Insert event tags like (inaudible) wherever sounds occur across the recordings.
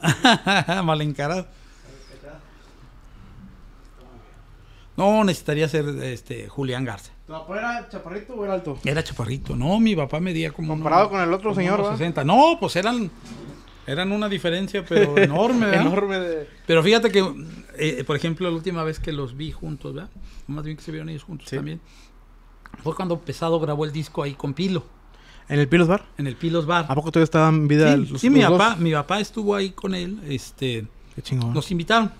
(laughs) Mal encarado. No, necesitaría ser este, Julián Garza. ¿Tu papá era chaparrito o era alto? Era chaparrito. No, mi papá medía como. Comparado con el otro señor, 60. No, pues eran. Eran una diferencia, pero (laughs) enorme, enorme. Pero fíjate que, eh, por ejemplo, la última vez que los vi juntos, ¿verdad? Más bien que se vieron ellos juntos también. Fue cuando Pesado grabó el disco ahí con Pilo. ¿En el Pilos Bar? En el Pilos Bar. ¿A poco todavía estaba en vida? los, sí mi, papá, mi papá estuvo ahí con él. Este, Qué Nos invitaron.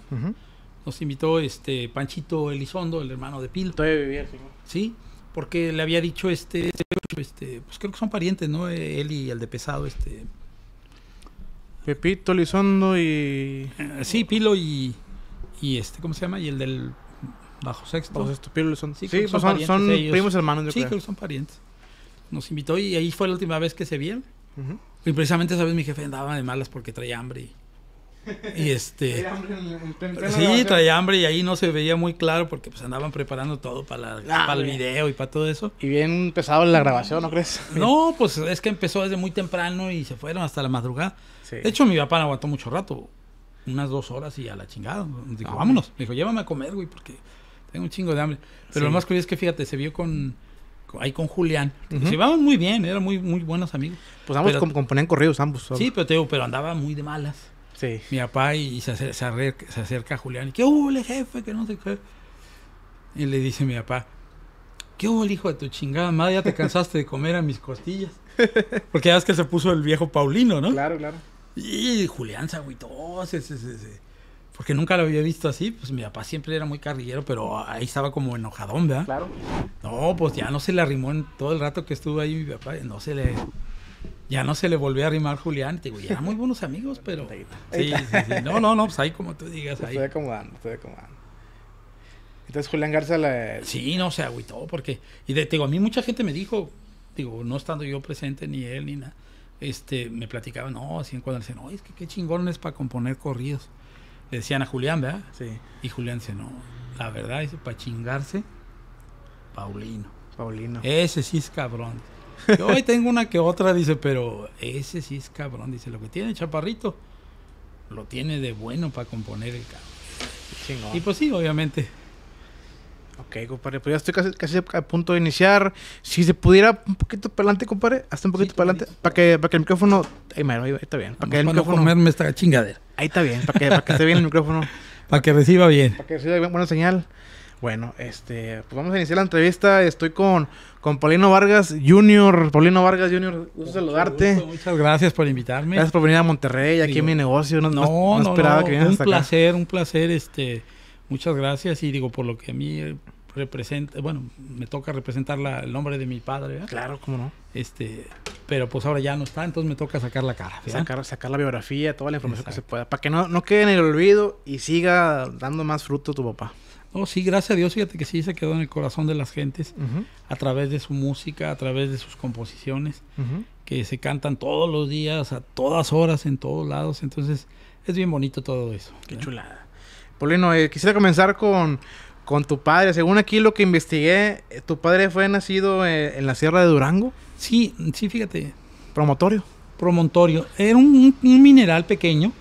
Nos invitó este Panchito Elizondo, el hermano de Pilo. Todavía vivía, señor. Sí, porque le había dicho este, este, pues creo que son parientes, ¿no? Él y el de pesado, este. Pepito Elizondo y. Eh, sí, Pilo y. Y este, ¿cómo se llama? Y el del Bajo Sexto. Pilo Sí, sí son, primos hermanos, Sí, creo que son pues parientes nos invitó y ahí fue la última vez que se vio Y precisamente esa vez mi jefe andaba de malas porque traía hambre. Y, y este (laughs) sí traía hambre y ahí no se veía muy claro porque pues andaban preparando todo para, ah, el video y para todo eso y bien pesado la grabación no crees no pues es que empezó desde muy temprano y se fueron hasta la madrugada de hecho mi papá no aguantó mucho rato unas dos horas y a la chingada dijo vámonos dijo llévame a comer güey porque tengo un chingo de hambre pero lo más curioso es que fíjate se vio con ahí con Julián. muy bien, eran muy, muy buenos amigos. Pues ambos Como componían corridos, ambos. Sí, pero te digo, pero andaba muy de malas. Sí. Mi papá y, se, se, acerca, a Julián y, ¿qué hubo, el jefe? Que no sé qué. Y le dice mi papá, ¿qué hubo, el hijo de tu chingada madre? Ya te cansaste de comer a mis costillas. (laughs) Porque ya es que se puso el viejo Paulino, ¿no? Claro, claro. Y Julián se agüitó, se, se, se, porque nunca lo había visto así. Pues mi papá siempre era muy carrillero, pero ahí estaba como enojadón, ¿verdad? Claro. No, pues ya no se le arrimó en todo el rato que estuvo ahí mi papá, no se le. Ya no se le volvió a arrimar Julián. Te digo, ya muy buenos amigos, pero. Sí, sí, sí. No, no, no, pues ahí como tú digas. Ahí. Estoy acomodando, estoy acomodando. Entonces Julián Garza la. Sí, no, se agüitó, porque. Y te digo, a mí mucha gente me dijo, digo, no estando yo presente, ni él, ni nada, este, me platicaban, no, así en cuando dicen, no, es que qué chingón es para componer corridos decían a Julián, ¿verdad? Sí. Y Julián dice, no, la verdad, dice, para chingarse, Paulino. Paulino. Ese sí es cabrón. Yo hoy tengo una que otra, dice, pero ese sí es cabrón. Dice, lo que tiene Chaparrito, lo tiene de bueno para componer el carro. Y pues sí, obviamente, Ok, compadre, pues ya estoy casi, casi, a punto de iniciar. Si se pudiera un poquito para adelante, compadre, hasta un poquito para adelante, para que, para que el micrófono. ahí está bien. Para que el micrófono. me está chingadera. Ahí está bien, para que, para que esté bien el micrófono. (laughs) para que reciba bien. Para que reciba bien, buena señal. Bueno, este, pues vamos a iniciar la entrevista. Estoy con, con Paulino Vargas Jr. Paulino Vargas Jr., gusto saludarte. muchas gracias por invitarme. Gracias por venir a Monterrey, aquí en mi negocio. No, no, no, no esperaba no, que un placer, un placer, este Muchas gracias y digo, por lo que a mí representa, bueno, me toca representar la, el nombre de mi padre. ¿verdad? Claro, cómo no. Este, pero pues ahora ya no está, entonces me toca sacar la cara. Sacar, la biografía, toda la información que se pueda, para que no, no quede en el olvido y siga dando más fruto tu papá. No, sí, gracias a Dios, fíjate que sí se quedó en el corazón de las gentes a través de su música, a través de sus composiciones, que se cantan todos los días, a todas horas, en todos lados. Entonces, es bien bonito todo eso. Qué chulada. Paulino, eh, quisiera comenzar con, con tu padre. Según aquí lo que investigué, eh, tu padre fue nacido eh, en la Sierra de Durango. Sí, sí, fíjate. Promontorio. Promontorio. Era un, mineral pequeño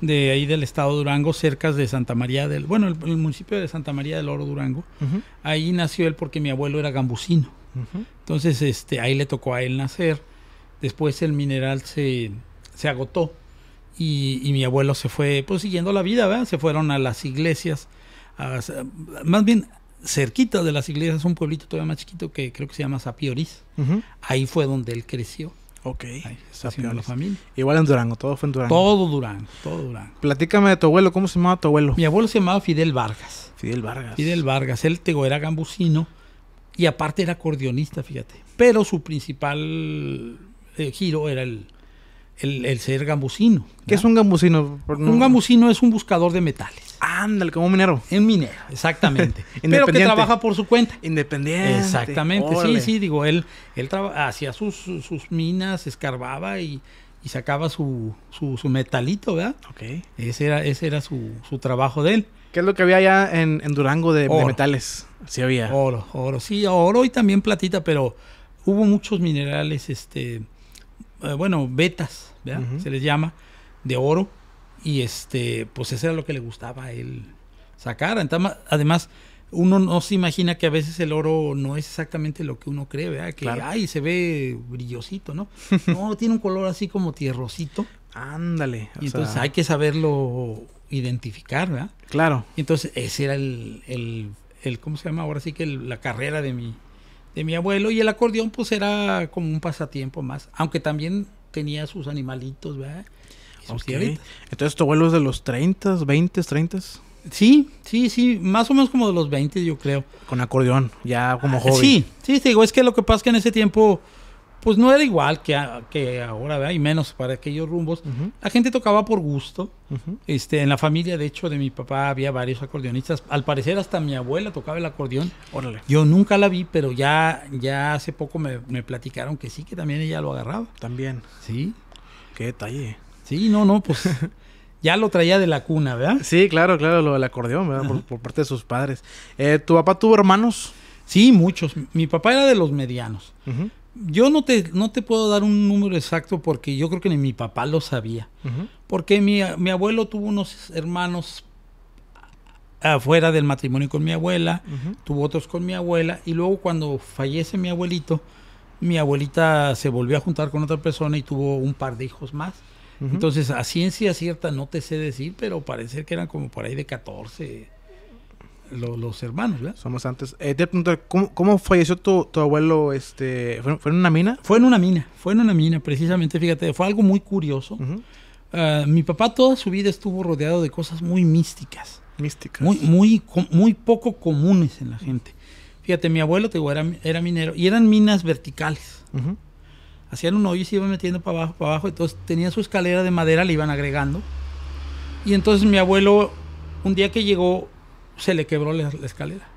de ahí del estado de Durango, cerca de Santa María del... Bueno, el, municipio de Santa María del Oro, Durango. Ahí nació él porque mi abuelo era gambusino. Entonces, este, ahí le tocó a él nacer. Después el mineral se, se agotó y, mi abuelo se fue, pues siguiendo la vida, ¿verdad? Se fueron a las iglesias, más bien cerquita de las iglesias, un pueblito todavía más chiquito que creo que se llama Sapioris. Ahí fue donde él creció. Ok. Ahí, la familia. Igual en Durango, todo fue en Durango. Todo Durango, todo Durango. Platícame de tu abuelo, ¿cómo se llamaba tu abuelo? Mi abuelo se llamaba Fidel Vargas. Fidel Vargas. Fidel Vargas, él tego era gambusino y aparte era acordeonista, fíjate. Pero su principal eh, giro era el, el, ser gambusino. ¿Qué es un gambusino? Un gambusino es un buscador de metales. Ándale, como un minero. Un minero, exactamente. (laughs) Pero que trabaja por su cuenta. Independiente. Exactamente, sí, sí, digo, él, él hacía sus, sus minas, escarbaba y, sacaba su, su, metalito, ¿verdad? Ok. Ese era, ese era su, trabajo de él. ¿Qué es lo que había allá en, Durango de, de, metales? Sí había. Oro, oro, sí, oro y también platita, pero hubo muchos minerales, este, eh, bueno, vetas, ¿verdad? Se les llama, de oro. Y este, pues ese era lo que le gustaba a él sacar. además, uno no se imagina que a veces el oro no es exactamente lo que uno cree, ¿verdad? Que ay, se ve brillosito, ¿no? (laughs) No, tiene un color así como tierrosito. Ándale. Y entonces hay que saberlo identificar, ¿verdad? Claro. entonces ese era el, el, ¿cómo se llama? Ahora sí que la carrera de mi, de mi abuelo y el acordeón pues era como un pasatiempo más, aunque también tenía sus animalitos, ¿verdad? Entonces tu abuelo es de los 30, 20, 30? Sí, sí, sí, más o menos como de los 20 yo creo. Con acordeón, ya como ah, Sí, sí, digo, es que lo que pasa es que en ese tiempo pues no era igual que, que ahora, ¿verdad? y menos para aquellos rumbos. La gente tocaba por gusto. este, en la familia, de hecho, de mi papá había varios acordeonistas. Al parecer, hasta mi abuela tocaba el acordeón. Órale. Yo nunca la vi, pero ya, ya hace poco me, platicaron que sí, que también ella lo agarraba. También. Sí. Qué detalle. Sí, no, no, pues. (laughs) ya lo traía de la cuna, ¿verdad? Sí, claro, claro, lo del acordeón, ¿verdad? Por, parte de sus padres. Eh, ¿Tu papá tuvo hermanos? Sí, muchos. Mi papá era de los medianos. Yo no te, no te puedo dar un número exacto porque yo creo que ni mi papá lo sabía. Porque mi, abuelo tuvo unos hermanos afuera del matrimonio con mi abuela, tuvo otros con mi abuela, y luego cuando fallece mi abuelito, mi abuelita se volvió a juntar con otra persona y tuvo un par de hijos más. Entonces, a ciencia cierta no te sé decir, pero parece que eran como por ahí de 14, los hermanos, ¿verdad? Somos antes. Eh, ¿cómo, falleció tu, abuelo? Este, ¿fue, en una mina? Fue en una mina, fue en una mina, precisamente, fíjate, fue algo muy curioso. Ah, mi papá toda su vida estuvo rodeado de cosas muy místicas. Místicas. Muy, muy, muy poco comunes en la gente. Fíjate, mi abuelo te era, minero y eran minas verticales. Hacían un hoyo y se iban metiendo para abajo, para abajo. Entonces tenía su escalera de madera, le iban agregando. Y entonces mi abuelo, un día que llegó, se le quebró la, escalera.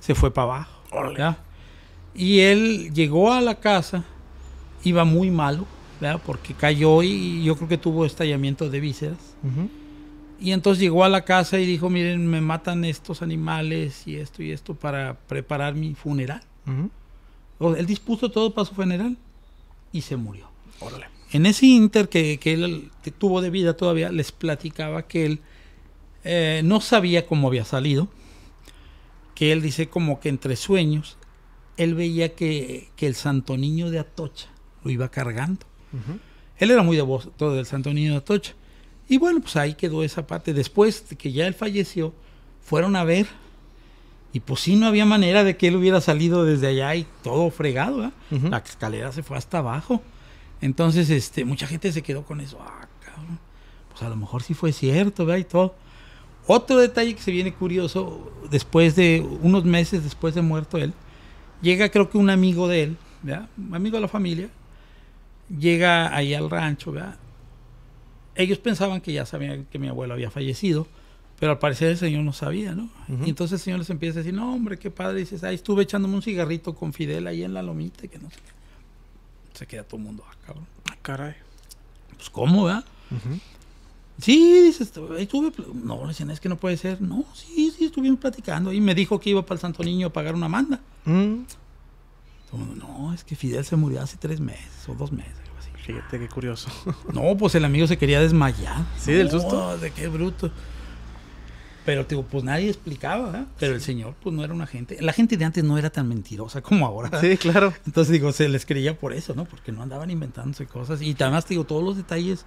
Se fue para abajo. Y él llegó a la casa, iba muy malo, porque cayó y yo creo que tuvo estallamiento de vísceras. Y entonces llegó a la casa y dijo, miren, me matan estos animales y esto y esto para preparar mi funeral. Él dispuso todo para su funeral y se murió. Órale. En ese inter que, él tuvo de vida todavía, les platicaba que él eh, no sabía cómo había salido, que él dice como que entre sueños, él veía que, el santo niño de Atocha lo iba cargando. Él era muy devoto del santo niño de Atocha. Y bueno, pues ahí quedó esa parte. Después de que ya él falleció, fueron a ver y pues sí, no había manera de que él hubiera salido desde allá y todo fregado. La escalera se fue hasta abajo. Entonces, este, mucha gente se quedó con eso. Ah, cabrón. Pues a lo mejor sí fue cierto, ¿verdad? Y todo. Otro detalle que se viene curioso, después de unos meses después de muerto él, llega creo que un amigo de él, un amigo de la familia, llega ahí al rancho. ¿verdad? Ellos pensaban que ya sabían que mi abuelo había fallecido, pero al parecer el señor no sabía, ¿no? Y entonces el señor les empieza a decir, no, hombre, qué padre. dices, ahí estuve echándome un cigarrito con Fidel ahí en la lomita, que no sé Se queda todo el mundo, ah, cabrón. Ah, caray. Pues, ¿cómo, verdad? Sí, dices, estuve. No, decían, es que no puede ser. No, sí, sí, estuvimos platicando. Y me dijo que iba para el Santo Niño a pagar una manda. Mm. No, es que Fidel se murió hace tres meses o dos meses. así. Fíjate qué curioso. (laughs) No, pues el amigo se quería desmayar. Sí, del susto. De qué bruto. Pero digo, pues nadie explicaba, ¿verdad? ¿eh? Pero el señor, pues no era una gente. La gente de antes no era tan mentirosa como ahora. Sí, claro. Entonces digo, se les creía por eso, ¿no? Porque no andaban inventándose cosas. Y además, digo, todos los detalles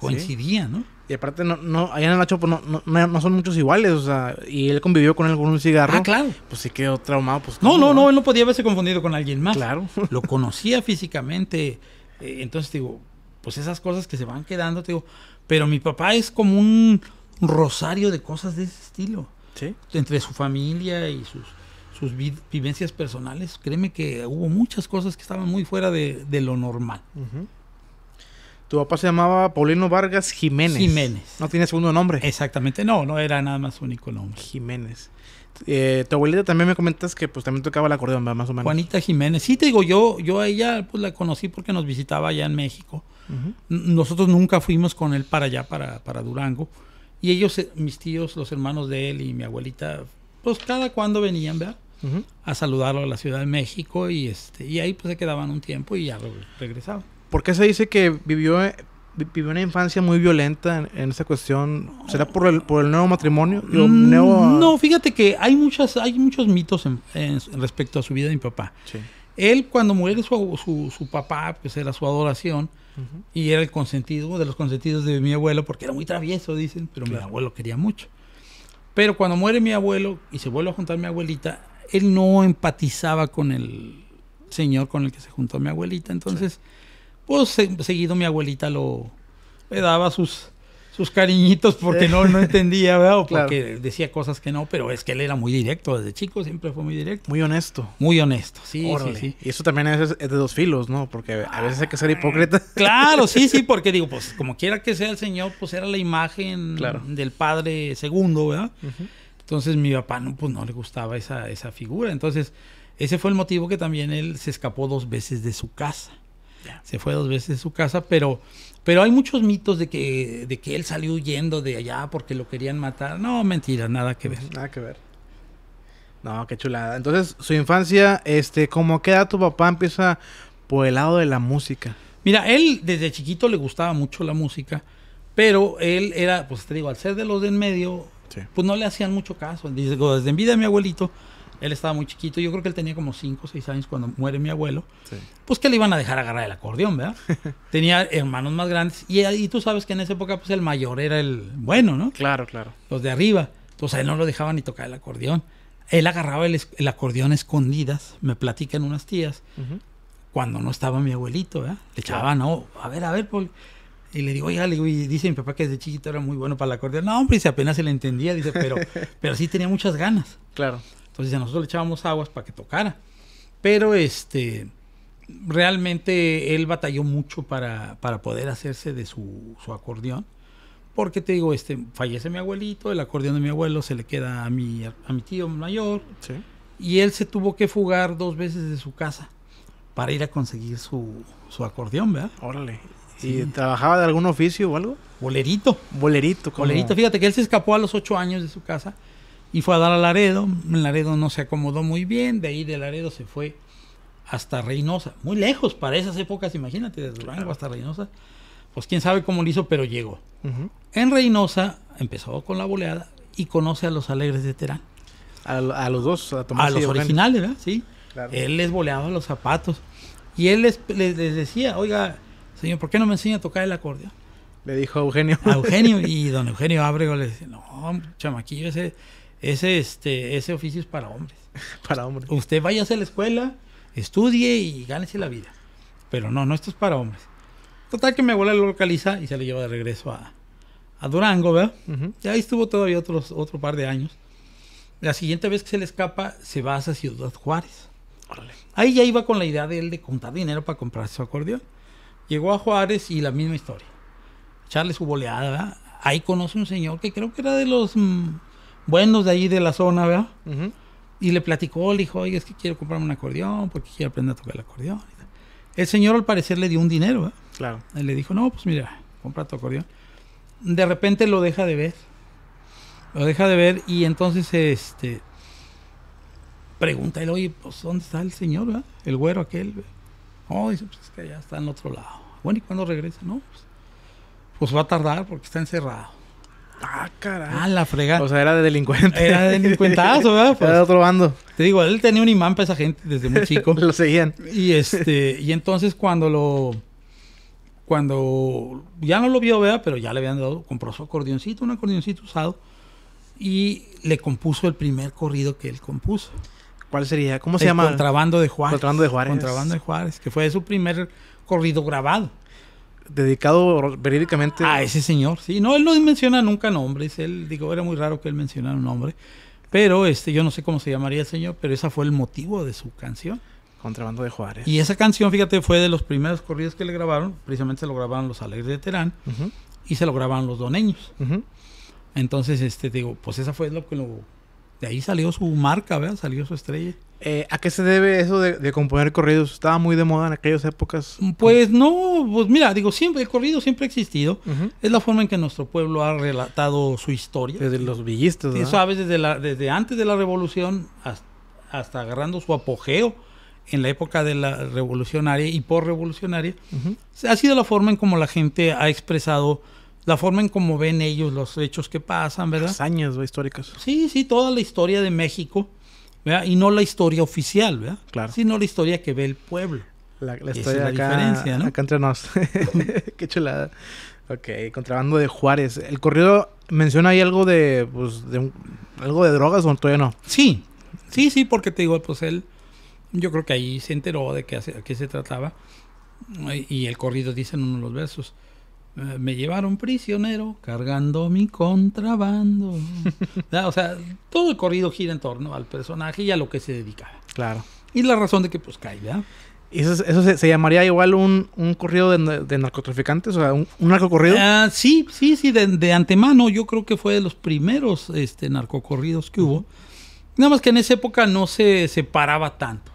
coincidía, ¿no? Y aparte, no, no, allá en Nacho, no, son muchos iguales, o sea, y él convivió con él con un cigarro. Ah, claro. Pues sí quedó traumado, pues. No, no, no, él no podía haberse confundido con alguien más. Claro. (laughs) Lo conocía físicamente, eh, entonces digo, pues esas cosas que se van quedando, digo, pero mi papá es como un rosario de cosas de ese estilo. Sí. Entre su familia y sus, sus vivencias personales, créeme que hubo muchas cosas que estaban muy fuera de, lo normal. Tu papá se llamaba Paulino Vargas Jiménez. Jiménez. No tiene segundo nombre. Exactamente, no, no era nada más único nombre. Jiménez. Eh, tu abuelita también me comentas que pues también tocaba el acordeón, más o menos. Juanita Jiménez. Sí, te digo, yo, yo a ella pues la conocí porque nos visitaba allá en México. Nosotros nunca fuimos con él para allá, para, para Durango. Y ellos, eh, mis tíos, los hermanos de él y mi abuelita, pues cada cuando venían, ¿verdad? A saludarlo a la Ciudad de México y, este, y ahí pues se quedaban un tiempo y ya regresaban. ¿Por qué se dice que vivió, eh, vivió una infancia muy violenta en, esa cuestión? ¿Será por el, por el nuevo matrimonio? Mm, ah. No, fíjate que hay, muchas, hay muchos mitos en, respecto a su vida de mi papá. Él cuando muere su, su, papá, que pues era su adoración y era el consentido, de los consentidos de mi abuelo, porque era muy travieso, dicen, pero mi abuelo quería mucho. Pero cuando muere mi abuelo y se vuelve a juntar mi abuelita, él no empatizaba con el señor con el que se juntó mi abuelita, entonces pues seguido mi abuelita lo le daba sus sus cariñitos porque no, no (laughs) entendía, ¿verdad? porque decía cosas que no, pero es que él era muy directo desde chico, siempre fue muy directo. Muy honesto. Muy honesto, sí, sí, Y eso también es, es, de dos filos, ¿no? Porque a veces hay que ser hipócrita. (laughs) Claro, sí, sí, (laughs) porque digo, pues como quiera que sea el Señor, pues era la imagen del Padre segundo, ¿verdad? Entonces mi papá no, pues no le gustaba esa, esa figura. Entonces, ese fue el motivo que también él se escapó dos veces de su casa. Se fue dos veces a su casa, pero, pero hay muchos mitos de que, de que él salió huyendo de allá porque lo querían matar. No, mentira, nada que ver. Nada que ver. No, qué chulada. Entonces, su infancia, este, ¿cómo queda tu papá? Empieza por el lado de la música. Mira, él desde chiquito le gustaba mucho la música, pero él era, pues te digo, al ser de los de en medio, pues no le hacían mucho caso. Dice desde en vida mi abuelito, él estaba muy chiquito, yo creo que él tenía como 5 o 6 años cuando muere mi abuelo. Pues que le iban a dejar agarrar el acordeón, ¿verdad? (laughs) tenía hermanos más grandes y, tú sabes que en esa época pues el mayor era el bueno, ¿no? Claro, claro. Los de arriba. Entonces a él no lo dejaban ni tocar el acordeón. Él agarraba el, acordeón escondidas, me platican unas tías, cuando no estaba mi abuelito, ¿verdad? Le echaban, no, oh, a ver, a ver, Paul. Y le digo, oiga, le digo, dice mi papá que desde chiquito era muy bueno para el acordeón. No, hombre, si apenas se le entendía, dice, pero, (laughs) pero sí tenía muchas ganas. Claro. Entonces nosotros le echábamos aguas para que tocara. Pero este realmente él batalló mucho para, para poder hacerse de su, acordeón. Porque te digo, este, fallece mi abuelito, el acordeón de mi abuelo se le queda a mi, a mi tío mayor. Y él se tuvo que fugar dos veces de su casa para ir a conseguir su, acordeón, ¿verdad? Órale. ¿Y trabajaba de algún oficio o algo? Bolerito. Bolerito. ¿cómo? Bolerito. Fíjate que él se escapó a los ocho años de su casa y fue a dar a Laredo. Laredo no se acomodó muy bien, de ahí de Laredo se fue hasta Reynosa, muy lejos para esas épocas, imagínate, desde Durango hasta Reynosa. Pues quién sabe cómo lo hizo, pero llegó. En Reynosa empezó con la boleada y conoce a los Alegres de Terán. A, los dos, a los originales, ¿verdad? Sí. Él les boleaba los zapatos. Y él les, decía, oiga, señor, ¿por qué no me enseña a tocar el acordeón? Le dijo a Eugenio. A Eugenio. (laughs) Y don Eugenio Ábrego le decía, no, chamaquillo, ese ese, este, ese oficio es para hombres. (laughs) para hombres. Usted vaya a la escuela, estudie y gánese la vida. Pero no, no, esto es para hombres. Total que mi abuela lo localiza y se le lleva de regreso a, a Durango, ¿verdad? ahí estuvo todavía otros, otro par de años. La siguiente vez que se le escapa, se va hacia Ciudad Juárez. Órale. Ahí ya iba con la idea de él de contar dinero para comprar su acordeón. Llegó a Juárez y la misma historia. Echarle su boleada. Ahí conoce un señor que creo que era de los mm, buenos de ahí de la zona, ¿verdad? Y le platicó, le dijo, oye, es que quiero comprarme un acordeón porque quiero aprender a tocar el acordeón. El señor al parecer le dio un dinero, ¿verdad? Claro. Él le dijo, no, pues mira, compra tu acordeón. De repente lo deja de ver. Lo deja de ver y entonces este pregunta él, oye, pues ¿dónde está el señor, verdad? El güero aquel. Oh, dice, pues es que ya está en otro lado. Bueno, ¿y cuándo regresa? No, pues, pues va a tardar porque está encerrado. Ah, caray. Ah, la fregada. O sea, era de delincuente. Era delincuentazo, ¿verdad? (laughs) era de otro bando. Te digo, él tenía un imán para esa gente desde muy chico. (laughs) lo seguían. Y este, y entonces cuando lo. Cuando ya no lo vio, vea, Pero ya le habían dado, compró su acordeoncito, un acordeoncito usado, y le compuso el primer corrido que él compuso. ¿Cuál sería? ¿Cómo se el llama? Contrabando de Juárez. Contrabando de Juárez. Contrabando de Juárez, que fue su primer corrido grabado dedicado verídicamente a ese señor. Sí, no, él no menciona nunca nombres. Él, digo, era muy raro que él mencionara un nombre. Pero este, yo no sé cómo se llamaría el señor, pero ese fue el motivo de su canción. Contrabando de Juárez. Y esa canción, fíjate, fue de los primeros corridos que le grabaron. Precisamente se lo grabaron los Alegres de Terán y se lo grabaron los doneños. Entonces, este, digo, pues esa fue lo que lo. De ahí salió su marca, ¿verdad? Salió su estrella. Eh, ¿A qué se debe eso de, componer corridos? ¿Estaba muy de moda en aquellas épocas? Pues no, pues mira, digo, siempre, el corrido siempre ha existido. Es la forma en que nuestro pueblo ha relatado su historia. Desde los villistas, ¿no? Sabes, desde, la, desde antes de la revolución hasta, agarrando su apogeo en la época de la revolucionaria y por revolucionaria ha sido la forma en como la gente ha expresado la forma en cómo ven ellos los hechos que pasan, ¿verdad? Hazañas históricas. Sí, sí, toda la historia de México y no la historia oficial, ¿verdad? Claro. Sino la historia que ve el pueblo. La, historia acá, la ¿no? acá entre nos. (laughs) (laughs) Qué chulada. Ok, contrabando de Juárez. ¿El corrido menciona ahí algo de, pues, de algo de drogas o todavía no? Sí, sí, sí, porque te digo, pues él, yo creo que ahí se enteró de qué, qué se trataba. Y el corrido dice en uno de los versos. Eh, me llevaron prisionero cargando mi contrabando. (laughs) o sea, todo el corrido gira en torno al personaje y a lo que se dedicaba. Claro. Y la razón de que pues caiga. eso, se, llamaría igual un, corrido de, narcotraficantes? O sea, un, narcocorrido. Ah, sí, sí, sí, de, antemano yo creo que fue de los primeros este, narcocorridos que hubo. Nada más que en esa época no se separaba tanto.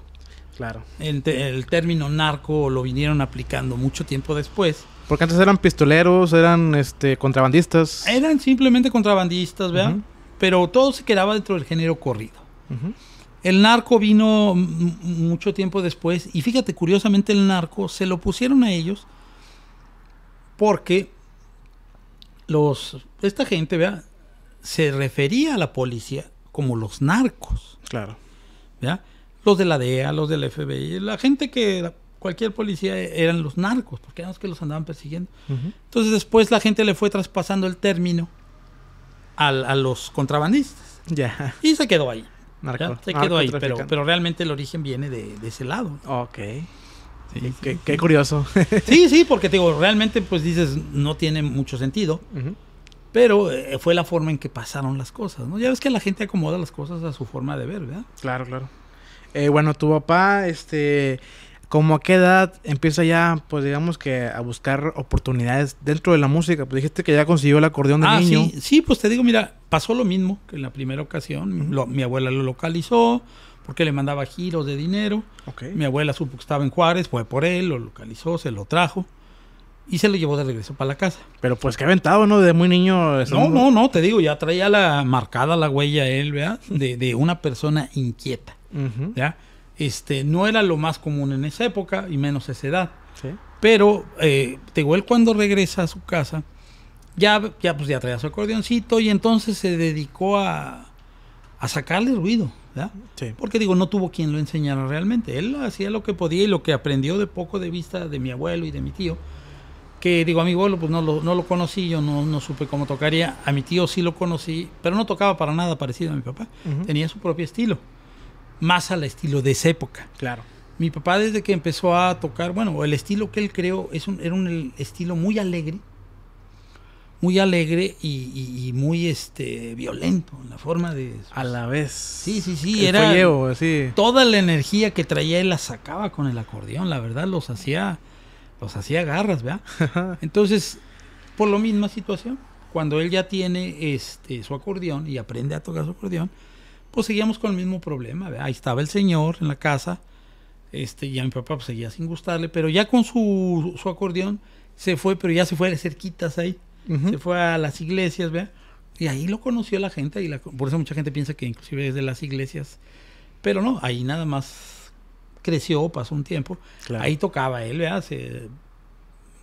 Claro. El, el término narco lo vinieron aplicando mucho tiempo después porque antes eran pistoleros, eran este contrabandistas. Eran simplemente contrabandistas, ¿verdad? Pero todo se quedaba dentro del género corrido. El narco vino mucho tiempo después y fíjate, curiosamente el narco se lo pusieron a ellos porque los esta gente, ¿verdad? se refería a la policía como los narcos. Claro. ¿verdad? Los de la DEA, los del FBI, la gente que cualquier policía e-, eran los narcos, porque eran los que los andaban persiguiendo. Entonces después la gente le fue traspasando el término a, los contrabandistas. Ya. Y se quedó ahí. Narco, se quedó ahí, pero, pero realmente el origen viene de, ese lado. Ok. qué, curioso. (laughs) sí, sí, porque te digo, realmente pues dices, no tiene mucho sentido. Pero eh, fue la forma en que pasaron las cosas, ¿no? Ya ves que la gente acomoda las cosas a su forma de ver, ¿verdad? Claro, claro. Eh, bueno, tu papá, este, ¿Cómo a qué edad empieza ya, pues digamos que a buscar oportunidades dentro de la música? Pues dijiste que ya consiguió el acordeón de ah, niño. Sí, pues te digo, mira, pasó lo mismo que en la primera ocasión. mi abuela lo localizó porque le mandaba giros de dinero. Mi abuela supo que estaba en Juárez, fue por él, lo localizó, se lo trajo y se lo llevó de regreso para la casa. Pero pues qué aventado, ¿no? De muy niño. No, no, no, te digo, ya traía la marcada la huella él, ¿verdad? De, una persona inquieta, ¿ya? Este, no era lo más común en esa época y menos esa edad. Pero eh, cuando regresa a su casa, ya, ya, pues ya traía su acordeoncito y entonces se dedicó a, sacarle ruido. Porque digo, no tuvo quien lo enseñara realmente. Él hacía lo que podía y lo que aprendió de poco de vista de mi abuelo y de mi tío. Que digo, a mi abuelo pues no lo, conocí, yo no, no supe cómo tocaría. A mi tío sí lo conocí, pero no tocaba para nada parecido a mi papá. Tenía su propio estilo más al estilo de esa época. Claro. Mi papá desde que empezó a tocar, bueno, el estilo que él creó es un, era un estilo muy alegre, muy alegre y, muy este violento en la forma de a la vez sí sí sí era toda la energía que traía él la sacaba con el acordeón la verdad los hacía los hacía garras ¿verdad? (laughs) entonces por lo misma situación cuando él ya tiene este su acordeón y aprende a tocar su acordeón pues seguíamos con el mismo problema. ¿verdad? Ahí estaba el señor en la casa, este, ya mi papá pues, seguía sin gustarle, pero ya con su, su acordeón se fue, pero ya se fue las cerquitas ahí, se fue a las iglesias, ¿verdad? Y ahí lo conoció la gente, y la, por eso mucha gente piensa que inclusive es de las iglesias, pero no, ahí nada más creció, pasó un tiempo, ahí tocaba él, ¿verdad?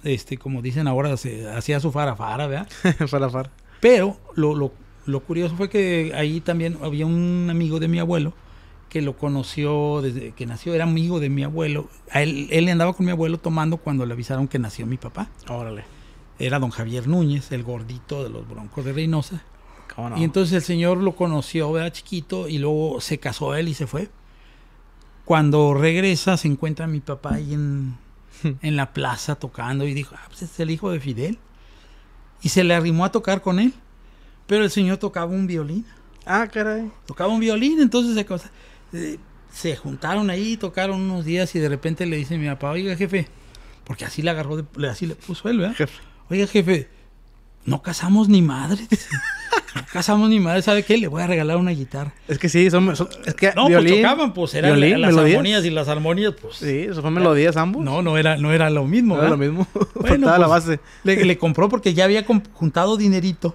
este, como dicen ahora, hacía su farafara, ¿verdad? (laughs) farafara. Pero lo lo curioso fue que ahí también había un amigo de mi abuelo que lo conoció desde que nació, era amigo de mi abuelo. A él, él andaba con mi abuelo tomando cuando le avisaron que nació mi papá. Órale. Era don Javier Núñez, el gordito de los broncos de Reynosa. Y entonces el señor lo conoció, era chiquito, y luego se casó él y se fue. Cuando regresa, se encuentra mi papá ahí en, (laughs) en la plaza tocando y dijo, ah, pues es el hijo de Fidel. Y se le arrimó a tocar con él. Pero el señor tocaba un violín. Ah, caray. Tocaba un violín, entonces se, eh, se juntaron ahí, tocaron unos días y de repente le dice mi papá, oiga jefe, porque así le agarró, así le puso él, ¿verdad? Oiga jefe, no casamos ni madre. (laughs) no casamos ni madre, ¿sabe qué? Le voy a regalar una guitarra. Es que sí, son. es que no, pues tocaban, pues eran las armonías y las armonías, pues. Sí, eso fue melodías ambos. No, no era, no era lo mismo. No era lo mismo. (laughs) Bueno, la pues, base. Le, le, compró porque ya había juntado dinerito.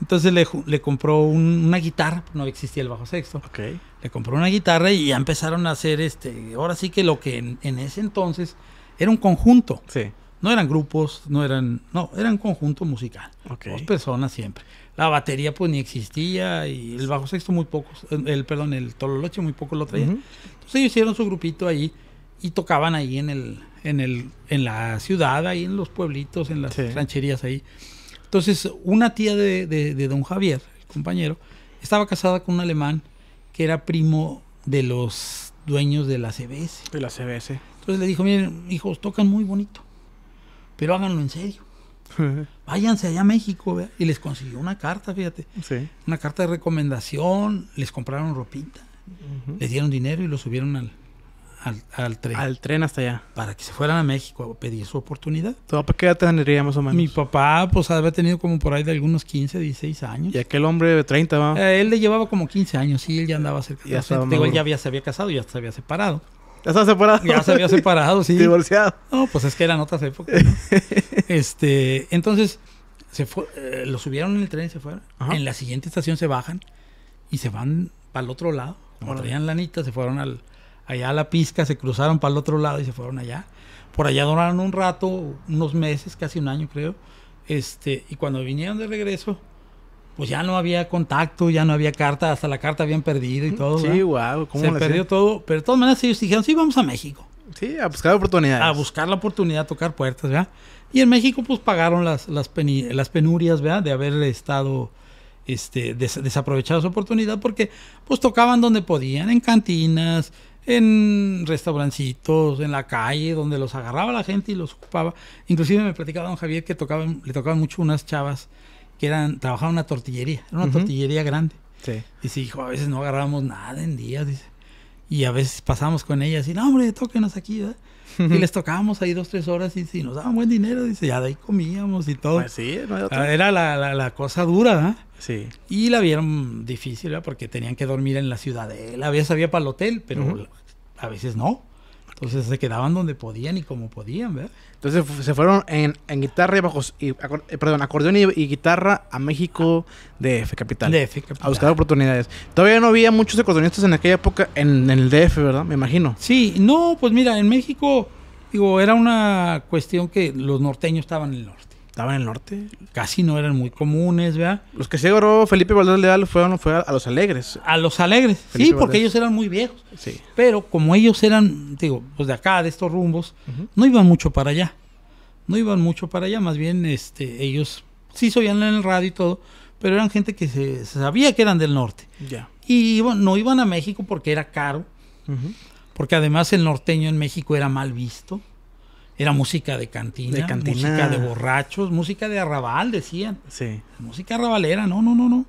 Entonces le, compró una guitarra, no existía el bajo sexto. Okay. Le compró una guitarra y ya empezaron a hacer este. Ahora sí que lo que en, ese entonces era un conjunto. Sí. No eran grupos, no eran. No, era un conjunto musical. Okay. Dos personas siempre. La batería pues ni existía y el bajo sexto muy pocos. El, perdón, el tololoche muy poco lo traían. Entonces ellos hicieron su grupito ahí y tocaban ahí en el, en el, en la ciudad, ahí en los pueblitos, en las rancherías ahí. Entonces, una tía de, don Javier, el compañero, estaba casada con un alemán que era primo de los dueños de la CBS. De la CBS. Entonces le dijo, miren, hijos, tocan muy bonito, pero háganlo en serio. (laughs) Váyanse allá a México, Y les consiguió una carta, fíjate. Sí. Una carta de recomendación, les compraron ropita, les dieron dinero y lo subieron al, al, tren. Al tren hasta allá. Para que se fueran a México a pedir su oportunidad. qué edad tendría más o menos? Mi papá, pues, había tenido como por ahí de algunos 15, 16 años. ¿Y aquel hombre de 30, va? Eh, él le llevaba como 15 años, sí, él ya andaba cerca. Ya ya se había casado, ya se había separado. Ya estaba separado. Ya se había separado, sí. Divorciado. No, pues es que eran otras épocas. (laughs) este, entonces, se fue, eh, lo subieron en el tren y se fueron. En la siguiente estación se bajan y se van para el otro lado. Como traían lanita, se fueron al, allá a la pizca, se cruzaron para el otro lado y se fueron allá. Por allá duraron un rato, unos meses, casi un año creo. Este, y cuando vinieron de regreso, pues ya no había contacto, ya no había carta, hasta la carta habían perdido y mm, todo. Sí, ¿verdad? wow, ¿cómo Se perdió todo, pero de todas maneras ellos dijeron, sí, vamos a México. Sí, a buscar oportunidades. A buscar la oportunidad, tocar puertas, ¿verdad? Y en México pues pagaron las, las, penurias, ¿verdad? De haber estado este, desaprovechado su oportunidad porque pues tocaban donde podían, en cantinas, en restaurancitos, en la calle, donde los agarraba la gente y los ocupaba. Inclusive me platicaba don Javier que tocaban, le tocaban mucho unas chavas que eran, trabajaban en una tortillería, era una tortillería grande. Y se dijo, a veces no agarrábamos nada en días, dice. Y a veces pasábamos con ellas y, no, hombre, tóquenos aquí, ¿verdad? (laughs) y les tocábamos ahí dos, tres horas y, nos daban buen dinero, dice, ya de ahí comíamos y todo. Pues sí, ah, era la, cosa dura, ¿verdad? Y la vieron difícil, ¿verdad? Porque tenían que dormir en la ciudad. A veces había para el hotel, pero a veces no. Entonces se quedaban donde podían y como podían, ¿verdad? Entonces se fueron en, guitarra y bajos, eh, perdón, acordeón y, guitarra a México de Capital. DF Capital. A buscar oportunidades. Todavía no había muchos acordeonistas en aquella época en, en, el DF, ¿verdad? Me imagino. Sí, no, pues mira, en México, digo, era una cuestión que los norteños estaban en el norte. Estaban en el norte, casi no eran muy comunes, ¿verdad? Los que se agarró Felipe Valdés Leal fueron fue a, los alegres. A los alegres, sí, porque ellos eran muy viejos. Sí. Pero como ellos eran, digo, pues de acá, de estos rumbos, no iban mucho para allá. No iban mucho para allá, más bien este, ellos sí se oían en el radio y todo, pero eran gente que se, sabía que eran del norte. Ya. Y no iban a México porque era caro, porque además el norteño en México era mal visto. Era música de cantina, música de borrachos, música de arrabal, decían. Sí. Música arrabalera, no, no, no, no.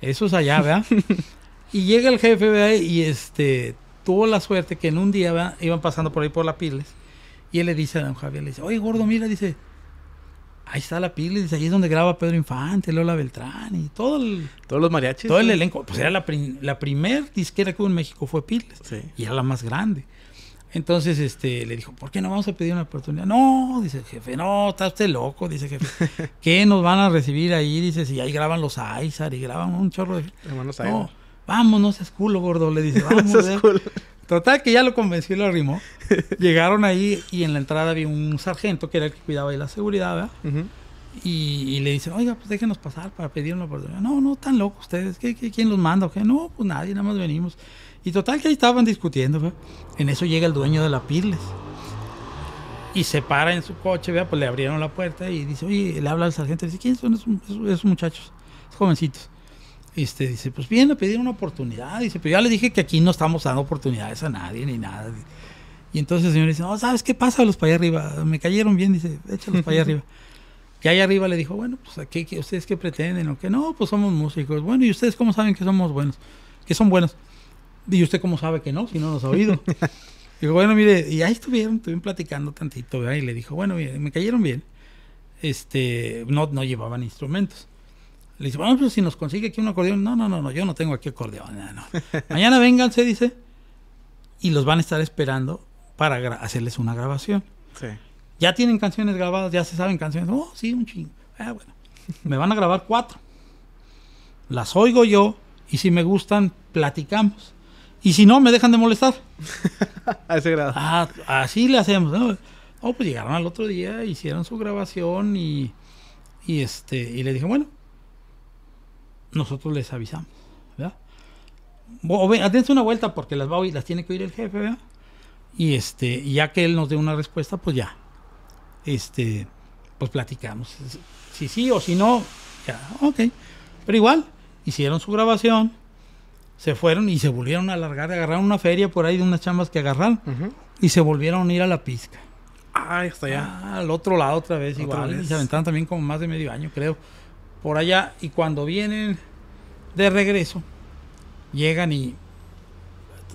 Eso es allá, ¿verdad? (laughs) y llega el jefe, Y este, tuvo la suerte que en un día, Iban pasando por ahí por la Piles... Y él le dice a don Javier, le dice, oye, gordo, mira, dice, ahí está la Piles, ahí es donde graba Pedro Infante, Lola Beltrán y todo el... Todos los mariachis. Todo el elenco. Pues era la, primera primer disquera que hubo en México fue Piles... Y era la más grande. Entonces este, le dijo, ¿por qué no vamos a pedir una oportunidad? No, dice el jefe, no, está usted loco, dice el jefe. (laughs) ¿Qué nos van a recibir ahí? Dice, si ahí graban los Aizar y graban un chorro de... Hermanos no, vamos, no seas culo, gordo, le dice, (laughs) vamos. Eh". Total, que ya lo convenció y lo arrimó. (laughs) Llegaron ahí y en la entrada había un sargento que era el que cuidaba ahí la seguridad, ¿verdad? y, le dice, oiga, pues déjenos pasar para pedir una oportunidad. No, no, están locos ustedes. ¿Qué, quién los manda? No, pues nadie, nada más venimos. Y total que ahí estaban discutiendo, En eso llega el dueño de la Pirles. Y se para en su coche, vea, Pues le abrieron la puerta y dice, oye, le habla al sargento. Dice, ¿quiénes son esos, muchachos? Esos jovencitos. Este, dice, pues bien a pedir una oportunidad. Dice, pero ya le dije que aquí no estamos dando oportunidades a nadie ni nada. Y entonces el señor dice, no, ¿sabes qué pasa? Los para allá arriba. Me cayeron bien, dice, échalos para allá arriba. Que allá arriba le dijo, bueno, pues aquí, ¿ustedes qué pretenden? O que no, pues somos músicos. Bueno, ¿y ustedes cómo saben que somos buenos? Que son buenos. ¿Y usted cómo sabe que no? Si no nos ha oído. (laughs) Digo, bueno, mire, y ahí estuvieron, estuvieron platicando tantito, ¿verdad? Y le dijo, bueno, me cayeron bien. Este, no, no llevaban instrumentos. Le dice, bueno, pero si nos consigue aquí un acordeón. No, no, no, no, yo no tengo aquí acordeón. mañana (laughs) vengan Mañana vénganse, dice. Y los van a estar esperando para hacerles una grabación. Ya tienen canciones grabadas, ya se saben canciones. Oh, sí, un chingo. Ah, bueno. Me van a grabar cuatro. Las oigo yo y si me gustan, platicamos. Y si no, me dejan de molestar. (laughs) a ese grado. Ah, así le hacemos. ¿no? Oh, pues llegaron al otro día, hicieron su grabación y, y, este, y le dije, bueno, nosotros les avisamos. ¿verdad? Dense una vuelta porque las va a las tiene que oír el jefe, ¿verdad? Y este, ya que él nos dé una respuesta, pues ya. Este, pues platicamos. Si sí o si no, ya, ok. Pero igual, hicieron su grabación, se fueron y se volvieron a alargar, agarraron una feria por ahí de unas chambas que agarraron y se volvieron a ir a la pizca. Ah, está ya ah, al otro lado otra vez igual. Y se aventaron también como más de medio año, creo. Por allá. Y cuando vienen de regreso, llegan y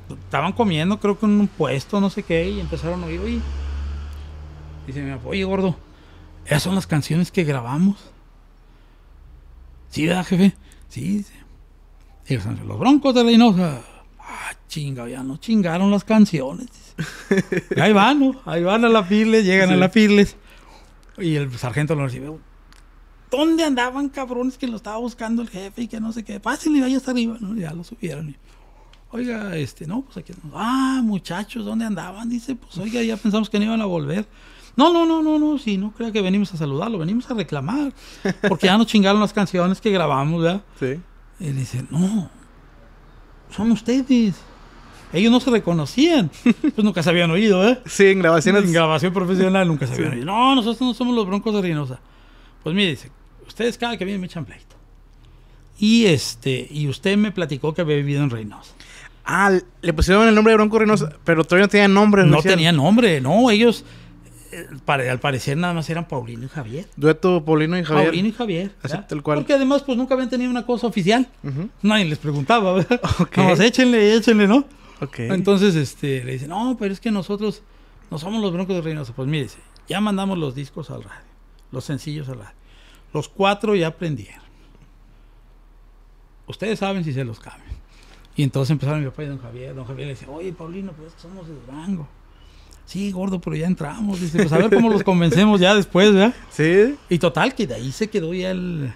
estaban comiendo, creo que en un puesto, no sé qué, y empezaron a oír, oye. Dice me papá, gordo, esas son las canciones que grabamos. Sí, ¿verdad, jefe? Sí, Sí, los Broncos de Reynosa. Ah, chinga, ya nos chingaron las canciones. (laughs) ahí van, Ahí van a la Pirles, llegan a la Pirles. Y el sargento lo recibe. ¿Dónde andaban cabrones que lo estaba buscando el jefe y que no sé qué? ...y vaya hasta arriba. Ya lo subieron. oiga, este, no, pues aquí. Ah, muchachos, ¿dónde andaban? Dice, pues oiga, ya pensamos que no iban a volver. No, no, no, no, no, sí, no creo que venimos a saludarlo, venimos a reclamar. Porque ya nos chingaron las canciones que grabamos, ¿verdad? Sí. Él dice, no, son ustedes. Ellos no se reconocían. (laughs) Pues nunca se habían oído, ¿eh? Sí, en grabaciones. En grabación profesional nunca se habían oído. No, nosotros no somos los broncos de Reynosa. Pues mire, dice, ustedes cada que vienen me echan pleito. Y este, y usted me platicó que había vivido en Reynosa. Ah, le pusieron el nombre de Bronco Reynosa, pero todavía no tenía nombre. No, no tenía nombre, no, ellos al parecer nada más eran Paulino y Javier. Dueto Paulino y Javier. Paulino y Javier. Así tal cual. Porque además, pues nunca habían tenido una cosa oficial. Nadie les preguntaba, ¿verdad? (laughs) échenle, échenle, ¿no? Entonces, este, le dicen, no, pero es que nosotros no somos los Broncos de Reynosa. Pues mire, ya mandamos los discos al radio, los sencillos al radio. Los cuatro ya aprendieron. Ustedes saben si se los cambian. Y entonces empezaron mi papá y don Javier. Don Javier le dice, oye, Paulino, pues somos de rango Sí, gordo, pero ya entramos. Dice, pues a ver cómo los convencemos ya después, ¿verdad? Sí. Y total, que de ahí se quedó ya el,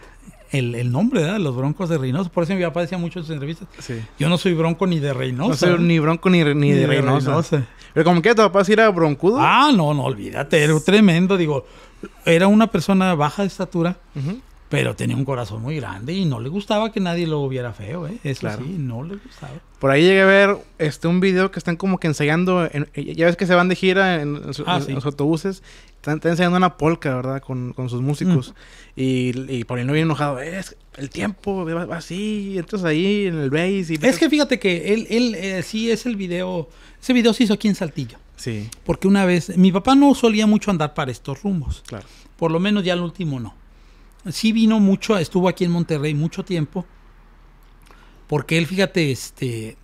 el, nombre, ¿verdad? Los broncos de Reynoso. Por eso mi papá decía mucho en sus entrevistas. Sí. Yo no soy bronco ni de Reynoso. No soy ni bronco ni, ni, de, Reynosa". Pero como que tu papá sí era broncudo. Ah, no, no, olvídate. Era tremendo. Digo, era una persona baja de estatura. Pero tenía un corazón muy grande y no le gustaba que nadie lo viera feo, ¿eh? Eso claro. no le gustaba. Por ahí llegué a ver este, un video que están como que ensayando. Eh, ya ves que se van de gira en, ah, los autobuses. Están, enseñando una polca, ¿verdad? Con, sus músicos. y por ahí no viene enojado. Es el tiempo, va, así. Entras ahí en el bass. Es que fíjate que él, él eh, sí es el video. Ese video se hizo aquí en Saltillo. Sí. Porque una vez. Mi papá no solía mucho andar para estos rumbos. Claro. Por lo menos ya el último no sí vino mucho, estuvo aquí en Monterrey mucho tiempo, porque él, fíjate, este,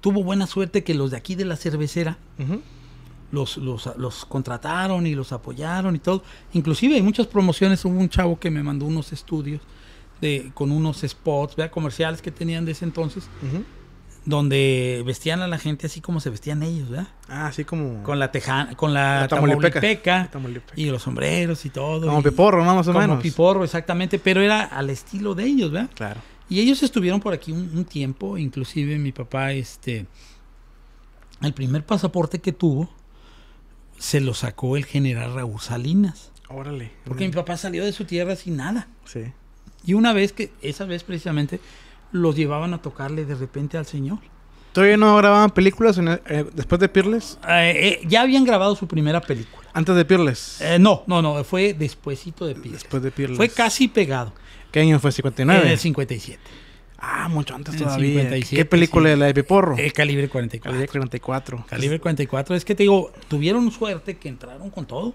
tuvo buena suerte que los de aquí de la cervecera los, los, contrataron y los apoyaron y todo. Inclusive hay muchas promociones hubo un chavo que me mandó unos estudios de, con unos spots, vea comerciales que tenían de ese entonces donde vestían a la gente así como se vestían ellos, ¿verdad? Ah, así como con la tejana, con la, y los sombreros y todo. Como piporro, más o menos. Como piporro, exactamente, pero era al estilo de ellos, ¿verdad? Claro. Y ellos estuvieron por aquí un, tiempo, inclusive mi papá, este, el primer pasaporte que tuvo se lo sacó el general Raúl Salinas. Órale. Porque mi papá salió de su tierra sin nada. Sí. Y una vez que, esa vez precisamente, los llevaban a tocarle de repente al Señor. ¿Todavía no grababan películas eh, después de Pirles? Eh, eh, ya habían grabado su primera película. ¿Antes de Pirles? no, no, no, fue despuesito de Pirles. Después de Pirles. Fue casi pegado. ¿Qué año fue? ¿59? En el 57. Ah, mucho antes todavía. 57, ¿Qué película sí. de la de Piporro? El Calibre 44. Calibre 44. Calibre 44. Es que te digo, tuvieron suerte que entraron con todo.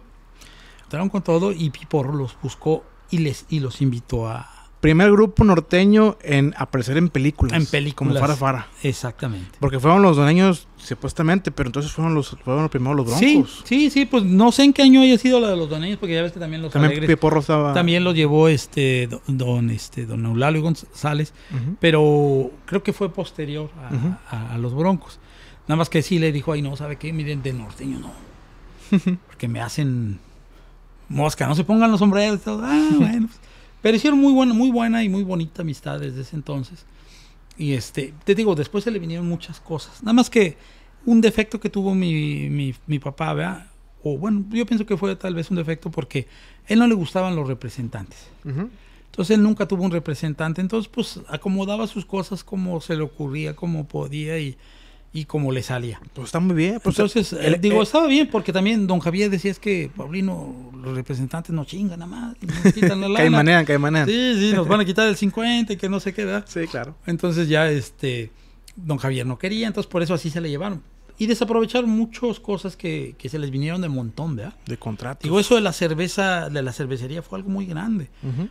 Entraron con todo y Piporro los buscó y, les, y los invitó a, primer grupo norteño en aparecer en películas. En películas. Como Fara Fara. Exactamente. Porque fueron los dueños, supuestamente, pero entonces fueron los, fueron los broncos. Sí, sí, pues no sé en qué año haya sido la de los doneños, porque ya ves que también los también También los llevó este don, este don Eulalio González, pero creo que fue posterior a, los broncos. Nada más que sí le dijo, ay no, ¿sabe qué? Miren, de norteño no. (laughs) porque me hacen mosca, no se pongan los sombreros. Ah, bueno. Pues, pero hicieron muy buena, muy buena y muy bonita amistad desde ese entonces. Y este, te digo, después se le vinieron muchas cosas. Nada más que un defecto que tuvo mi, mi, papá, ¿verdad? O bueno, yo pienso que fue tal vez un defecto porque él no le gustaban los representantes. Entonces él nunca tuvo un representante. Entonces, pues acomodaba sus cosas como se le ocurría, como podía y y como le salía. Pues está muy bien. Pues entonces, eh, digo, eh, estaba bien porque también don Javier decía es que, Paulino, los representantes no chingan nada más, nos (laughs) quitan la lana. Sí, sí, nos van a quitar el 50 y que no se queda. Sí, claro. Entonces ya, este, don Javier no quería, entonces por eso así se le llevaron. Y desaprovecharon muchas cosas que, se les vinieron de montón, ¿verdad? De contratos. Digo, eso de la cerveza, de la cervecería fue algo muy grande.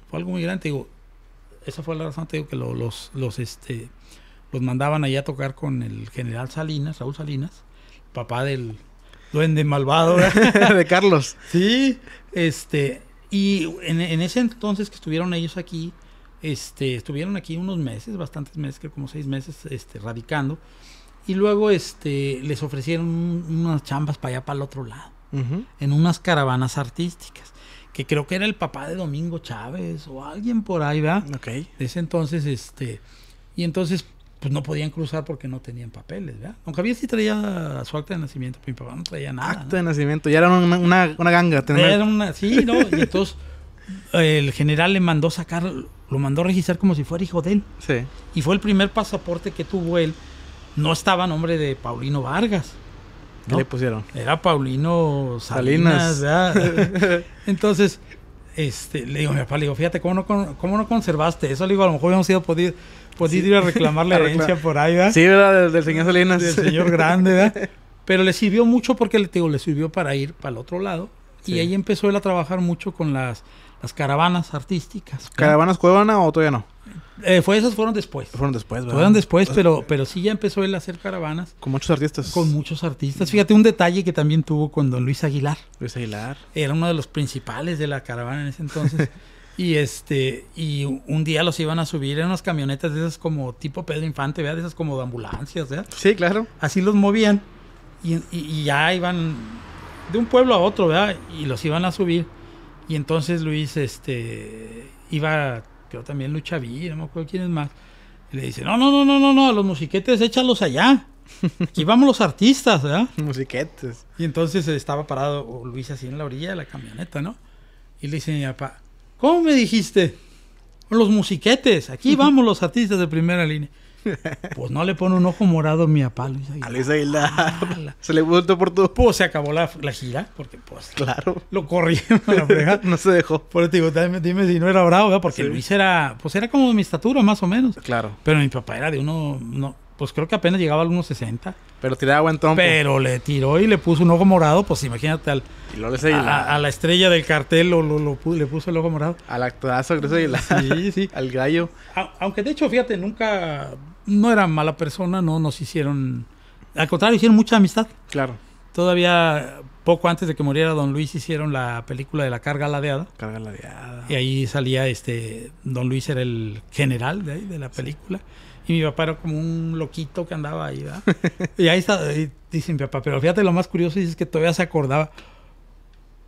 Fue algo muy grande. Digo, esa fue la razón, te digo, que los, los, este, pues mandaban allá a tocar con el general Salinas, Raúl Salinas, papá del duende malvado. (laughs) de Carlos. Sí, este, y en, en, ese entonces que estuvieron ellos aquí, este, estuvieron aquí unos meses, bastantes meses, creo como seis meses, este, radicando, y luego, este, les ofrecieron unas chambas para allá, para el otro lado, en unas caravanas artísticas que creo que era el papá de Domingo Chávez o alguien por ahí, ¿verdad? Ok. De ese entonces, este. Y entonces pues no podían cruzar porque no tenían papeles, ¿verdad? Aunque había sí traía su acta de nacimiento, pero mi papá no traía nada. Acta de nacimiento, ya era una, una, ganga. Era una, sí, ¿no? Y entonces el general le mandó sacar, lo mandó a registrar como si fuera hijo de él. Sí. Y fue el primer pasaporte que tuvo él. No estaba a nombre de Paulino Vargas. ¿Qué le pusieron? Era Paulino Salinas. Salinas. (laughs) entonces, este, le digo a mi papá, le digo, fíjate, ¿cómo no, cómo no conservaste eso? Le digo, a lo mejor hubiéramos sido podido podía pues ir a reclamar la (laughs) herencia por ahí, ¿verdad? Sí, ¿verdad? Del, señor Salinas. Del señor grande, ¿verdad? (laughs) Pero le sirvió mucho porque le, digo, le sirvió para ir para el otro lado. Y ahí empezó él a trabajar mucho con las, caravanas artísticas. ¿Caravanas Cuevana o todavía no? Eh, fue, esas fueron después. Fueron después, ¿verdad? Fueron después, pues pero, eh, pero sí ya empezó él a hacer caravanas. Con muchos artistas. Con muchos artistas. Fíjate, un detalle que también tuvo con don Luis Aguilar. Luis Aguilar. Era uno de los principales de la caravana en ese entonces. (laughs) Y este, y un día los iban a subir en unas camionetas de esas como tipo Pedro Infante, ¿verdad? De esas como de ambulancias, ¿verdad? Sí, claro. Así los movían y, y, ya iban de un pueblo a otro, ¿verdad? Y los iban a subir. Y entonces Luis, este, iba, creo también Luchaví, no me acuerdo quién es más. Y le dice, no, no, no, no, no, no, los musiquetes échalos allá. Aquí (laughs) vamos los artistas, ¿verdad? Musiquetes. Y entonces estaba parado Luis así en la orilla de la camioneta, ¿no? Y le dice mi papá, ¿Cómo me dijiste? Los musiquetes. Aquí vamos los artistas de primera línea. (laughs) Pues no le pone un ojo morado a mi papá, Luis Aguilar. A Luis Aguilar. se le vuelto por todo. Pues se acabó la, gira, porque pues. Claro. Lo corrieron (laughs) a la (laughs) no se dejó. Por eso digo, dime, dime, si no era bravo, porque Luis era, pues era como de mi estatura, más o menos. Claro. Pero mi papá era de uno, no, pues creo que apenas llegaba a unos 60. Pero tiraba buen trompo. Pero le tiró y le puso un ojo morado, pues imagínate al, a, la estrella del cartel lo, lo, le puso el ojo morado. Al actorazo creo que Sí, sí. (laughs) al gallo. aunque de hecho, fíjate, nunca, no era mala persona, no nos hicieron, al contrario, hicieron mucha amistad. Claro. Todavía poco antes de que muriera Don Luis hicieron la película de la carga ladeada. Carga ladeada. Y ahí salía este, Don Luis era el general de, la película. Y mi papá era como un loquito que andaba ahí, ¿verdad? (laughs) y ahí está, dice mi papá, pero fíjate lo más curioso, es que todavía se acordaba.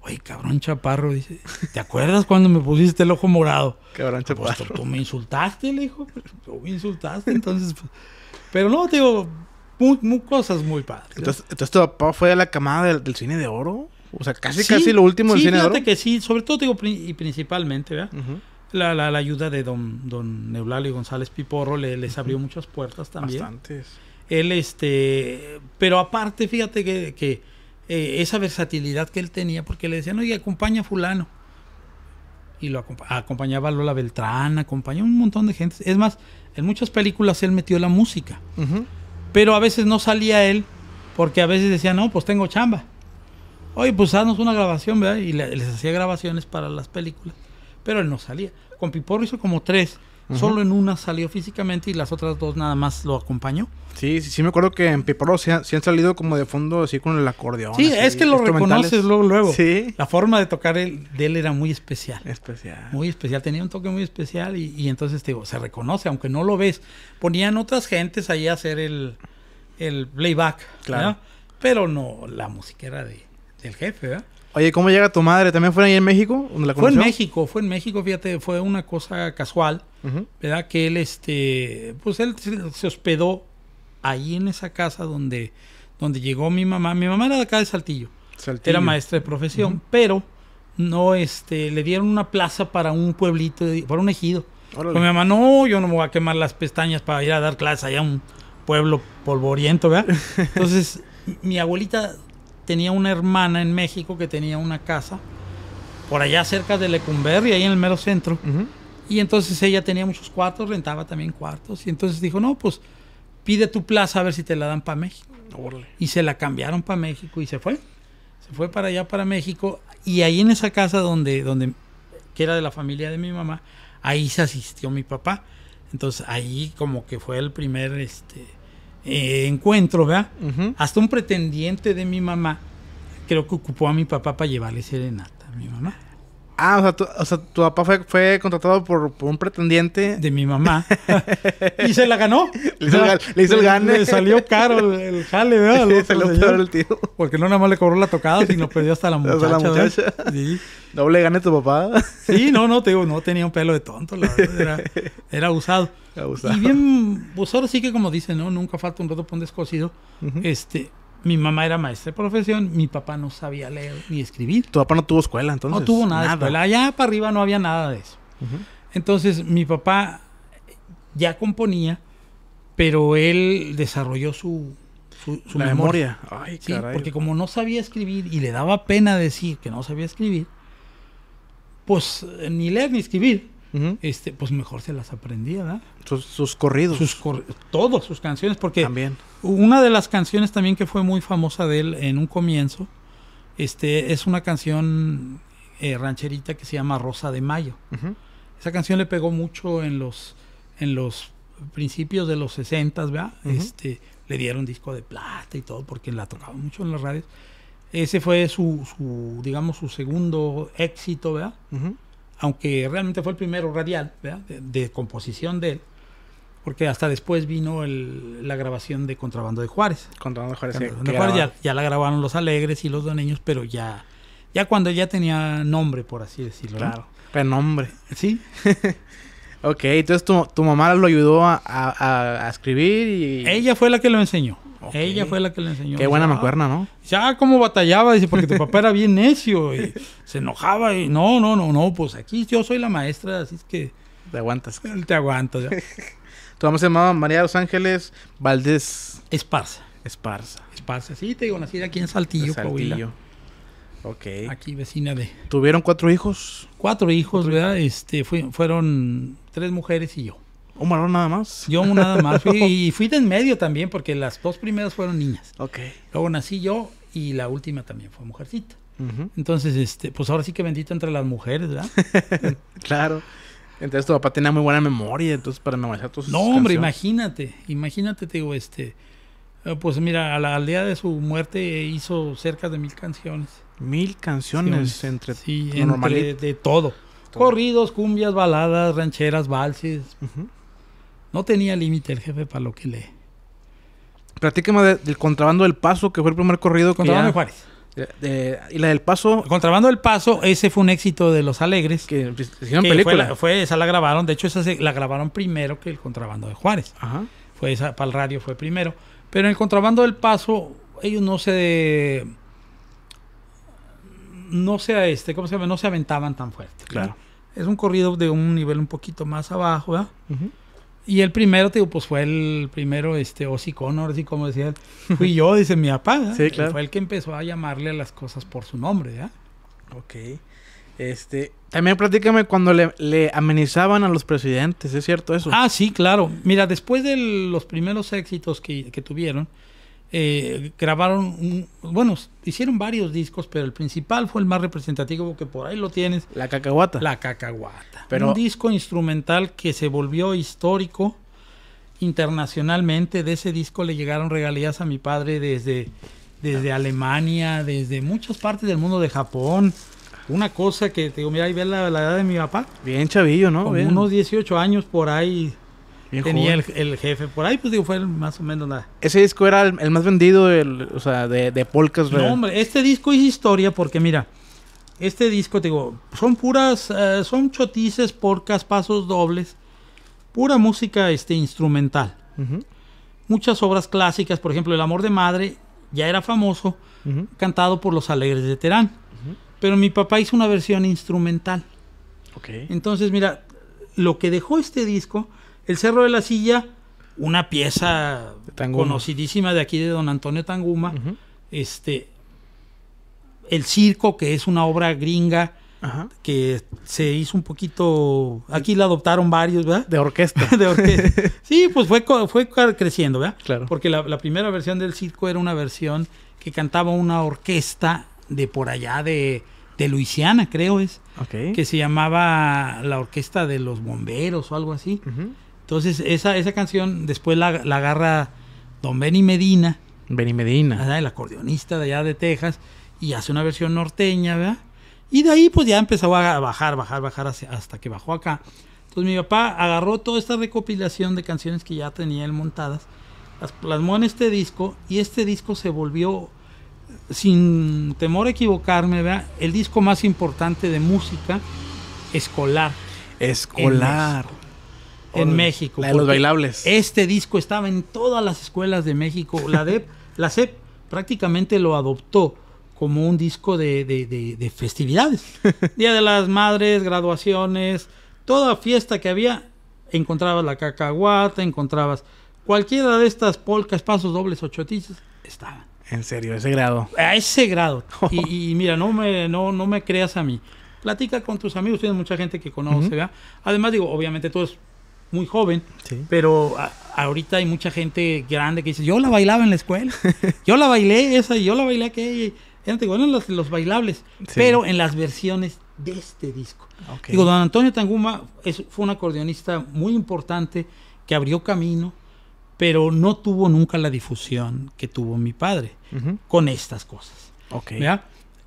Oye, cabrón chaparro, dice, ¿te acuerdas cuando me pusiste el ojo morado? Cabrón ah, pues, chaparro. Pues, tú me insultaste, le dijo, pues, tú me insultaste, entonces, pues, pero no, digo, muy, cosas muy padres. Entonces, tu papá fue a la camada del, cine de oro. O sea, casi, casi lo último del cine de oro. Sí, que sí, sobre todo, digo, y principalmente, ¿verdad? La, ayuda de don, don Neulalio González Piporro le, les abrió muchas puertas también. Bastantes. Él, este, pero aparte, fíjate que, eh, esa versatilidad que él tenía, porque le decían, oye, acompaña a fulano. Y lo acompañaba a Lola Beltrán, acompañó un montón de gente. Es más, en muchas películas él metió la música. Pero a veces no salía él, porque a veces decía, no, pues tengo chamba. Oye, pues haznos una grabación, ¿verdad? Y les hacía grabaciones para las películas pero él no salía. Con Piporro hizo como tres. Solo en una salió físicamente y las otras dos nada más lo acompañó. Sí, sí, me acuerdo que en Piporro se, han salido como de fondo así con el acordeón. Sí, es que lo reconoces luego, luego. Sí. La forma de tocar él, de él era muy especial. Especial. Muy especial, tenía un toque muy especial y, entonces te digo, se reconoce, aunque no lo ves. Ponían otras gentes ahí a hacer el, playback, claro. Pero no, la música era de, del jefe, ¿verdad? Oye, ¿cómo llega tu madre? ¿También fue ahí en México? fue en México, fue en México, fíjate, fue una cosa casual, ¿verdad? Que él, este, pues él se, hospedó ahí en esa casa donde, donde llegó mi mamá. Mi mamá era de acá de Saltillo, Saltillo. era maestra de profesión, pero no, este, le dieron una plaza para un pueblito, para un ejido. mi mamá, no, yo no me voy a quemar las pestañas para ir a dar clases allá a un pueblo polvoriento, ¿verdad? (laughs) Entonces, mi abuelita tenía una hermana en México que tenía una casa por allá cerca de Lecumberri, ahí en el mero centro. Y entonces ella tenía muchos cuartos, rentaba también cuartos. Y entonces dijo, no, pues pide tu plaza a ver si te la dan para México. Y se la cambiaron para México y se fue. Se fue para allá, para México. Y ahí en esa casa donde, donde que era de la familia de mi mamá, ahí se asistió mi papá. Entonces ahí como que fue el primer, este, Encuentro eh, encuentro, ¿verdad? Hasta un pretendiente de mi mamá creo que ocupó a mi papá para llevarle serenata a mi mamá. Ah, o sea, tu, o sea, tu papá fue, fue contratado por, un pretendiente. De mi mamá. (laughs) y se la ganó. Le hizo, el, gane. Le salió caro el, jale, ¿verdad? Le salió el tío. Porque no nada más le cobró la tocada, sino perdió pues hasta la muchacha. Hasta la muchacha. Sí. Doble gane tu papá. sí, no, no, te digo, no tenía un pelo de tonto, la verdad. Era, era abusado. Y bien, pues sí que como dicen, ¿no? Nunca falta un rato para un Este, mi mamá era maestra de profesión, mi papá no sabía leer ni escribir. Tu papá no tuvo escuela, entonces. No tuvo nada, de escuela. Allá para arriba no había nada de eso. Entonces, mi papá ya componía, pero él desarrolló su, memoria. Porque como no sabía escribir y le daba pena decir que no sabía escribir, pues eh, ni leer ni escribir este, pues mejor se las aprendía, ¿verdad? Sus, corridos. Sus todos sus canciones, porque también. una de las canciones también que fue muy famosa de él en un comienzo, este, es una canción eh, rancherita que se llama Rosa de Mayo. Esa canción le pegó mucho en los, en los principios de los 60, ¿verdad? este, le dieron disco de plata y todo porque la tocaba mucho en las radios. Ese fue su, su digamos, su segundo éxito, ¿verdad? aunque realmente fue el primero radial, De, composición de él, porque hasta después vino la grabación de Contrabando de Juárez. Contrabando de Juárez, Contrabando ya, la grabaron Los Alegres y Los Doneños, pero ya, ya cuando ya tenía nombre, por así decirlo. Claro, renombre. Sí. (laughs) ok, entonces tu, tu, mamá lo ayudó a, escribir y... Ella fue la que lo enseñó. Ella fue la que le enseñó. Qué buena macuerna, ¿no? ya cómo batallaba, dice, porque tu (laughs) papá era bien necio y se enojaba y no, no, no, no, pues aquí yo soy la maestra, así es que... Te aguantas. Te aguantas. Ya. tu mamá se llamaba María los Ángeles Valdés. Esparza. Esparza. Esparza, sí, te digo, nací aquí en Saltillo, Saltillo. Ok. Aquí vecina de... ¿Tuvieron cuatro hijos? Cuatro hijos, ¿verdad? Este, fueron tres mujeres y yo. ¿Un varón nada más? Yo nada más. (laughs) y fui de en medio también, porque las dos primeras fueron niñas. Ok. Luego nací yo y la última también fue Mujercita. Entonces, este, pues ahora sí que bendito entre las mujeres, ¿verdad? (laughs) claro. Entonces tu papá tenía muy buena memoria, entonces para memorizar tus No, hombre, imagínate, imagínate, te digo, este, eh, pues mira, a la aldea de su muerte hizo cerca de mil canciones. Mil canciones entre, sí, de todo. Corridos, cumbias, baladas, rancheras, valses. No tenía límite el jefe para lo que lee. Platíqueme del contrabando del paso, que fue el primer corrido. Contrabando de Juárez. y la del Paso. Contrabando del Paso, ese fue un éxito de Los Alegres. Que hicieron película. Fue, esa la grabaron, de hecho, esa la grabaron primero que el Contrabando de Juárez. Ajá. Fue esa, para el radio fue primero. Pero en el Contrabando del Paso, ellos no se. No se, este, ¿cómo se llama? No se aventaban tan fuerte. Claro. Es un corrido de un nivel un poquito más abajo, ¿verdad? Y el primero, te digo, pues fue el primero, este, Ozzy Connor, así como decía, fui yo, dice mi papá. ¿eh? (laughs) claro. Fue el que empezó a llamarle a las cosas por su nombre, ¿ya? Ok. Este, también platícame cuando le, le, amenizaban a los presidentes, ¿es cierto eso? Ah, sí, claro. Mira, después de los primeros éxitos que, que tuvieron, eh, grabaron, bueno, hicieron varios discos, pero el principal fue el más representativo, que por ahí lo tienes. La cacahuata. La cacahuata. Pero... Un disco instrumental que se volvió histórico internacionalmente. De ese disco le llegaron regalías a mi padre desde, desde Alemania, desde muchas partes del mundo, de Japón. Una cosa que, te digo, mira, ahí ves la, edad de mi papá. Bien chavillo, ¿no? unos 18 años por ahí tenía ¿eh? el, el, jefe por ahí, pues digo, fue más o menos nada. Ese disco era el, más vendido, o sea, de, de polcas. No, hombre, este disco hizo historia porque mira, este disco, te digo, son puras, eh, son chotices, porcas, pasos dobles, pura música este, instrumental. Muchas obras clásicas, por ejemplo, El amor de madre ya era famoso, cantado por los alegres de Terán. Pero mi papá hizo una versión instrumental. Okay. Entonces, mira, lo que dejó este disco el Cerro de la Silla, una pieza conocidísima de aquí de don Antonio Tanguma. Este. El circo, que es una obra gringa. que se hizo un poquito. Aquí la adoptaron varios, ¿verdad? De orquesta. (laughs) de orquesta. (laughs) Sí, pues fue, fue creciendo, ¿verdad? Claro. Porque la, primera versión del circo era una versión que cantaba una orquesta de por allá de, Luisiana, creo es. Que se llamaba la Orquesta de los Bomberos o algo así. Entonces, esa, esa canción después la, agarra Don Benny Medina. Benny Medina. El acordeonista de allá de Texas. Y hace una versión norteña, ¿verdad? Y de ahí pues ya empezó a bajar, bajar, bajar hasta que bajó acá. Entonces mi papá agarró toda esta recopilación de canciones que ya tenía él montadas, las plasmó en este disco y este disco se volvió, sin temor a equivocarme, ¿verdad? el disco más importante de música escolar. Escolar en México. La los bailables. Este disco estaba en todas las escuelas de México. La DEP, (laughs) la CEP prácticamente lo adoptó como un disco de, festividades. (laughs) Día de las Madres, graduaciones, toda fiesta que había, encontrabas la cacahuata, encontrabas cualquiera de estas polcas, pasos dobles o estaban. En serio, ese grado. A ese grado. (laughs) Y, mira, no me, no, no me creas a mí. Platica con tus amigos, tienes mucha gente que conoce, Además, digo, obviamente todos muy joven, pero ahorita hay mucha gente grande que dice, yo la bailaba en la escuela, yo la bailé esa, y yo la bailé aquella, eran los, los bailables, pero en las versiones de este disco. Digo, don Antonio Tanguma es, fue un acordeonista muy importante que abrió camino, pero no tuvo nunca la difusión que tuvo mi padre con estas cosas.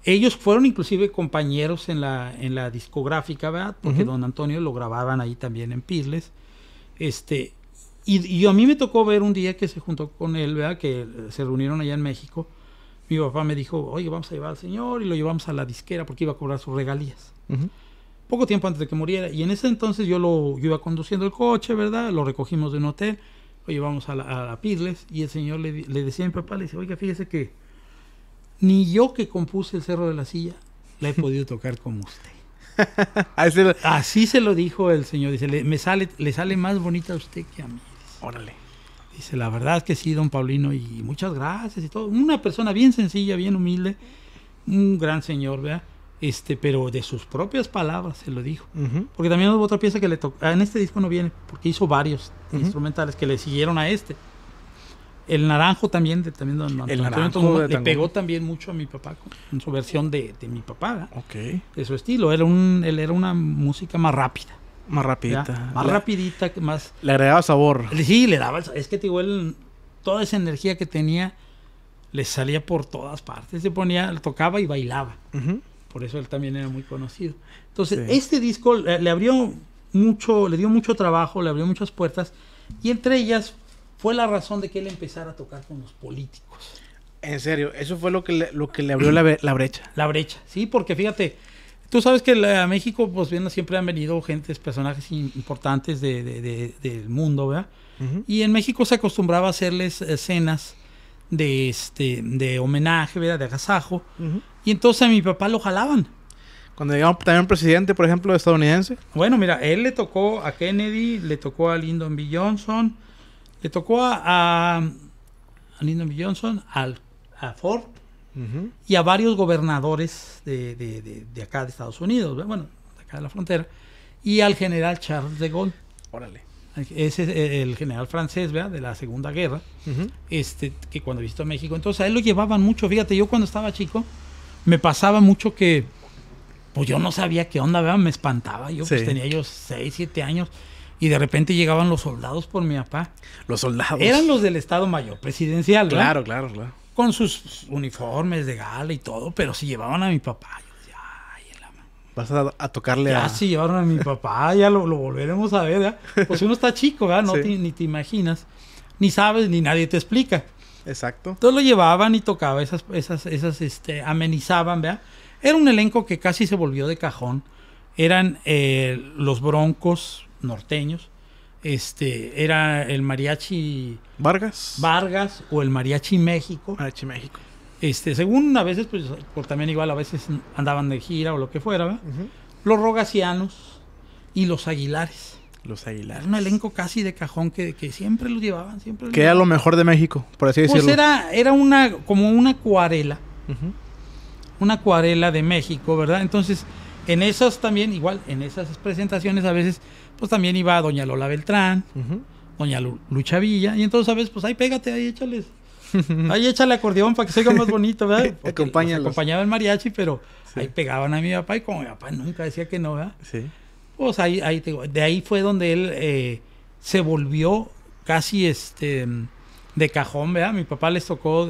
Ellos fueron inclusive compañeros en la, en la discográfica, ¿verdad? Porque don Antonio lo grababan ahí también en Pirles. Este, y, a mí me tocó ver un día que se juntó con él, ¿verdad? Que eh, se reunieron allá en México. Mi papá me dijo, oye, vamos a llevar al señor y lo llevamos a la disquera porque iba a cobrar sus regalías. Poco tiempo antes de que muriera. Y en ese entonces yo lo iba conduciendo el coche, ¿verdad? Lo recogimos de un hotel, lo llevamos a, la, Pirles y el señor le, decía a mi papá, le dice, oiga, fíjese que ni yo que compuse el Cerro de la Silla la he (laughs) podido tocar como usted. (laughs) Ah, Así se lo dijo el señor. Dice, le, me sale, le sale más bonita a usted que a mí. Órale. Dice, la verdad es que sí, don Paulino, y muchas gracias y todo. Una persona bien sencilla, bien humilde, un gran señor, ¿verdad? Este, pero de sus propias palabras se lo dijo. Porque también hubo otra pieza que le tocó, en este disco no viene, porque hizo varios instrumentales que le siguieron a este. El naranjo también, de, también el naranjo le pegó también mucho a mi papá en su versión de, mi papá. Ok. De su estilo. Era un, él era una música más rápida. Más rapidita. Más rápida. rapidita, más... Le agregaba sabor. Sí, le daba... Es que igual toda esa energía que tenía le salía por todas partes. Se ponía, tocaba y bailaba. Por eso él también era muy conocido. Entonces, este disco eh, le, abrió mucho, le dio mucho trabajo, le abrió muchas puertas. Y entre ellas, fue la razón de que él empezara a tocar con los políticos. En serio, eso fue lo que le, lo que le abrió la, brecha. La brecha, sí, porque fíjate, tú sabes que a México, pues siempre han venido gentes, personajes importantes del mundo, ¿verdad? Y en México se acostumbraba a hacerles escenas de, este, de homenaje, ¿verdad? De agasajo. Y entonces a mi papá lo jalaban. Cuando llegaba también un presidente, por ejemplo, estadounidense. Bueno, mira, él le tocó a Kennedy, le tocó a Lyndon B. Johnson, le tocó a, a, Lyndon Johnson, al, a Ford y a varios gobernadores de, acá de Estados Unidos, bueno, de acá de la frontera, y al general Charles de Gaulle. Órale. Ese es eh, el general francés, ¿verdad? De la Segunda Guerra, este, que cuando visitó México. Entonces a él lo llevaban mucho. Fíjate, yo cuando estaba chico, me pasaba mucho que, pues yo no sabía qué onda, Me espantaba. Yo pues, tenía yo 6, 7 años y de repente llegaban los soldados por mi papá. Los soldados. Eran los del Estado Mayor, presidencial, ¿verdad? Claro, claro, claro. Con sus uniformes de gala y todo, pero si llevaban a mi papá. Yo decía, Ay, la Vas a, tocarle a. Ya si llevaron a mi papá, ya lo, volveremos a ver, ¿verdad? Pues uno está chico, ¿verdad? No (laughs) ni te imaginas, ni sabes, ni nadie te explica. Exacto. Entonces lo llevaban y tocaba, esas, esas, esas, este, amenizaban, ¿verdad? Era un elenco que casi se volvió de cajón. Eran eh, los Broncos, norteños. Este, era el mariachi Vargas. Vargas o el mariachi México. Mariachi México. Este, según a veces, pues, por también igual a veces andaban de gira o lo que fuera, Los Rogacianos y los Aguilares. Los Aguilares. Era un elenco casi de cajón que, siempre los llevaban, siempre. Los que era lo mejor de México, por así pues decirlo. Pues era, era una, como una acuarela. Una acuarela de México, ¿verdad? Entonces, en esas también, igual, en esas presentaciones a veces, pues también iba doña Lola Beltrán, doña Lucha Villa, y entonces a veces, pues ahí pégate, ahí échales. (laughs) Ahí échale acordeón para que se más bonito, ¿verdad? (laughs) Acompañaba el mariachi, pero ahí pegaban a mi papá y como mi papá nunca decía que no, ¿verdad? Sí. Pues ahí, ahí te digo, de ahí fue donde él eh, se volvió casi este de cajón, ¿verdad? Mi papá les tocó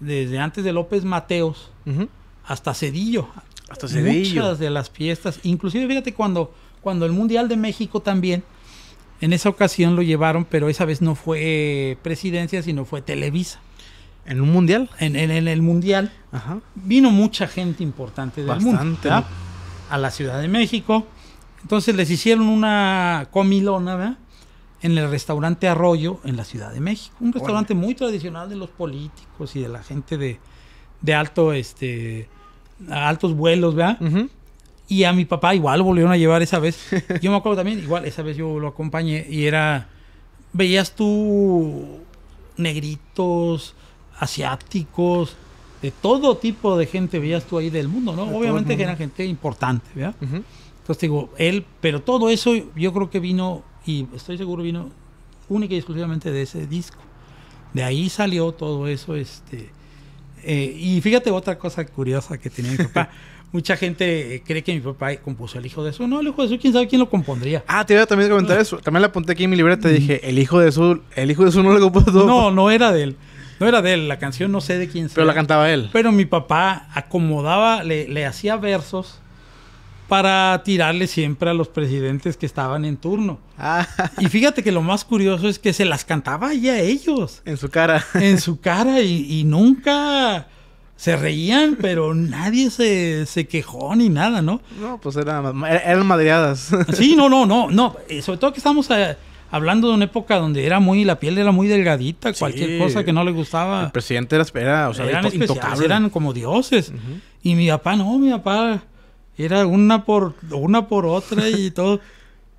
desde antes de López Mateos hasta Cedillo. Hasta Cedillo. Muchas de las fiestas, inclusive fíjate cuando, cuando el Mundial de México también, en esa ocasión lo llevaron, pero esa vez no fue presidencia, sino fue Televisa. ¿En un mundial? En, el mundial. Vino mucha gente importante del mundo. A la Ciudad de México. Entonces les hicieron una comilona, ¿verdad? En el restaurante Arroyo, en la Ciudad de México. Un restaurante muy tradicional de los políticos y de la gente de, de alto este, a altos vuelos, ¿verdad? Y a mi papá igual volvieron a llevar esa vez. (laughs) Yo me acuerdo también, igual, esa vez yo lo acompañé y era. Veías tú negritos, asiáticos, de todo tipo de gente veías tú ahí del mundo, ¿no? Obviamente que era gente importante, ¿verdad? Entonces digo, él, pero todo eso yo creo que vino, y estoy seguro vino única y exclusivamente de ese disco. De ahí salió todo eso, este, eh, y fíjate otra cosa curiosa que tenía mi papá. (laughs) Mucha gente eh, cree que mi papá compuso el hijo de su. No, el hijo de su, quién sabe quién lo compondría. Ah, te iba a también comentar ah. eso. También la apunté aquí en mi libreta y dije, el hijo de su, el hijo de su no lo compuso. No, no era de él. No era de él, la canción no sé de quién sabe. Pero la cantaba él. Pero mi papá acomodaba, le, le hacía versos para tirarle siempre a los presidentes que estaban en turno. Ah. Y fíjate que lo más curioso es que se las cantaba ya a ellos. En su cara. En su cara y, nunca se reían, pero nadie se, quejó ni nada, ¿no? No, pues eran, eran madreadas. Sí, no, no, no, no. Eh, sobre todo que estamos... Eh, hablando de una época donde era muy la piel era muy delgadita, cualquier cosa que no le gustaba. El presidente era, o sea, eran, eran como dioses. Y mi papá no, mi papá era una por, una por otra y (laughs) todo.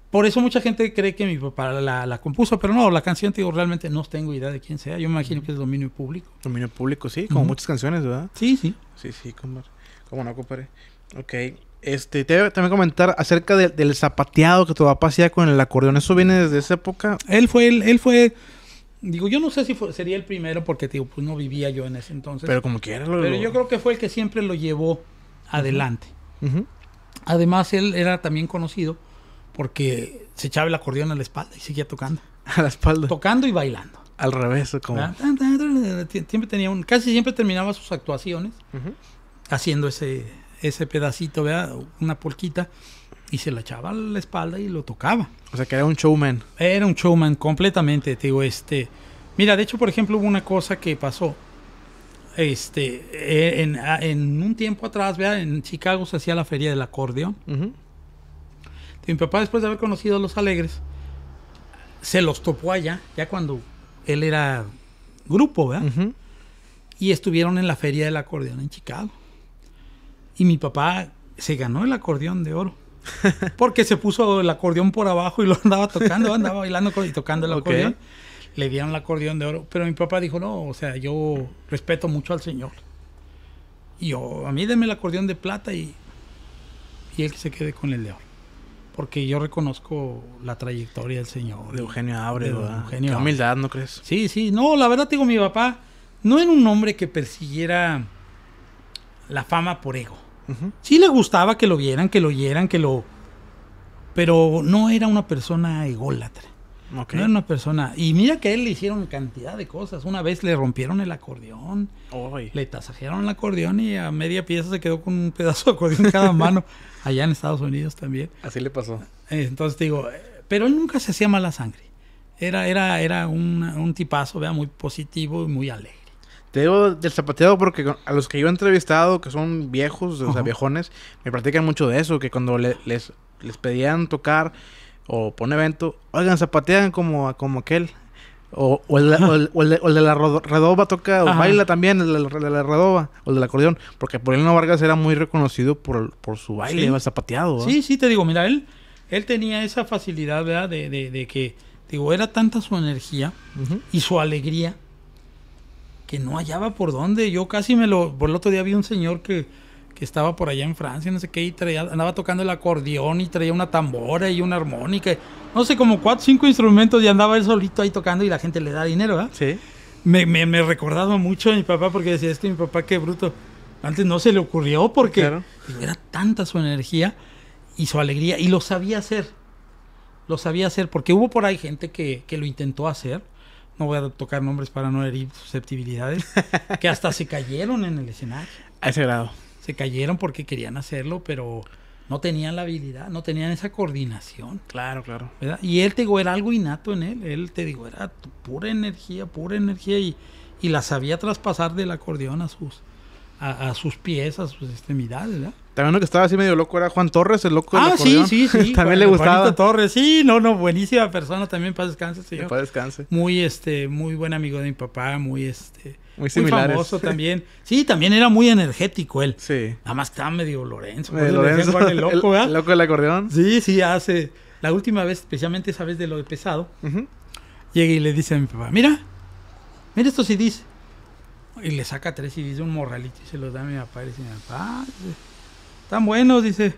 Por eso mucha gente cree que mi papá la, la, compuso, pero no, la canción, digo, realmente no tengo idea de quién sea. Yo me imagino que es dominio público. Dominio público, sí, como muchas canciones, ¿verdad? Sí, sí. Sí, sí, como, no, compadre. Ok. Este, te voy también comentar acerca del zapateado que tu papá hacía con el acordeón. ¿Eso viene desde esa época? Él fue, él, él fue, digo, yo no sé si sería el primero porque, digo, pues no vivía yo en ese entonces. Pero como quiera. Lo... Pero yo creo que fue el que siempre lo llevó adelante. Además, él era también conocido porque se echaba el acordeón a la espalda y seguía tocando. (laughs) A la espalda. Tocando y bailando. Al revés, como. Ah, siempre tenía un. Casi siempre terminaba sus actuaciones haciendo ese, ese pedacito, ¿verdad? Una polquita. Y se la echaba a la espalda y lo tocaba. O sea que era un showman. Era un showman completamente, digo, este. Mira, de hecho, por ejemplo, hubo una cosa que pasó este, eh, ah, en, un tiempo atrás, en Chicago se hacía la feria del acordeón. Mi papá, después de haber conocido a los Alegres, se los topó allá, ya cuando él era grupo, ¿verdad? Y estuvieron en la feria del acordeón en Chicago. Y mi papá se ganó el acordeón de oro. (laughs) Porque se puso el acordeón por abajo y lo andaba tocando, andaba bailando y tocando el acordeón le dieron el acordeón de oro. Pero mi papá dijo, no, o sea, yo respeto mucho al Señor. Y yo, a mí denme el acordeón de plata y, y él se quede con el de oro. Porque yo reconozco la trayectoria del Señor. De Eugenio Abre, de Eugenio humildad, ¿no crees? Sí, sí. No, la verdad, digo, mi papá no era un hombre que persiguiera la fama por ego. Sí le gustaba que lo vieran, que lo oyeran, que lo... Pero no era una persona ególatra. No era una persona. Y mira que a él le hicieron cantidad de cosas. Una vez le rompieron el acordeón. Le tasajearon el acordeón y a media pieza se quedó con un pedazo de acordeón en cada (laughs) mano. Allá en Estados Unidos también. Así le pasó. Eh, entonces digo, pero él nunca se hacía mala sangre. Era, era, era un, tipazo, vea, muy positivo y muy alegre. Te digo del zapateado porque a los que yo he entrevistado, que son viejos, o sea, viejones, me platican mucho de eso, que cuando les, les pedían tocar, o por evento, oigan, zapatean como, como aquel. O, el, de, la redoba toca, o baila también, el de la redoba, o el del acordeón. Porque Paulino Vargas era muy reconocido por, por su baile, zapateado. Sí, sí, te digo, mira, él, él tenía esa facilidad, ¿verdad? De, que, digo, era tanta su energía y su alegría que no hallaba por dónde. Yo casi me lo. Por el otro día vi un señor que que estaba por allá en Francia, no sé qué, y andaba tocando el acordeón y traía una tambora y una armónica, no sé, como cuatro, cinco instrumentos y andaba él solito ahí tocando y la gente le da dinero, ¿verdad? Sí. Me, recordaba mucho a mi papá porque decía, es que mi papá qué bruto, antes no se le ocurrió porque era tanta su energía y su alegría y lo sabía hacer, lo sabía hacer porque hubo por ahí gente que, que lo intentó hacer no voy a tocar nombres para no herir susceptibilidades, (laughs) que hasta se cayeron en el escenario. A ese grado se cayeron porque querían hacerlo, pero no tenían la habilidad, no tenían esa coordinación. Claro, claro. ¿verdad? Y él, te digo, era algo innato en él. Él, te digo, era pura energía, pura energía y, y la sabía traspasar del acordeón a sus, a, sus pies, a sus extremidades, ¿verdad? También lo que estaba así medio loco era Juan Torres, el loco ah, sí, sí, sí. (laughs) también le gustaba. Juanito Torres, sí, no, no, buenísima persona también, para descanse, señor. Para descanse. Muy, este, muy buen amigo de mi papá, muy, este, muy similares. famoso también. Sí, también era muy energético él. Sí. Nada más estaba medio Lorenzo. Pues, el loco, (laughs) el, loco del acordeón. Sí, sí, hace. La última vez, especialmente esa vez de lo de pesado, llega y le dice a mi papá: Mira, mira estos CDs. Y le saca tres CDs de un morralito y se los da a mi papá. Y dice: mi están buenos, dice.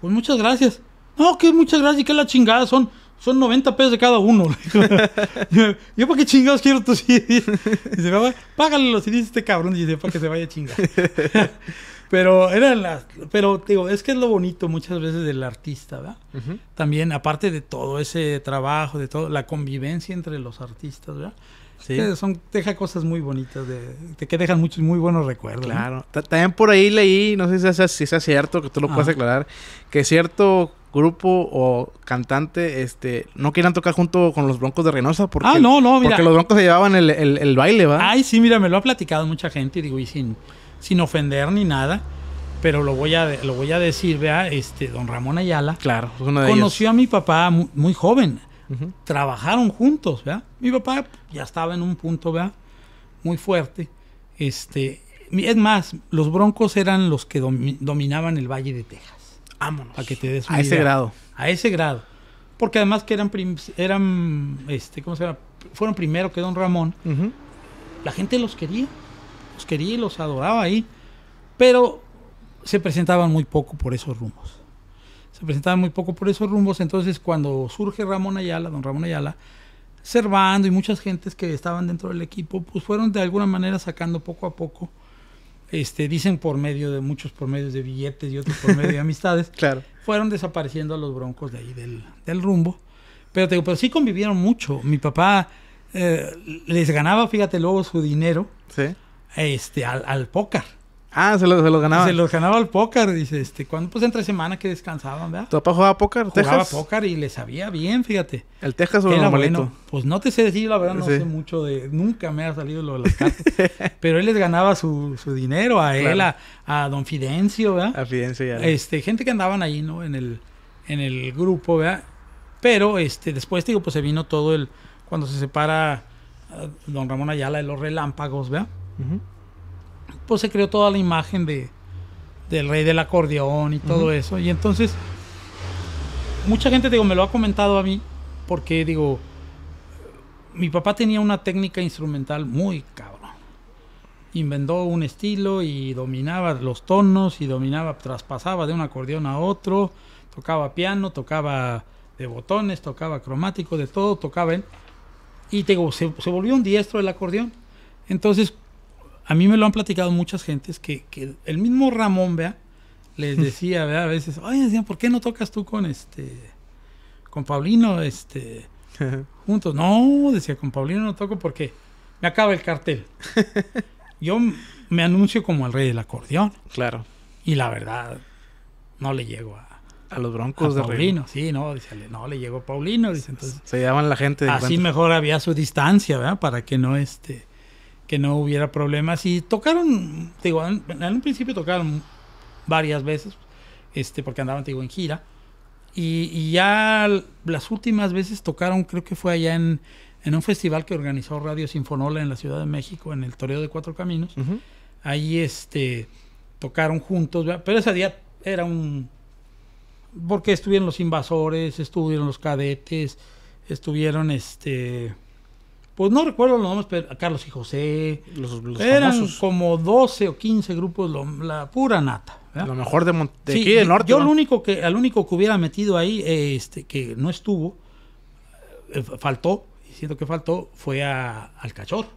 Pues muchas gracias. No, que muchas gracias, y que la chingada son. Son 90 pesos de cada uno. (laughs) yo, ¿para qué chingados quiero tus CD? Dice, papá, págale los CDs a este cabrón. Y dice, para que se vaya a chingar. (laughs) pero, era pero, digo, es que es lo bonito muchas veces del artista, ¿verdad? También, aparte de todo ese trabajo, de todo, la convivencia entre los artistas, ¿verdad? Sí. son, deja cosas muy bonitas, de, que dejan muchos muy buenos recuerdos. Claro. También por ahí leí, no sé si sea, cierto, que tú lo puedas puedes aclarar, que cierto grupo o cantante este no quieran tocar junto con los Broncos de Reynosa porque, ah, los Broncos se llevaban el, baile, ¿va? Ay, sí, mira, me lo ha platicado mucha gente, digo, y sin, sin ofender ni nada, pero lo voy a, lo voy a decir, vea, este, don Ramón Ayala. Claro, Conoció a mi papá muy, joven, trabajaron juntos, vea. Mi papá ya estaba en un punto, vea, muy fuerte, este... Es más, los broncos eran los que dominaban el Valle de Texas. A ese grado. A ese grado. Porque además que eran, eran este, ¿cómo se llama? Fueron primero que Don Ramón. La gente los quería. Los quería y los adoraba ahí. Pero se presentaban muy poco por esos rumbos. Se presentaban muy poco por esos rumbos. Entonces, cuando surge Ramón Ayala, Don Ramón Ayala, Servando y muchas gentes que estaban dentro del equipo, pues fueron de alguna manera sacando poco a poco este, dicen por medio de muchos por medio de billetes y otros por medio de (laughs) amistades, claro. fueron desapareciendo a los broncos de ahí del, rumbo. Pero, pero sí convivieron mucho. Mi papá eh, les ganaba, fíjate, luego su dinero este, al, al póker. Ah, se los, ganaba. Se los ganaba al póker. Dice, este, cuando pues entre semana que descansaban, ¿verdad? ¿Tu papá jugaba póker? Jugaba póker y le sabía bien, fíjate. ¿El Texas o el normalito? pues no te sé decir, la verdad, no sé mucho de. Nunca me ha salido lo de las cartas. (laughs) pero él les ganaba su, dinero a él, a, don Fidencio, ¿verdad? A Fidencio ya. Este, gente que andaban ahí, ¿no? En el, en el grupo, ¿verdad? Pero este, después, digo, pues se vino todo el. Cuando se separa eh, don Ramón Ayala de los relámpagos, ¿verdad? Ajá pues se creó toda la imagen de, del rey del acordeón y todo eso. Y entonces, mucha gente, digo, me lo ha comentado a mí, porque digo, mi papá tenía una técnica instrumental muy cabrón. Inventó un estilo y dominaba los tonos y dominaba, traspasaba de un acordeón a otro, tocaba piano, tocaba de botones, tocaba cromático, de todo, tocaba él. Y se, se volvió un diestro del acordeón. Entonces, a mí me lo han platicado muchas gentes que, el mismo Ramón, vea, les decía, vea, A veces, oye, ¿por qué no tocas tú con este, con Paulino, este, (laughs) juntos? No, decía, con Paulino no toco porque me acaba el cartel. (laughs) Yo me anuncio como el rey del acordeón. Claro. Y la verdad, no le llego a... A los broncos a de Paulino, sí, no, dice, no le llegó Paulino, dice, entonces... Se llaman la gente de Así mejor había su distancia, ¿verdad? Para que no, este que no hubiera problemas. Y tocaron, digo, en, un principio tocaron varias veces, este, porque andaban, digo, en gira. Y, ya las últimas veces tocaron, creo que fue allá en, un festival que organizó Radio Sinfonola en la Ciudad de México, en el Toreo de Cuatro Caminos. Ahí este, tocaron juntos, pero ese día era un... Porque estuvieron los invasores, estuvieron los cadetes, estuvieron este pues no recuerdo los nombres, pero Carlos y José, los, eran como 12 o 15 grupos, la pura nata. Lo mejor de, aquí del norte. Yo el lo único que, al único que hubiera metido ahí, este, que no estuvo, eh, faltó, y siento que faltó, fue a, al cachorro.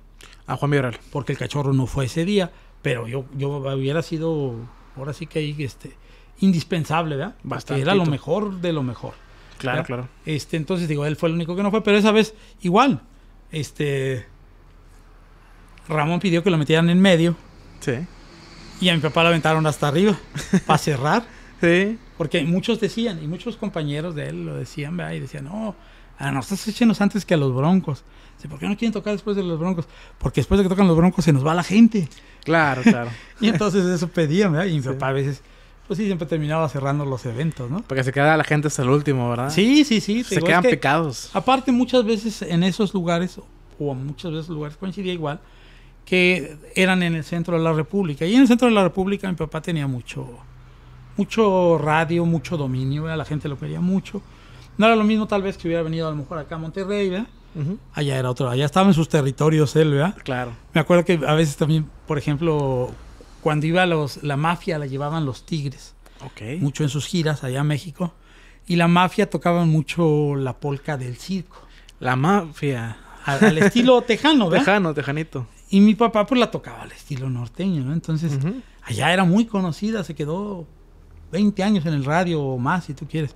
A Juan Miral. Porque el cachorro no fue ese día, pero yo, yo hubiera sido, ahora sí que ahí, este, indispensable, ¿verdad? Bastante. Era lo mejor de lo mejor. Claro, claro. Este, entonces digo, él fue el único que no fue, pero esa vez igual este, Ramón pidió que lo metieran en medio. Sí. Y a mi papá lo aventaron hasta arriba (laughs) para cerrar. sí. Porque muchos decían, y muchos compañeros de él lo decían, ¿verdad? y decían, no, a nosotros échenos antes que a los broncos. ¿Por qué no quieren tocar después de los broncos? Porque después de que tocan los broncos se nos va la gente. Claro, claro. (laughs) y entonces eso pedían, ¿verdad? Y mi papá a veces pues sí, siempre terminaba cerrando los eventos, ¿no? Porque se queda la gente hasta el último, ¿verdad? Sí, sí, sí. Se quedan picados. Aparte, muchas veces en esos lugares, o muchas veces lugares coincidía igual, que eran en el centro de la República. Y en el centro de la República mi papá tenía mucho, mucho radio, mucho dominio, ¿verdad? la gente lo quería mucho. No era lo mismo tal vez que hubiera venido a lo mejor acá a Monterrey, ¿verdad? Allá era otro, allá estaba en sus territorios él, ¿verdad? Claro. Me acuerdo que a veces también, por ejemplo, cuando iba los, la mafia la llevaban los Tigres. Okay. Mucho en sus giras allá en México. Y la mafia tocaba mucho la polca del circo. La mafia. Al, estilo (laughs) tejano, ¿verdad? Tejano, tejanito. Y mi papá pues la tocaba al estilo norteño, ¿no? Entonces, allá era muy conocida, se quedó 20 años en el radio o más, si tú quieres.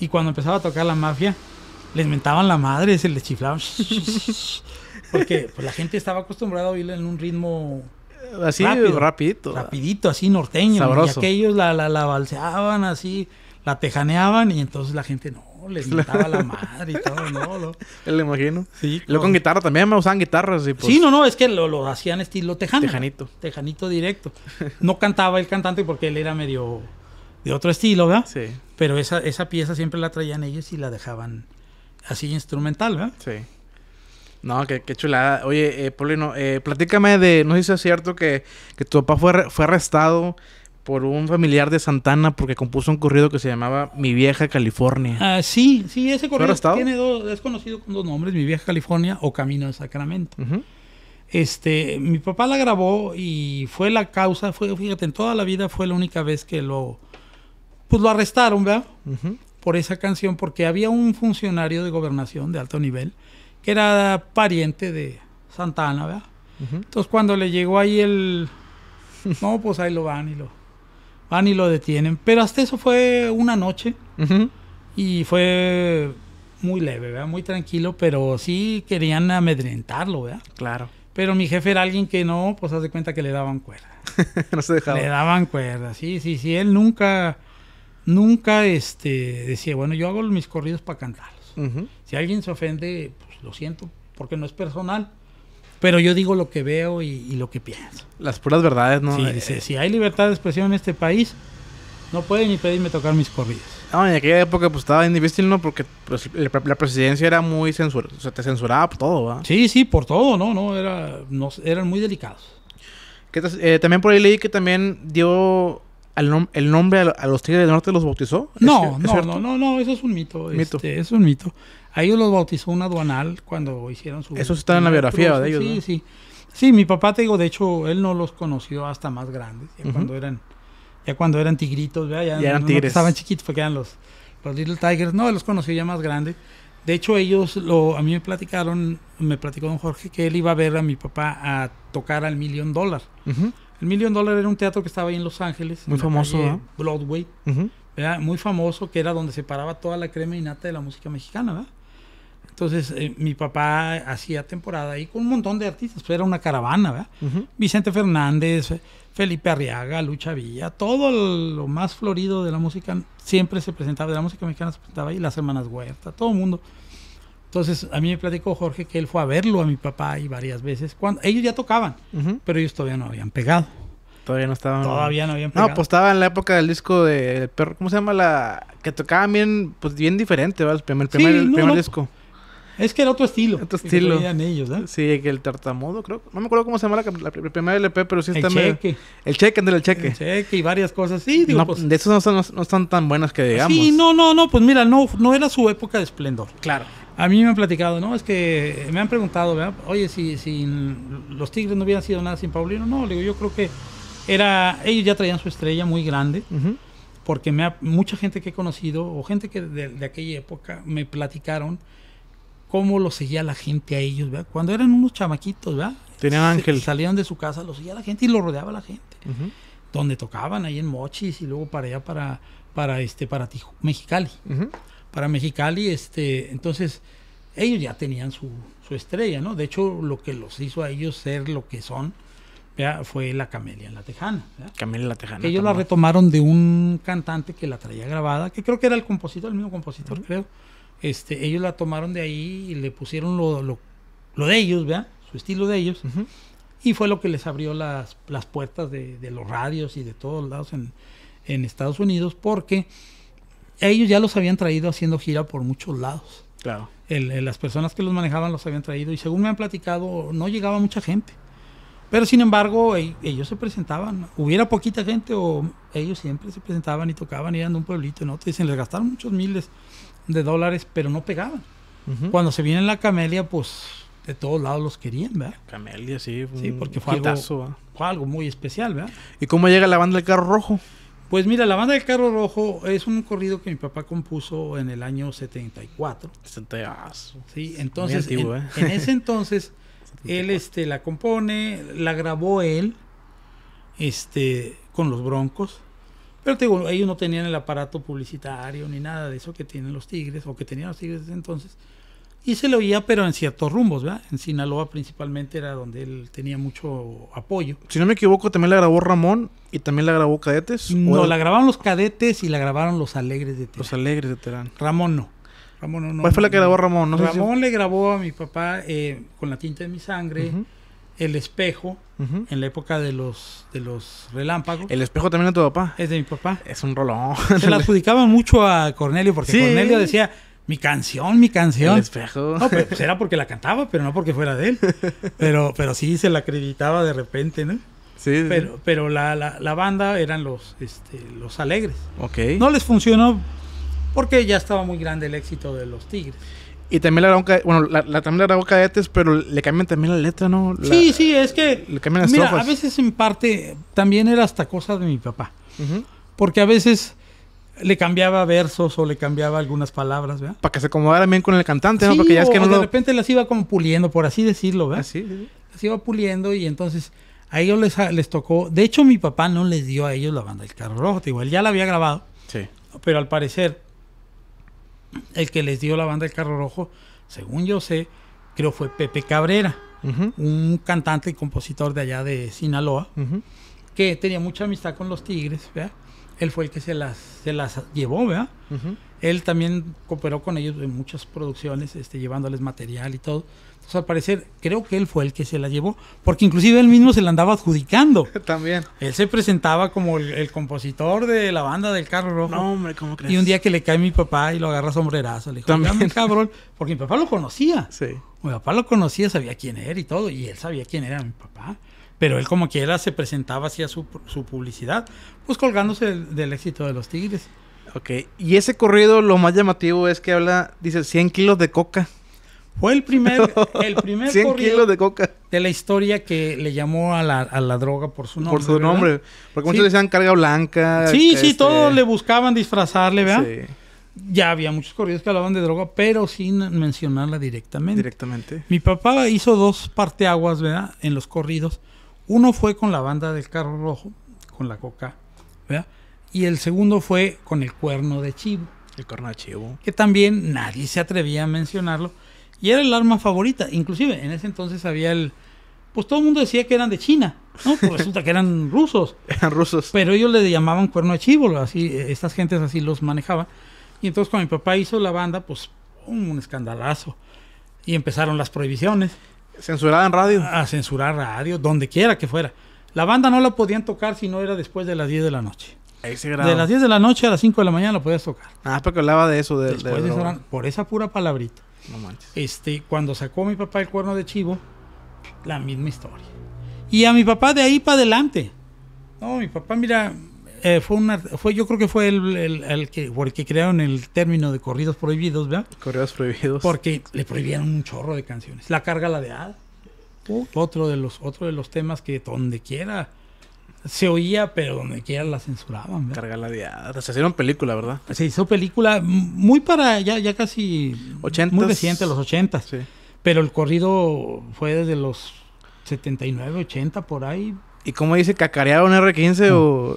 Y cuando empezaba a tocar la mafia, les mentaban la madre, se les chiflaban. (laughs) Porque pues, la gente estaba acostumbrada a oírla en un ritmo así rápido, rapidito. Rapidito, así norteño. Sabroso. Y aquellos la, la, la balseaban así, la tejaneaban y entonces la gente no. Les cantaba la madre y todo, no, no. Le (laughs) imagino. Sí. Luego con... guitarra también me usaban guitarras y pues... Sí, no, no, es que lo, lo hacían estilo tejano. Tejanito. Tejanito directo. No cantaba el cantante porque él era medio de otro estilo, ¿verdad? Sí. Pero esa, esa pieza siempre la traían ellos y la dejaban así instrumental, ¿verdad? Sí. No, qué, qué chulada. Oye, eh, Paulino, eh, platícame de, no sé si es cierto que, tu papá fue, fue arrestado por un familiar de Santana porque compuso un corrido que se llamaba Mi vieja California. Ah, sí, sí, ese corrido tiene dos, es conocido con dos nombres, Mi vieja California o Camino de Sacramento. Este, mi papá la grabó y fue la causa, fue, fíjate, en toda la vida fue la única vez que lo, pues lo arrestaron, ¿verdad? Por esa canción, porque había un funcionario de gobernación de alto nivel que era pariente de Santana, ¿verdad? Entonces cuando le llegó ahí el... No, pues ahí lo van y lo... Van y lo detienen. Pero hasta eso fue una noche. Y fue muy leve, ¿verdad? Muy tranquilo, pero sí querían amedrentarlo, ¿verdad? Claro. Pero mi jefe era alguien que no, pues haz de cuenta que le daban cuerda. (laughs) no se dejaba. Le daban cuerda, sí, sí, sí. Él nunca, nunca, este, decía, bueno, yo hago mis corridos para cantarlos. Si alguien se ofende, pues, lo siento, porque no es personal. Pero yo digo lo que veo y, lo que pienso. Las puras verdades, ¿no? Sí, dice, si, hay libertad de expresión en este país, no pueden ni pedirme tocar mis corridas. No, en aquella época pues estaba bien difícil, ¿no? Porque pues, la presidencia era muy censurada, o sea, te censuraba por todo, va Sí, sí, por todo, ¿no? no, era, eran muy delicados. Que, eh, también por ahí leí que también dio el, el nombre a, los Tigres del Norte, los bautizó. No, no, no, no, no, eso es un mito. mito. Este, es un mito. Ahí los bautizó un aduanal cuando hicieron su... Eso está en la biografía de ellos. Sí, sí. Sí, mi papá, te digo, de hecho, él no los conoció hasta más grandes, ya cuando eran ya cuando eran tigritos, ya, eran estaban chiquitos porque eran los, los Little Tigers, no, los conoció ya más grandes. De hecho, ellos, lo, a mí me platicaron, me platicó don Jorge que él iba a ver a mi papá a tocar al Million Dollar. El Million Dollar era un teatro que estaba ahí en Los Ángeles. Muy famoso, ¿no? Broadway. Muy famoso, que era donde se paraba toda la crema y nata de la música mexicana, ¿verdad? Entonces, eh, mi papá hacía temporada ahí con un montón de artistas, pero pues era una caravana, ¿verdad? Vicente Fernández, eh, Felipe Arriaga, Lucha Villa, todo lo más florido de la música siempre se presentaba, de la música mexicana se presentaba ahí, las hermanas Huerta, todo el mundo. Entonces, a mí me platicó Jorge que él fue a verlo a mi papá ahí varias veces. Cuando, ellos ya tocaban, pero ellos todavía no habían pegado. Todavía no estaban. Todavía no habían pegado. No, pues estaba en la época del disco de el perro, ¿cómo se llama la que tocaban bien pues bien diferente, ¿verdad? El primer, disco. Es que era otro estilo. Otro estilo. ellos, ¿eh? Sí, que el tartamudo, creo. No me acuerdo cómo se llamaba la, primera LP, pero sí está El cheque. el cheque, el cheque. El cheque y varias cosas. Sí, digo, pues, De esos no, no, están tan buenas que digamos. Sí, no, no, no. Pues mira, no, no era su época de esplendor. Claro. A mí me han platicado, ¿no? Es que me han preguntado, Oye, si, si los Tigres no hubieran sido nada sin Paulino, no. digo, yo creo que era. Ellos ya traían su estrella muy grande. Porque me mucha gente que he conocido o gente que de aquella época me platicaron cómo los seguía la gente a ellos, ¿verdad? Cuando eran unos chamaquitos, ¿verdad? Tenían ángel. Salían de su casa, los seguía la gente y los rodeaba la gente. Donde tocaban ahí en Mochis y luego para allá para, para este, para Mexicali. Para Mexicali, este, entonces, ellos ya tenían su, estrella, ¿no? De hecho, lo que los hizo a ellos ser lo que son, fue la Camelia en la Tejana. Camelia la Tejana. Ellos la retomaron de un cantante que la traía grabada, que creo que era el compositor, el mismo compositor, creo este, ellos la tomaron de ahí y le pusieron lo, de ellos, Su estilo de ellos. Y fue lo que les abrió las, puertas de, los radios y de todos lados en, Estados Unidos, porque ellos ya los habían traído haciendo gira por muchos lados. las personas que los manejaban los habían traído y según me han platicado, no llegaba mucha gente. Pero sin embargo, e, ellos se presentaban. Hubiera poquita gente o ellos siempre se presentaban y tocaban, y eran de un pueblito, ¿no? Te dicen, les gastaron muchos miles de dólares, pero no pegaban. Cuando se viene la camelia, pues de todos lados los querían, ¿verdad? Camelia, sí. sí, porque fue, algo, algo muy especial, ¿verdad? ¿Y cómo llega la banda del carro rojo? Pues mira, la banda del carro rojo es un corrido que mi papá compuso en el año 74. 70. Sí, entonces ¿eh? en, ese entonces (laughs) él este la compone, la grabó él este con los Broncos. Pero te digo, ellos no tenían el aparato publicitario ni nada de eso que tienen los Tigres o que tenían los Tigres desde entonces. Y se le oía, pero en ciertos rumbos, ¿verdad? En Sinaloa principalmente era donde él tenía mucho apoyo. Si no me equivoco, también la grabó Ramón y también la grabó Cadetes. No, la grabaron los Cadetes y la grabaron los Alegres de Terán. Los Alegres de Terán. Ramón no. Ramón no. ¿Cuál fue la que grabó Ramón? Ramón le grabó a mi papá eh, con la tinta de mi sangre el espejo en la época de los de los relámpagos. El espejo también es de tu papá. Es de mi papá. Es un rolón. (laughs) Se la adjudicaba mucho a Cornelio porque Cornelio decía, mi canción, mi canción. El espejo. No, pues, era porque la cantaba, pero no porque fuera de él. (laughs) Pero, pero sí se la acreditaba de repente, ¿no? Sí. Pero, pero la, la, la banda eran los, este, los alegres. Ok. No les funcionó porque ya estaba muy grande el éxito de los Tigres. Y también le grabó, bueno, la, la, también este pero le cambian también la letra, ¿no? sí, sí, es que... Le cambian las mira, a veces en parte también era hasta cosa de mi papá. Porque a veces le cambiaba versos o le cambiaba algunas palabras, ¿verdad? Para que se acomodara bien con el cantante, ¿no? porque ya es que de repente las iba como puliendo, por así decirlo, ¿verdad? Así, ah, sí, Las iba puliendo y entonces a ellos les, les tocó... De hecho, mi papá no les dio a ellos la banda del Carro Rojo. Igual ya la había grabado. Sí. Pero al parecer el que les dio la banda El Carro Rojo, según yo sé, creo fue Pepe Cabrera, un cantante y compositor de allá de Sinaloa, que tenía mucha amistad con los Tigres, Él fue el que se las, se las llevó, Él también cooperó con ellos en muchas producciones, este, llevándoles material y todo al parecer, creo que él fue el que se la llevó, porque inclusive él mismo se la andaba adjudicando. (laughs) También. Él se presentaba como el, compositor de la banda del carro rojo. No, hombre, ¿cómo crees? Y un día que le cae mi papá y lo agarra sombrerazo, le dijo, También. cabrón, porque mi papá lo conocía. Sí. Mi papá lo conocía, sabía quién era y todo, y él sabía quién era mi papá pero él como quiera se presentaba hacia su, publicidad, pues colgándose del, del, éxito de los Tigres. Ok, y ese corrido lo más llamativo es que habla, dice, 100 kilos de coca. Fue el primer, (laughs) el primer 100 de coca. De la historia que le llamó a la, droga por su nombre. Por su nombre. Porque muchos le decían carga blanca. Sí, sí, este, todos le buscaban disfrazarle, ¿verdad? Sí. Ya había muchos corridos que hablaban de droga, pero sin mencionarla directamente. Directamente. Mi papá hizo dos parteaguas, ¿verdad? En los corridos. Uno fue con la banda del carro rojo, con la coca, ¿verdad? Y el segundo fue con el cuerno de chivo. El cuerno de chivo. Que también nadie se atrevía a mencionarlo y era el arma favorita. Inclusive, en ese entonces había el... Pues todo el mundo decía que eran de China, ¿no? Pues (laughs) resulta que eran rusos. eran rusos. Pero ellos le llamaban cuerno de chivo. así, estas gentes así los manejaban. Y entonces cuando mi papá hizo la banda, pues un escandalazo. Y empezaron las prohibiciones. censuraban radio. A censurar radio, donde quiera que fuera. La banda no la podían tocar si no era después de las 10 de la noche. De las 10 de la noche a las 5 de la mañana la podías tocar. Ah, porque hablaba de eso. De, de eso, por esa pura palabrita. No manches. Este, cuando sacó mi papá el cuerno de chivo, la misma historia. Y a mi papá de ahí para adelante. No, mi papá, mira, eh, fue una, fue, yo creo que fue el, que, por crearon el término de corridos prohibidos, ¿verdad? Corridos prohibidos. Porque le prohibieron un chorro de canciones. La carga la de Ad. Otro de los, otro de los temas que donde quiera se oía, pero donde quiera la censuraban. ¿verdad? la diada. Se hicieron película, ¿verdad? Se hizo película muy para ya, ya casi. 80. Muy reciente, los 80. Sí. Pero el corrido fue desde los 79, 80, por ahí. ¿Y cómo dice? ¿Cacareaba un R15 mm. o.?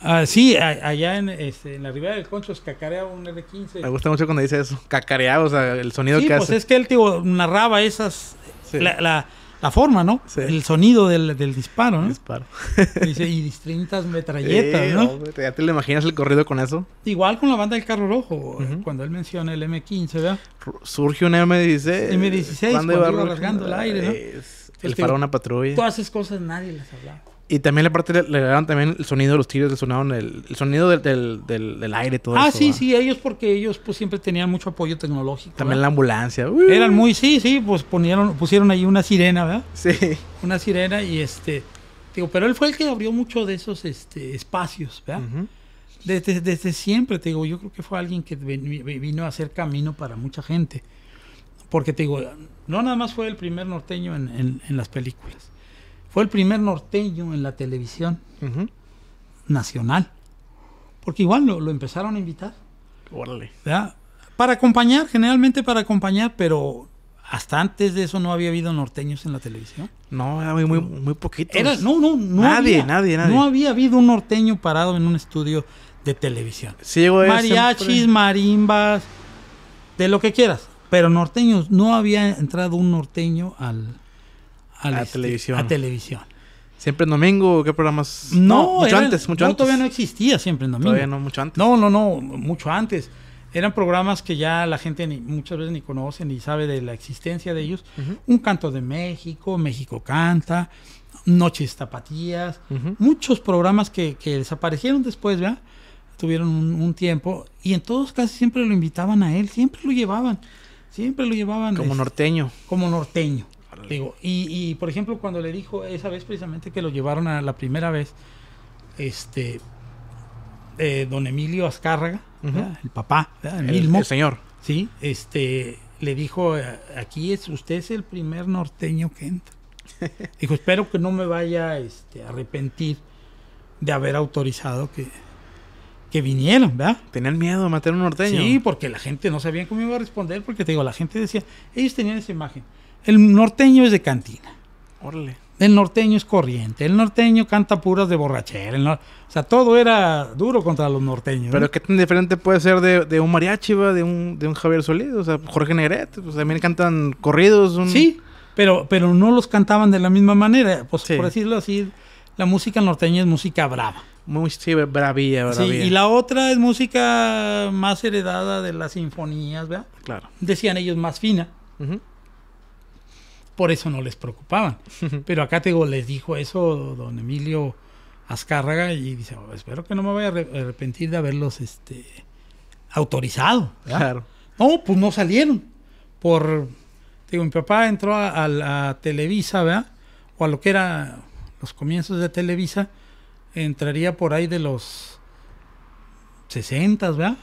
Ah, sí, allá en, este, la Ribera del Concho es cacareaba un R15. Me gusta mucho cuando dice eso. Cacareaba, o sea, el sonido que pues hace. Pues es que él, tío, narraba esas. la, la forma, ¿no? El sonido del, del disparo, ¿no? Disparo. (laughs) Dice, y distintas metralletas, ¿no? ¿Ya te lo imaginas el corrido con eso? Igual con la banda del carro rojo, cuando él menciona el M15, ¿verdad? surge un M16. M16, cuando iba rasgando el aire, ¿no? el faraón para una patrulla. Todas esas cosas nadie las hablaba. Y también la parte le daban también el sonido de los tiros le sonaron el, sonido del, del, del, aire, todo ah, eso. Ah, sí, sí, ellos porque ellos pues siempre tenían mucho apoyo tecnológico. También la ambulancia. Uh. Eran muy, sí, sí, pues ponieron, pusieron ahí una sirena, ¿verdad? Sí. Una sirena y este, digo, pero él fue el que abrió mucho de esos este, espacios, ¿verdad? desde, desde, siempre, te digo, yo creo que fue alguien que vino a hacer camino para mucha gente. Porque te digo, no nada más fue el primer norteño en, en las películas fue el primer norteño en la televisión nacional. Porque igual lo, empezaron a invitar. Órale. Para acompañar, generalmente para acompañar, pero hasta antes de eso no había habido norteños en la televisión. No, era muy, muy, poquitos. no, no, no. Nadie, nadie, nadie. No había habido un norteño parado en un estudio de televisión. Mariachis, marimbas, de lo que quieras. Pero norteños, no había entrado un norteño al, a, la este, televisión. A televisión. ¿Siempre en domingo? ¿Qué programas? No, mucho antes, mucho todavía no existía siempre en domingo. Todavía no, mucho antes. No, no, no, mucho antes. Eran programas que ya la gente ni, muchas veces ni conoce ni sabe de la existencia de ellos. Un canto de México, México canta, Noches Tapatías, muchos programas que, desaparecieron después, ¿verdad? Tuvieron un, tiempo y en todos casi siempre lo invitaban a él, siempre lo llevaban. Siempre lo llevaban. Como este, norteño. Como norteño. Digo, y, y, por ejemplo, cuando le dijo esa vez precisamente que lo llevaron a la primera vez, este, eh, don Emilio Azcárraga, el papá, el, señor. Sí, este, le dijo, eh, aquí es, usted es el primer norteño que entra. (laughs) dijo, espero que no me vaya este, a arrepentir de haber autorizado que, que vinieron, ¿verdad? Tenían miedo de matar a un norteño. Sí, porque la gente no sabía cómo iba a responder, porque te digo, la gente decía, ellos tenían esa imagen. El norteño es de cantina. Órale. El norteño es corriente. El norteño canta puras de borrachera. O sea, todo era duro contra los norteños. Pero qué tan diferente puede ser de, un mariachi, De, un, Javier Solís. O sea, Jorge Negrete. Pues, también cantan corridos. Sí, pero, pero no los cantaban de la misma manera. Pues por decirlo así, la música norteña es música brava. Muy, sí, bravía, bravía. Sí, y la otra es música más heredada de las sinfonías, ¿verdad? Claro. Decían ellos más fina por eso no les preocupaban. (laughs) Pero acá te digo, les dijo eso don Emilio Azcárraga y dice, oh, espero que no me vaya a arrepentir de haberlos este, autorizado. Claro. No, pues no salieron. Por, digo, mi papá entró a, Televisa, ¿verdad? O a lo que era los comienzos de Televisa, entraría por ahí de los sesentas ¿verdad?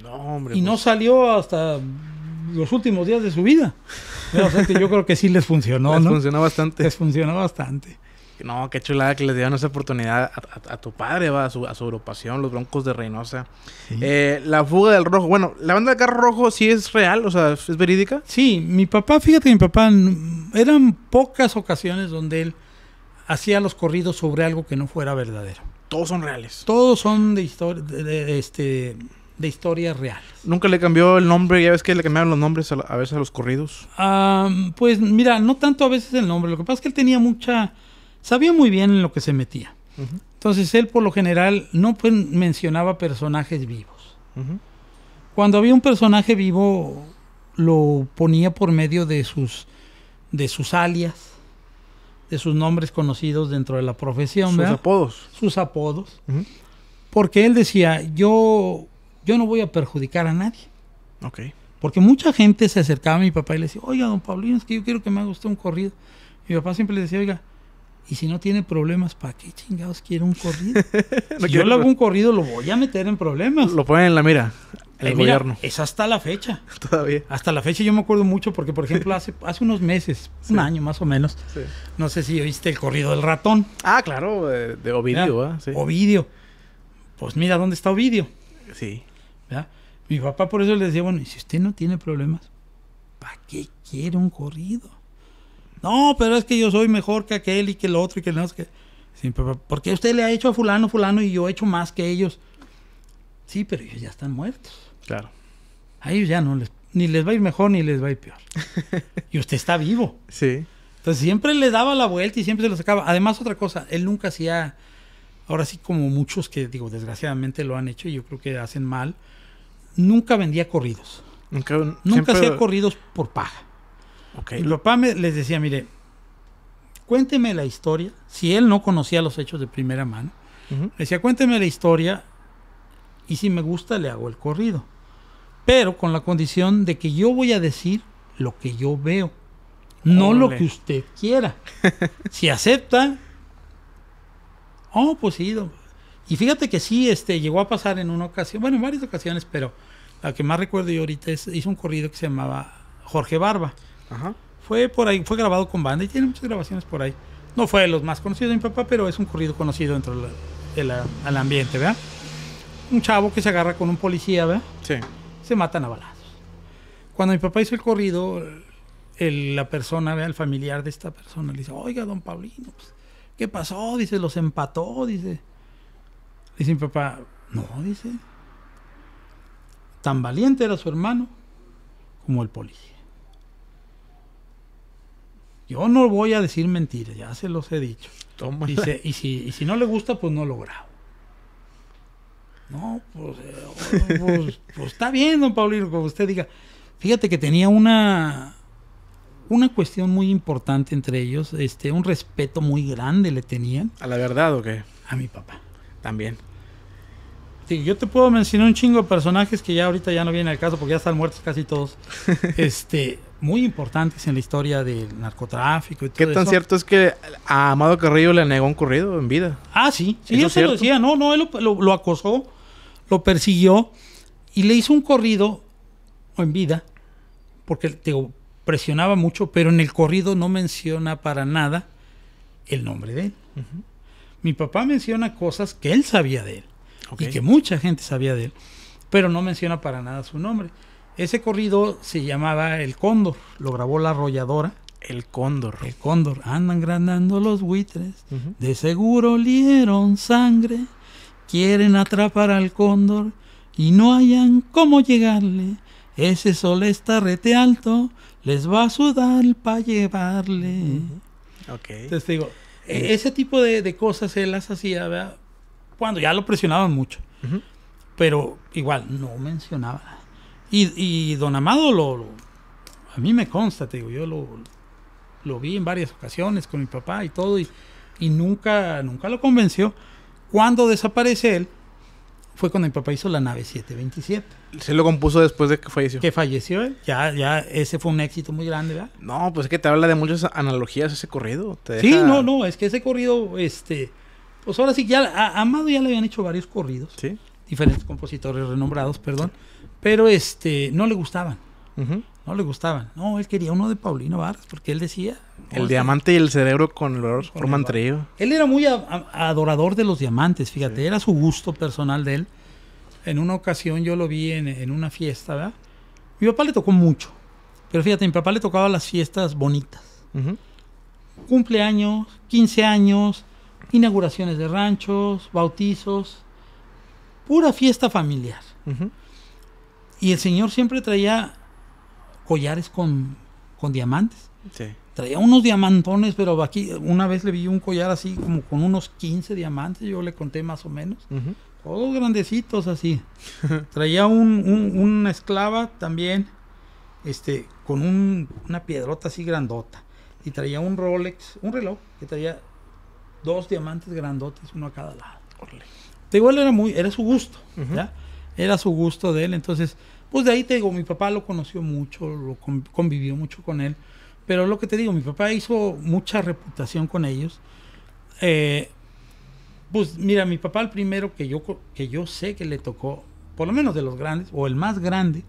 No, hombre. Y no pues. salió hasta los últimos días de su vida yo creo que sí les funcionó, les funcionó bastante. Les funcionó bastante. No, qué chulada que les dieron esa oportunidad a, tu padre, ¿va? A, su, a su agrupación, los Broncos de Reynosa. Eh, la fuga del rojo. Bueno, ¿la banda de carro rojo sí es real? O sea, ¿es verídica? Sí, mi papá, fíjate, mi papá, eran pocas ocasiones donde él hacía los corridos sobre algo que no fuera verdadero. Todos son reales. Todos son de historia, de, este, de historia real. ¿Nunca le cambió el nombre? ¿Ya ves que le cambiaron los nombres a, veces a los corridos? Ah, pues mira, no tanto a veces el nombre. Lo que pasa es que él tenía mucha... Sabía muy bien en lo que se metía. Entonces él por lo general no pues, mencionaba personajes vivos. Cuando había un personaje vivo lo ponía por medio de sus, de sus alias, de sus nombres conocidos dentro de la profesión. Sus apodos. Sus apodos. Porque él decía, yo yo no voy a perjudicar a nadie. Ok. Porque mucha gente se acercaba a mi papá y le decía, oiga, don Paulino, es que yo quiero que me haga usted un corrido. mi papá siempre le decía, oiga, y si no tiene problemas, ¿para qué chingados quiere un corrido? (laughs) si yo le hago un corrido, lo voy a meter en problemas. Lo ponen en la mira, eh, el gobierno. es hasta la fecha. (laughs) Todavía. Hasta la fecha yo me acuerdo mucho porque, por ejemplo, hace, hace unos meses, un año más o menos, no sé si oíste el corrido del ratón. Ah, claro, eh, de, Ovidio. ¿ah? Ovidio. Pues mira, ¿dónde está Ovidio? Sí. Mi papá por eso le decía, bueno, y si usted no tiene problemas, ¿para qué quiere un corrido? No, pero es que yo soy mejor que aquel y que el otro y que el otro. Que... Sí, porque usted le ha hecho a fulano, fulano y yo he hecho más que ellos. Sí, pero ellos ya están muertos. Claro. A ellos ya no les, ni les va a ir mejor ni les va a ir peor. (laughs) y usted está vivo. Sí. Entonces siempre le daba la vuelta y siempre se lo sacaba. Además, otra cosa, él nunca hacía, ahora sí como muchos que digo, desgraciadamente lo han hecho y yo creo que hacen mal, nunca vendía corridos. Nunca, hacía corridos por paja. Okay. Mi papá les decía, mire, cuénteme la historia. Si él no conocía los hechos de primera mano, ...le decía, cuénteme la historia y si me gusta le hago el corrido. Pero con la condición de que yo voy a decir lo que yo veo, no lo que usted quiera. (laughs) si acepta, oh, pues sí. Y fíjate que sí, este, llegó a pasar en una ocasión, bueno, en varias ocasiones, pero la que más recuerdo yo ahorita es, hizo un corrido que se llamaba Jorge Barba. Fue por ahí, fue grabado con banda y tiene muchas grabaciones por ahí. No fue de los más conocidos de mi papá, pero es un corrido conocido dentro del ambiente, ¿verdad? Un chavo que se agarra con un policía, ¿verdad? Sí. Se matan a balazos. Cuando mi papá hizo el corrido, el, la persona, el familiar de esta persona, le dice, oiga, don Paulino, pues, ¿qué pasó? Dice, los empató, dice. Dice mi papá, no, dice, Tan valiente era su hermano como el policía. Yo no voy a decir mentiras, ya se los he dicho. Y, si, no le gusta, pues no lo grabo. No, pues, eh, (laughs) pues, pues, está bien, don Paulino, como usted diga. Fíjate que tenía una, una cuestión muy importante entre ellos, este, un respeto muy grande le tenían. ¿A la verdad o qué? A mi papá. También yo te puedo mencionar un chingo de personajes que ya ahorita ya no vienen al caso porque ya están muertos casi todos. (laughs) este, muy importantes en la historia del narcotráfico y todo ¿Qué tan cierto es que a Amado Carrillo le negó un corrido en vida? Ah, sí, sí, se lo decía, no, no, él lo, acosó, lo persiguió y le hizo un corrido en vida porque te presionaba mucho, pero en el corrido no menciona para nada el nombre de él. Mi papá menciona cosas que él sabía de él y que mucha gente sabía de él, pero no menciona para nada su nombre. Ese corrido se llamaba El Cóndor, lo grabó la arrolladora. El Cóndor. El Cóndor. Andan grandando los buitres, de seguro olieron sangre, quieren atrapar al Cóndor y no hayan cómo llegarle. Ese sol está rete alto, les va a sudar para llevarle. Ok. digo, eh. ese tipo de, de, cosas él las hacía, ¿verdad? cuando ya lo presionaban mucho. Pero igual, no mencionaba. Y, don Amado lo, A mí me consta, te digo, yo lo, vi en varias ocasiones con mi papá y todo, y, nunca, nunca lo convenció. Cuando desaparece él, fue cuando mi papá hizo la nave 727. Se lo compuso después de que falleció. Que falleció él. Ya, ya, ese fue un éxito muy grande, ¿verdad? No, pues es que te habla de muchas analogías ese corrido. Sí, no, no, es que ese corrido, este, pues ahora sí, ya a Amado ya le habían hecho varios corridos. Sí. Diferentes compositores renombrados, perdón. Pero este, no le gustaban. No le gustaban. No, él quería uno de Paulino Vargas, porque él decía. El diamante y el cerebro con el olor Él era muy adorador de los diamantes, fíjate, era su gusto personal de él. En una ocasión yo lo vi en, una fiesta, ¿verdad? Mi papá le tocó mucho. Pero fíjate, mi papá le tocaba las fiestas bonitas. Cumpleaños, 15 años, inauguraciones de ranchos, bautizos, pura fiesta familiar. Y el señor siempre traía collares con, diamantes. Traía unos diamantones, pero aquí una vez le vi un collar así como con unos 15 diamantes, yo le conté más o menos. Todos grandecitos así. (laughs) Traía una esclava también, este, con una piedrota así grandota. Y traía un Rolex, un reloj que traía dos diamantes grandotes, uno a cada lado. Te igual era muy, era su gusto, ¿ya? Era su gusto de él. Entonces, pues de ahí te digo, mi papá lo conoció mucho, lo convivió mucho con él. Pero lo que te digo, mi papá hizo mucha reputación con ellos. Eh, pues mira, mi papá el primero que yo, que yo sé que le tocó, por lo menos de los grandes, o el más grande,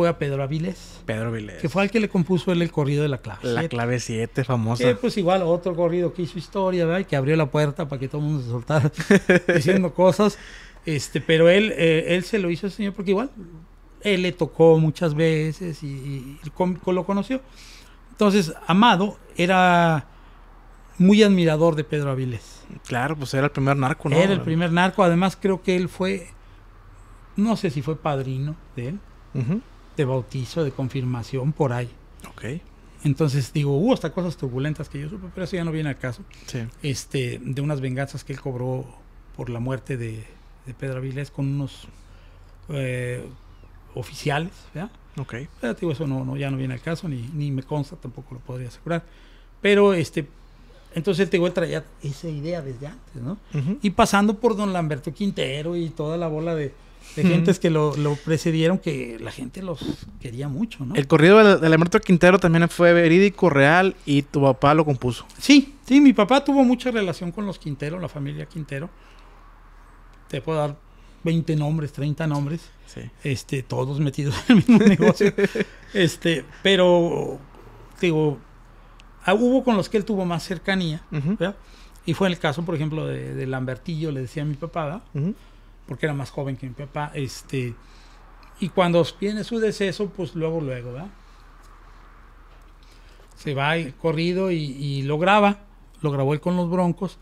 fue a Pedro Avilés. Pedro Avilés. Que fue al que le compuso él el corrido de la clave. La clave 7, famosa. Que, pues igual otro corrido que hizo historia, ¿verdad? Que abrió la puerta para que todo el mundo se soltara (laughs) diciendo cosas. Este, pero él, eh, él se lo hizo al señor porque igual él le tocó muchas veces y, lo conoció. Entonces, Amado era muy admirador de Pedro Avilés. Claro, pues era el primer narco, ¿no? Era el primer narco. Además, creo que él fue, no sé si fue padrino de él, de bautizo, de confirmación, por ahí. Ok. Entonces digo, hubo hasta cosas turbulentas que yo supe, pero eso ya no viene al caso. Sí. Este, de unas venganzas que él cobró por la muerte de, de Pedro Avilés con unos eh, oficiales, ya, Ok. Pero, digo, eso no, no, ya no viene al caso, ni, ni me consta, tampoco lo podría asegurar. Pero este, entonces él, te él traía esa idea desde antes, ¿no? Y pasando por don Lamberto Quintero y toda la bola de, de gentes que lo, lo, precedieron que la gente los quería mucho, ¿no? El corrido de Alberto Quintero también fue verídico, real y tu papá lo compuso. Sí, sí, mi papá tuvo mucha relación con los Quintero, la familia Quintero. Te puedo dar 20 nombres, 30 nombres. Sí. Este, todos metidos en el mismo (laughs) negocio. Este, pero digo, ah, hubo con los que él tuvo más cercanía, Y fue el caso, por ejemplo, de, Lambertillo, le decía a mi papá, ¿verdad? porque era más joven que mi papá, este, y cuando viene su deceso, pues luego, luego, ¿verdad? Se va corrido y, lo graba, lo grabó él con los broncos,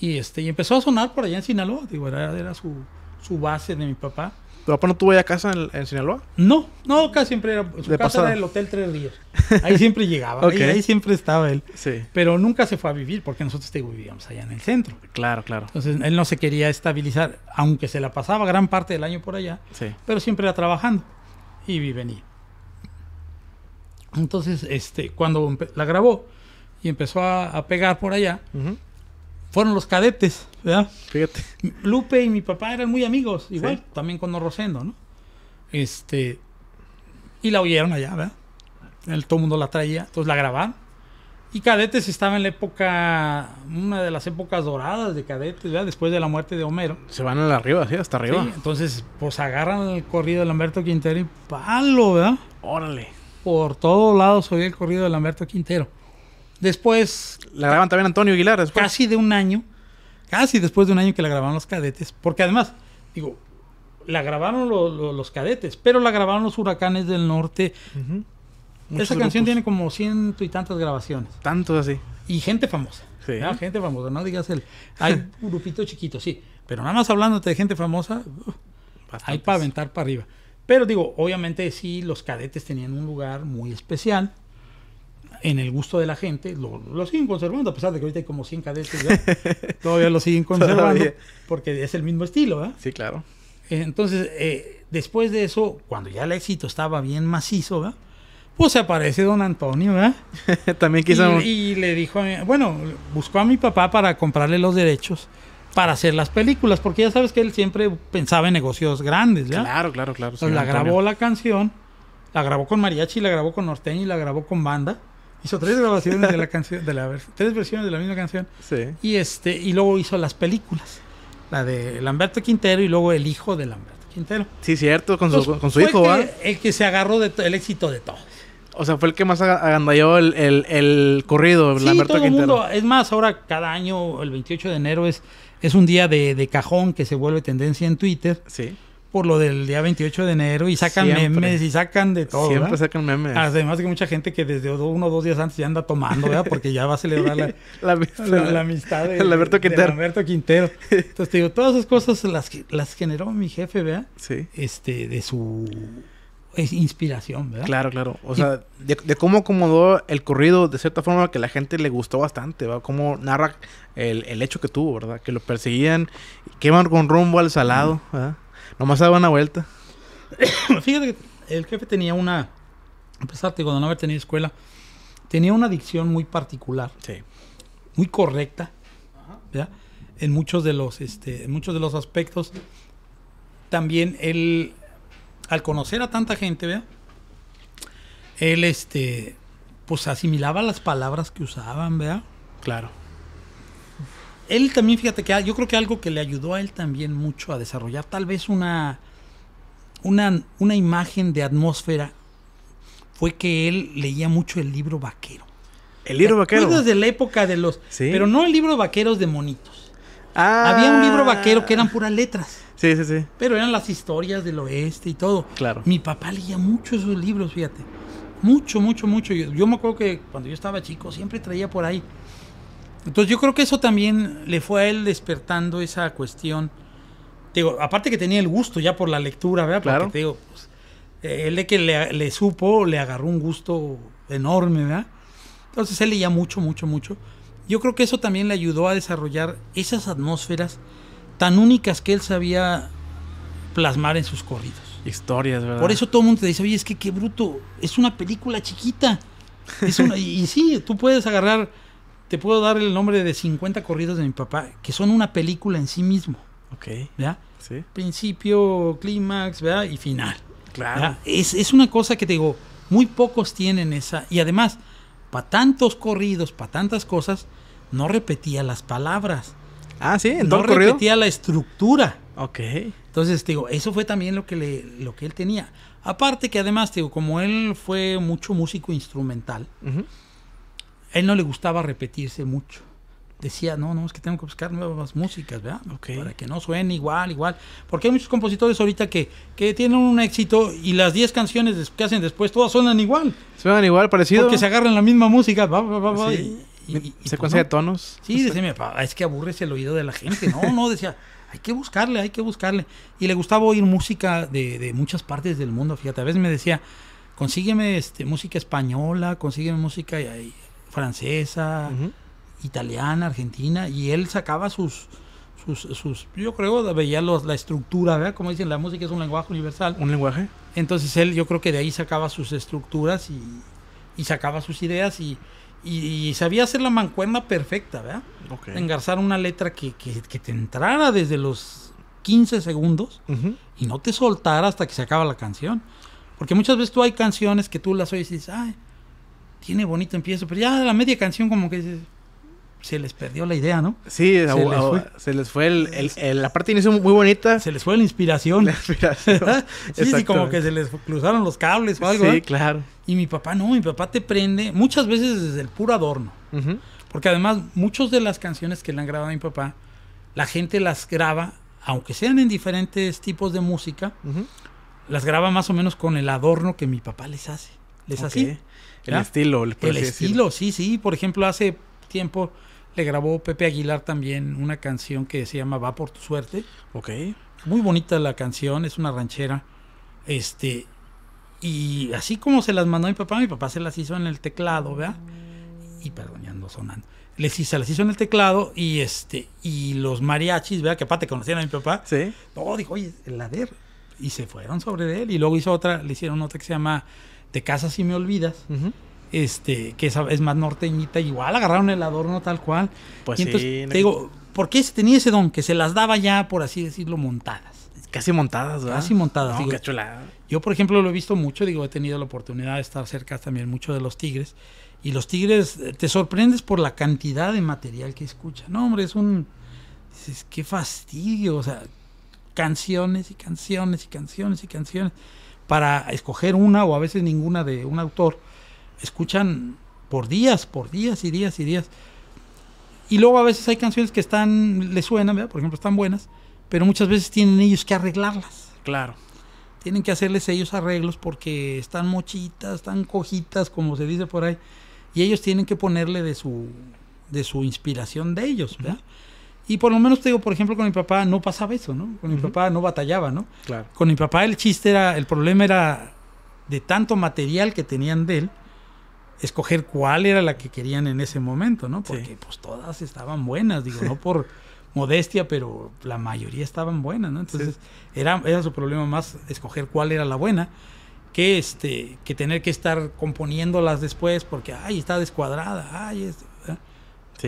y este, y empezó a sonar por allá en Sinaloa, digo, era, su, su base de mi papá. ¿Tu papá no tuvo ya casa en, Sinaloa? No, no, casi siempre era. Su casa era el Hotel Tres Ríos. (laughs) Ahí siempre llegaba, ahí, siempre estaba él. Sí. Pero nunca se fue a vivir porque nosotros te vivíamos allá en el centro. Claro, claro. Entonces él no se quería estabilizar, aunque se la pasaba gran parte del año por allá. Sí. Pero siempre era trabajando. Y venía. Entonces, este, cuando la grabó y empezó a, pegar por allá, fueron los cadetes, ¿verdad? Fíjate. Lupe y mi papá eran muy amigos, igual, también con Rosendo, ¿no? Este, y la oyeron allá, ¿verdad? El, todo el mundo la traía, entonces la grabaron. Y Cadetes estaba en la época, una de las épocas doradas de Cadetes, ¿verdad? Después de la muerte de Homero. Se van a la arriba, sí, hasta arriba. entonces, pues agarran el corrido de Lamberto Quintero y palo, ¿verdad? Órale. Por todos lados oía el corrido de Lamberto Quintero. Después. La graban también Antonio Aguilar. Casi de un año. Casi después de un año que la grabaron los cadetes. Porque además, digo, la grabaron los cadetes, pero la grabaron los huracanes del norte. Esa canción tiene como ciento y tantas grabaciones. Tantos así. Y gente famosa. Sí. Gente famosa, no digas el. Hay (laughs) grupitos grupito chiquito, sí. Pero nada más hablándote de gente famosa, hay para aventar para arriba. Pero digo, obviamente sí, los cadetes tenían un lugar muy especial en el gusto de la gente, lo, siguen conservando, a pesar de que ahorita hay como 100 cadetes, (laughs) todavía lo siguen conservando, porque es el mismo estilo, ¿Verdad? Sí, claro. Entonces, eh, después de eso, cuando ya el éxito estaba bien macizo, ¿verdad? Pues aparece don Antonio, ¿verdad? (laughs) También quiso... Y, le dijo, a bueno, buscó a mi papá para comprarle los derechos para hacer las películas, porque ya sabes que él siempre pensaba en negocios grandes, ¿verdad? Claro, claro, claro. Entonces, la grabó la canción, la grabó con mariachi, la grabó con norteño y la grabó con banda. Hizo tres grabaciones de la (laughs) canción, de la tres versiones de la misma canción. Sí. Y este, y luego hizo las películas. La de Lamberto Quintero y luego el hijo de Lamberto Quintero. Sí, cierto, con su, con su hijo, el que, el que se agarró del el éxito de todo. O sea, fue el que más agandalló el, corrido, Lamberto Quintero. es más, ahora cada año, el 28 de enero, es, es un día de, de cajón que se vuelve tendencia en Twitter. Sí por lo del día 28 de enero y sacan memes y sacan de todo. Siempre sacan memes. Además que mucha gente que desde uno o dos días antes ya anda tomando, ¿verdad? Porque ya va a celebrar la, (laughs) la, amistad de, Alberto Quintero. Entonces te digo, todas esas cosas las, las generó mi jefe, ¿verdad? Sí. Este, de su inspiración, ¿verdad? Claro, claro. O sea, de, cómo acomodó el corrido de cierta forma que la gente le gustó bastante, ¿verdad? Cómo narra el, el hecho que tuvo, ¿verdad? Que lo perseguían, que iban con rumbo al salado, ¿verdad? Nomás daba una vuelta. (coughs) Fíjate que el jefe tenía una, a pesar de no haber tenido escuela, tenía una dicción muy particular. Sí. Muy correcta. En muchos de los, este, en muchos de los aspectos. También él, al conocer a tanta gente, vea, Él, este, pues asimilaba las palabras que usaban, vea. Claro él también, fíjate que yo creo que algo que le ayudó a él también mucho a desarrollar tal vez una, una, una imagen de atmósfera fue que él leía mucho el libro vaquero. El libro vaquero. desde la época de los... ¿Sí? Pero no el libro vaqueros de monitos. Ah. Había un libro vaquero que eran puras letras. Sí, sí, sí. Pero eran las historias del oeste y todo. Claro. Mi papá leía mucho esos libros, fíjate. Mucho, mucho, mucho. yo me acuerdo que cuando yo estaba chico siempre traía por ahí entonces yo creo que eso también le fue a él despertando esa cuestión. digo, aparte que tenía el gusto ya por la lectura, ¿verdad? claro. te digo, pues, eh, él de que le, supo, le agarró un gusto enorme, ¿verdad? Entonces él leía mucho, mucho, mucho. Yo creo que eso también le ayudó a desarrollar esas atmósferas tan únicas que él sabía plasmar en sus corridos. Historias, ¿verdad? Por eso todo el mundo te dice, oye, es que qué bruto, es una película chiquita. Es una... y sí, tú puedes agarrar te puedo dar el nombre de 50 corridos de mi papá, que son una película en sí mismo. Ok. ya Sí. Principio, clímax, ¿verdad? Y final. Claro. Es, una cosa que te digo, muy pocos tienen esa. Y además, para tantos corridos, para tantas cosas, no repetía las palabras. Ah, sí, no repetía la estructura. Ok. Entonces, te digo, eso fue también lo que, le, lo que él tenía. Aparte que además, digo, como él fue mucho músico instrumental, a él no le gustaba repetirse mucho. Decía, no, no, es que tengo que buscar nuevas músicas, ¿verdad? Okay. Para que no suene igual, igual. Porque hay muchos compositores ahorita que, que tienen un éxito y las 10 canciones que hacen después todas suenan igual. Suenan igual, parecido. Porque se agarran la misma música, sí. ¿Se tonos? Sí, decía, es que aburres el oído de la gente. No, no, decía, hay que buscarle, hay que buscarle. Y le gustaba oír música de, muchas partes del mundo. Fíjate, a veces me decía, consígueme este, música española, consígueme música y francesa, italiana, argentina, y él sacaba sus, sus, sus yo creo, veía la estructura, ¿verdad? Como dicen, la música es un lenguaje universal. Un lenguaje. Entonces él, yo creo que de ahí sacaba sus estructuras y, sacaba sus ideas y, y, sabía hacer la mancuerna perfecta, ¿verdad? Engarzar una letra que, te entrara desde los 15 segundos y no te soltara hasta que se acaba la canción. Porque muchas veces tú hay canciones que tú las oyes y dices, ay, tiene bonito empiezo, pero ya la media canción como que se, les perdió la idea, ¿no? Sí, se, les, fue. el, la parte inicio muy bonita. Se les fue la inspiración. La inspiración. (laughs) sí, como que se les cruzaron los cables o algo. Sí, ¿eh? claro. Y mi papá no, mi papá te prende muchas veces desde el puro adorno. Porque además muchas de las canciones que le han grabado a mi papá, la gente las graba, aunque sean en diferentes tipos de música, las graba más o menos con el adorno que mi papá les hace. Les hace. El estilo, el estilo, sí, sí. Por ejemplo, hace tiempo le grabó Pepe Aguilar también una canción que se llama Va por tu suerte. Ok. Muy bonita la canción, es una ranchera. Este, y así como se las mandó mi papá, mi papá se las hizo en el teclado, ¿verdad? Y perdón, sonando. Les, se las hizo en el teclado y este, y los mariachis, ¿verdad? Que aparte conocían a mi papá. Sí. todo dijo, oye, el lader Y se fueron sobre él. Y luego hizo otra, le hicieron otra que se llama te casas y me olvidas. Este, que es, más norteñita, igual agarraron el adorno tal cual. Pues sí, digo, ¿por qué tenía ese don? Que se las daba ya, por así decirlo, montadas. Casi montadas, ¿verdad? Casi montadas. Yo, por ejemplo, lo he visto mucho, digo, he tenido la oportunidad de estar cerca también mucho de los tigres. Y los tigres, eh, te sorprendes por la cantidad de material que escuchan. No, hombre, es un. Dices, qué fastidio, o sea, canciones y canciones y canciones y canciones para escoger una o a veces ninguna de un autor, escuchan por días, por días y días y días. Y luego a veces hay canciones que están, les suenan, por ejemplo, están buenas, pero muchas veces tienen ellos que arreglarlas. Claro. Tienen que hacerles ellos arreglos porque están mochitas, están cojitas, como se dice por ahí, y ellos tienen que ponerle de su, de su inspiración de ellos, ¿verdad? Y por lo menos te digo, por ejemplo, con mi papá no pasaba eso, ¿no? Con mi papá no batallaba, ¿no? Claro. Con mi papá el chiste era, el problema era de tanto material que tenían de él, escoger cuál era la que querían en ese momento, ¿no? Porque pues todas estaban buenas, digo, no por (laughs) modestia, pero la mayoría estaban buenas, ¿no? Entonces era, era su problema más escoger cuál era la buena que este que tener que estar componiéndolas después porque ay está descuadrada ay este,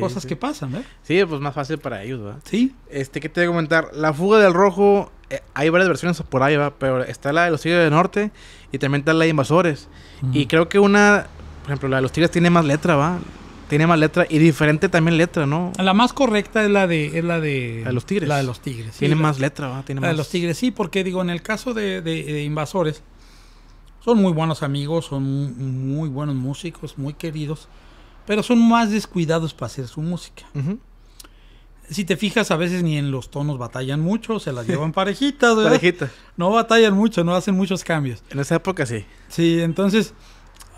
cosas que pasan, ¿eh? Sí, pues más fácil para ellos, ¿verdad? Sí. Este, ¿qué te voy a comentar? La fuga del rojo, eh, hay varias versiones por ahí, ¿verdad? Pero está la de los Tigres del Norte y también está la de Invasores. Y creo que una, por ejemplo, la de los Tigres tiene más letra, ¿va? Tiene más letra y diferente también letra, ¿no? La más correcta es la de... Es la, de los Tigres. La de los Tigres. tiene más letra, ¿va? la de los Tigres, sí, porque digo, en el caso de, Invasores, son muy buenos amigos, son muy buenos músicos, muy queridos. Pero son más descuidados para hacer su música. Si te fijas, a veces ni en los tonos batallan mucho, se las (laughs) llevan parejitas, Parejitas. No batallan mucho, no hacen muchos cambios. En esa época sí. Sí, entonces,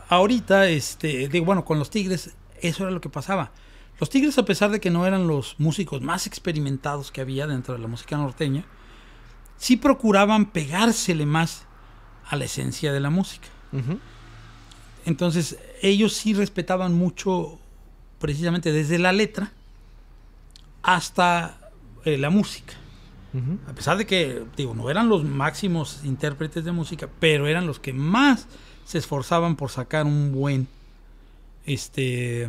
ahorita, este, digo, bueno, con los Tigres, eso era lo que pasaba. Los Tigres, a pesar de que no eran los músicos más experimentados que había dentro de la música norteña, sí procuraban pegársele más a la esencia de la música. Entonces, ellos sí respetaban mucho, precisamente desde la letra hasta eh, la música. A pesar de que, digo, no eran los máximos intérpretes de música, pero eran los que más se esforzaban por sacar un buen, este,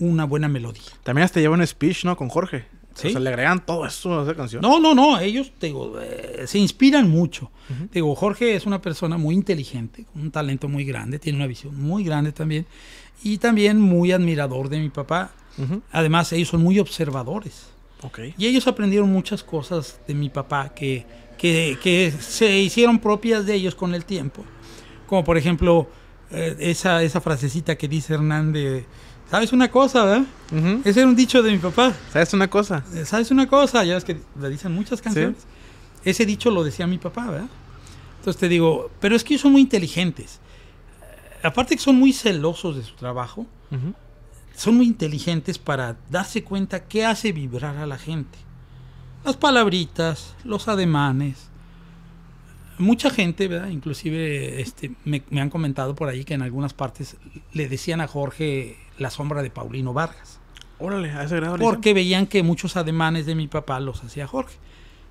una buena melodía. También hasta lleva un speech, ¿no? Con Jorge le agregan todo eso a esa canción. No, no, no, ellos, digo, eh, se inspiran mucho. digo, Jorge es una persona muy inteligente, con un talento muy grande, tiene una visión muy grande también, y también muy admirador de mi papá. Además, ellos son muy observadores. Okay. Y ellos aprendieron muchas cosas de mi papá que, que, que, se hicieron propias de ellos con el tiempo. Como por ejemplo, eh, esa, esa frasecita que dice Hernández, ¿Sabes una cosa, verdad? Ese era un dicho de mi papá. ¿Sabes una cosa? Eh, ¿Sabes una cosa? Ya ves que le dicen muchas canciones. Ese dicho lo decía mi papá, ¿verdad? Entonces te digo, pero es que ellos son muy inteligentes. Eh, aparte que son muy celosos de su trabajo, son muy inteligentes para darse cuenta qué hace vibrar a la gente. Las palabritas, los ademanes. Mucha gente, ¿verdad? Inclusive este, me, me han comentado por ahí que en algunas partes le decían a Jorge la sombra de Paulino Vargas. Órale, a ese grado. Porque veían que muchos ademanes de mi papá los hacía Jorge.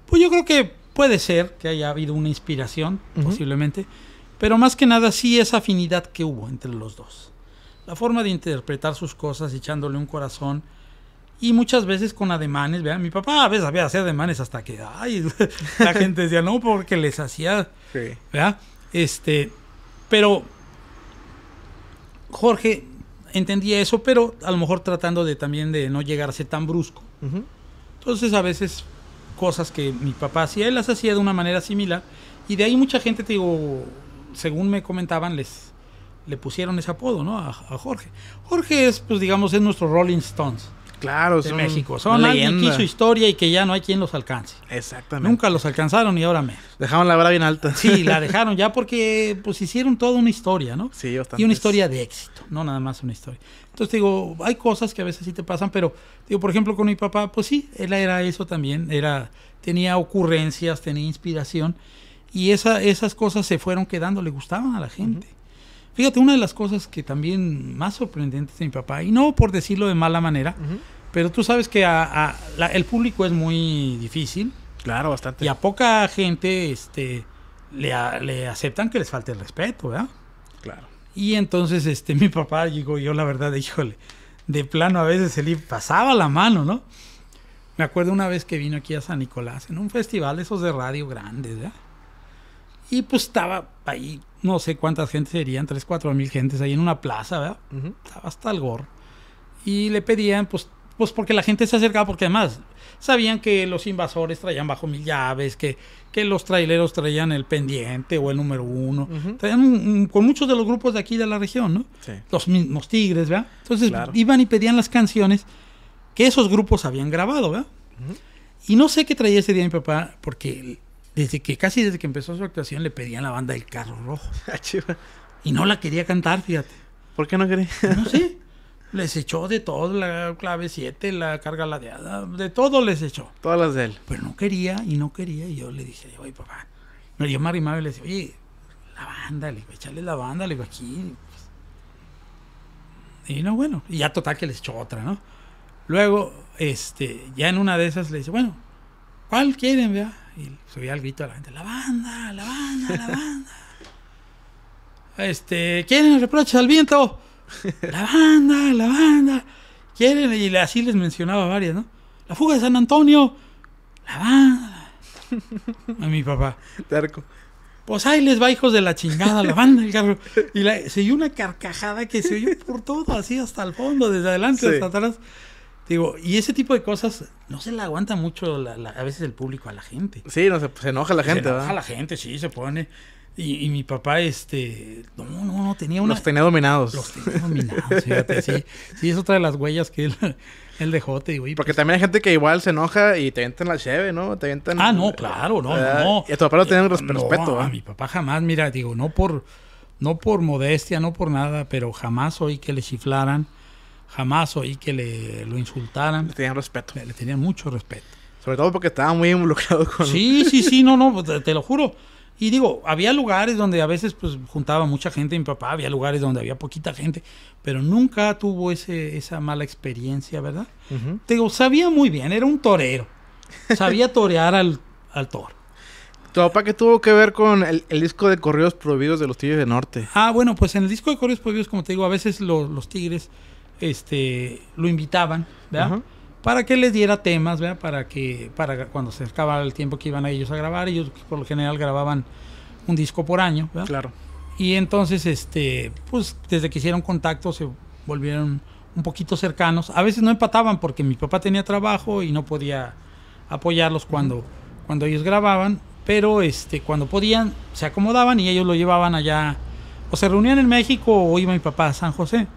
Pues yo creo que puede ser que haya habido una inspiración, posiblemente, pero más que nada sí esa afinidad que hubo entre los dos. La forma de interpretar sus cosas echándole un corazón y muchas veces con ademanes, vean, mi papá a veces había hacer ademanes hasta que, ay, (laughs) la gente decía, no, porque les hacía, sí. ¿verdad? Este, pero Jorge entendía eso, pero a lo mejor tratando de también de no llegarse tan brusco. Entonces a veces cosas que mi papá hacía, él las hacía de una manera similar. Y de ahí mucha gente, digo, según me comentaban, les le pusieron ese apodo, ¿no? A, a Jorge. Jorge es, pues digamos, es nuestro Rolling Stones claro, de México. Son alguien que hizo historia y que ya no hay quien los alcance. Exactamente. Nunca los alcanzaron y ahora me Dejaron la vara bien alta. Sí, la (laughs) dejaron ya porque pues hicieron toda una historia, ¿no? Sí, también. Y una historia de éxito, no nada más una historia. Entonces digo, hay cosas que a veces sí te pasan, pero digo, por ejemplo, con mi papá, pues sí, él era eso también, era tenía ocurrencias, tenía inspiración y esa, esas cosas se fueron quedando, le gustaban a la gente. Fíjate, una de las cosas que también más sorprendentes de mi papá, y no por decirlo de mala manera, pero tú sabes que el público es muy difícil. Claro, bastante. Y a poca gente este, le, aceptan que les falte el respeto, ¿verdad? Claro. Y entonces este, (laughs) mi papá, digo yo la verdad, híjole, de plano a veces se le pasaba la mano, ¿no? Me acuerdo una vez que vino aquí a San Nicolás, en un festival esos de radio grandes, ¿verdad? Y pues estaba ahí, no sé cuántas gentes serían, 3, 4 mil gentes ahí en una plaza, ¿verdad? Estaba hasta el gorro. Y le pedían, pues, pues porque la gente se acercaba, porque además sabían que los invasores traían bajo mil llaves, que, que los traileros traían el pendiente o el número uno. Traían con muchos de los grupos de aquí de la región, ¿no? Los mismos tigres, ¿verdad? Entonces iban y pedían las canciones que esos grupos habían grabado, ¿verdad? Y no sé qué traía ese día mi papá, porque desde que casi desde que empezó su actuación le pedían la banda del carro rojo. (laughs) Ah, y no la quería cantar, fíjate. ¿Por qué no quería? no sé. (laughs) Les echó de todo, la clave 7, la carga ladeada, de todo les echó. Todas las de él. Pero no quería y no quería. Y yo le dije, oye, papá. Me yo me arrimaba y le decía, oye, la banda, le digo, echarle la banda, le digo, aquí. Y no, bueno. Y ya total que les echó otra, ¿no? Luego, este, ya en una de esas le dice, bueno, ¿cuál quieren, vea? Y subía el grito a la gente, la banda, la banda, la banda. Este, ¿quieren reproches al viento? La banda, la banda. ¿Quieren? Y así les mencionaba varias, ¿no? La fuga de San Antonio, la banda. A mi papá. Tarco. Pues ahí les va, hijos de la chingada, la banda, el carro. Y se oyó una carcajada que se oyó por todo, así hasta el fondo, desde adelante hasta atrás. Digo, y ese tipo de cosas no se la aguanta mucho la, a veces el público a la gente. Sí, se, enoja la gente, se ¿verdad? Se enoja la gente, sí, se pone. Y, mi papá, este, no, no, no, tenía unos Los tenía dominados. Los tenía dominados, fíjate, sí. Sí, es otra de las huellas que él, (laughs) dejó, te digo. Y Porque pues también hay gente que igual se enoja y te avientan la cheve, ¿no? Te avientan... Ah, no, claro, no, no. Y a tu papá eh, respeto, ¿eh? a mi papá jamás, mira, digo, no por, no por modestia, no por nada, pero jamás oí que le chiflaran jamás oí que le, lo insultaran. Le tenían respeto. Le, tenían mucho respeto. Sobre todo porque estaba muy involucrado con... Sí, sí, sí, no, no, pues, te, lo juro. Y digo, había lugares donde a veces pues juntaba mucha gente, mi papá, había lugares donde había poquita gente, pero nunca tuvo ese, esa mala experiencia, ¿verdad? Te digo, sabía muy bien, era un torero. Sabía (laughs) torear al, al toro. ¿Tu papá qué tuvo que ver con el, disco de Correos prohibidos de los Tigres del Norte? Ah, bueno, pues en el disco de Correos prohibidos, como te digo, a veces los Tigres este, lo invitaban, Para que les diera temas, Para que, para cuando se acababa el tiempo que iban a ellos a grabar, ellos por lo general grababan un disco por año, Claro. Y entonces, este, pues desde que hicieron contacto se volvieron un poquito cercanos. A veces no empataban porque mi papá tenía trabajo y no podía apoyarlos cuando, cuando ellos grababan, pero este, cuando podían se acomodaban y ellos lo llevaban allá, o se reunían en México o iba mi papá a San José.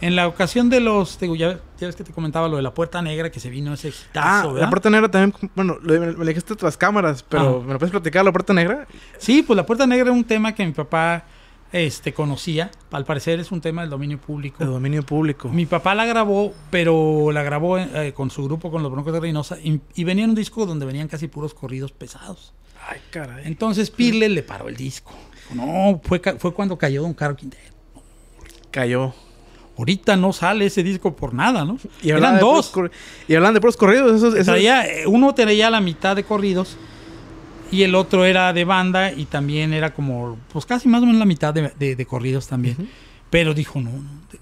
En la ocasión de los, ya, ves que te comentaba lo de la puerta negra que se vino ese hitazo, ah, La puerta negra también, bueno, me, dijiste otras cámaras, pero ¿me lo puedes platicar la puerta negra? Sí, pues la puerta negra es un tema que mi papá este, conocía. Al parecer es un tema del dominio público. del dominio público. Mi papá la grabó, pero la grabó eh, con su grupo, con los Broncos de Reynosa, y, venía un disco donde venían casi puros corridos pesados. Ay, caray. Entonces Pirle le paró el disco. No, fue, fue cuando cayó Don Caro Quintero. Cayó. Ahorita no sale ese disco por nada, ¿no? (laughs) Y Eran dos. Y hablan de puros corridos. Eso, eh, uno tenía la mitad de corridos y el otro era de banda y también era como, pues casi más o menos la mitad de, corridos también. Pero dijo, no,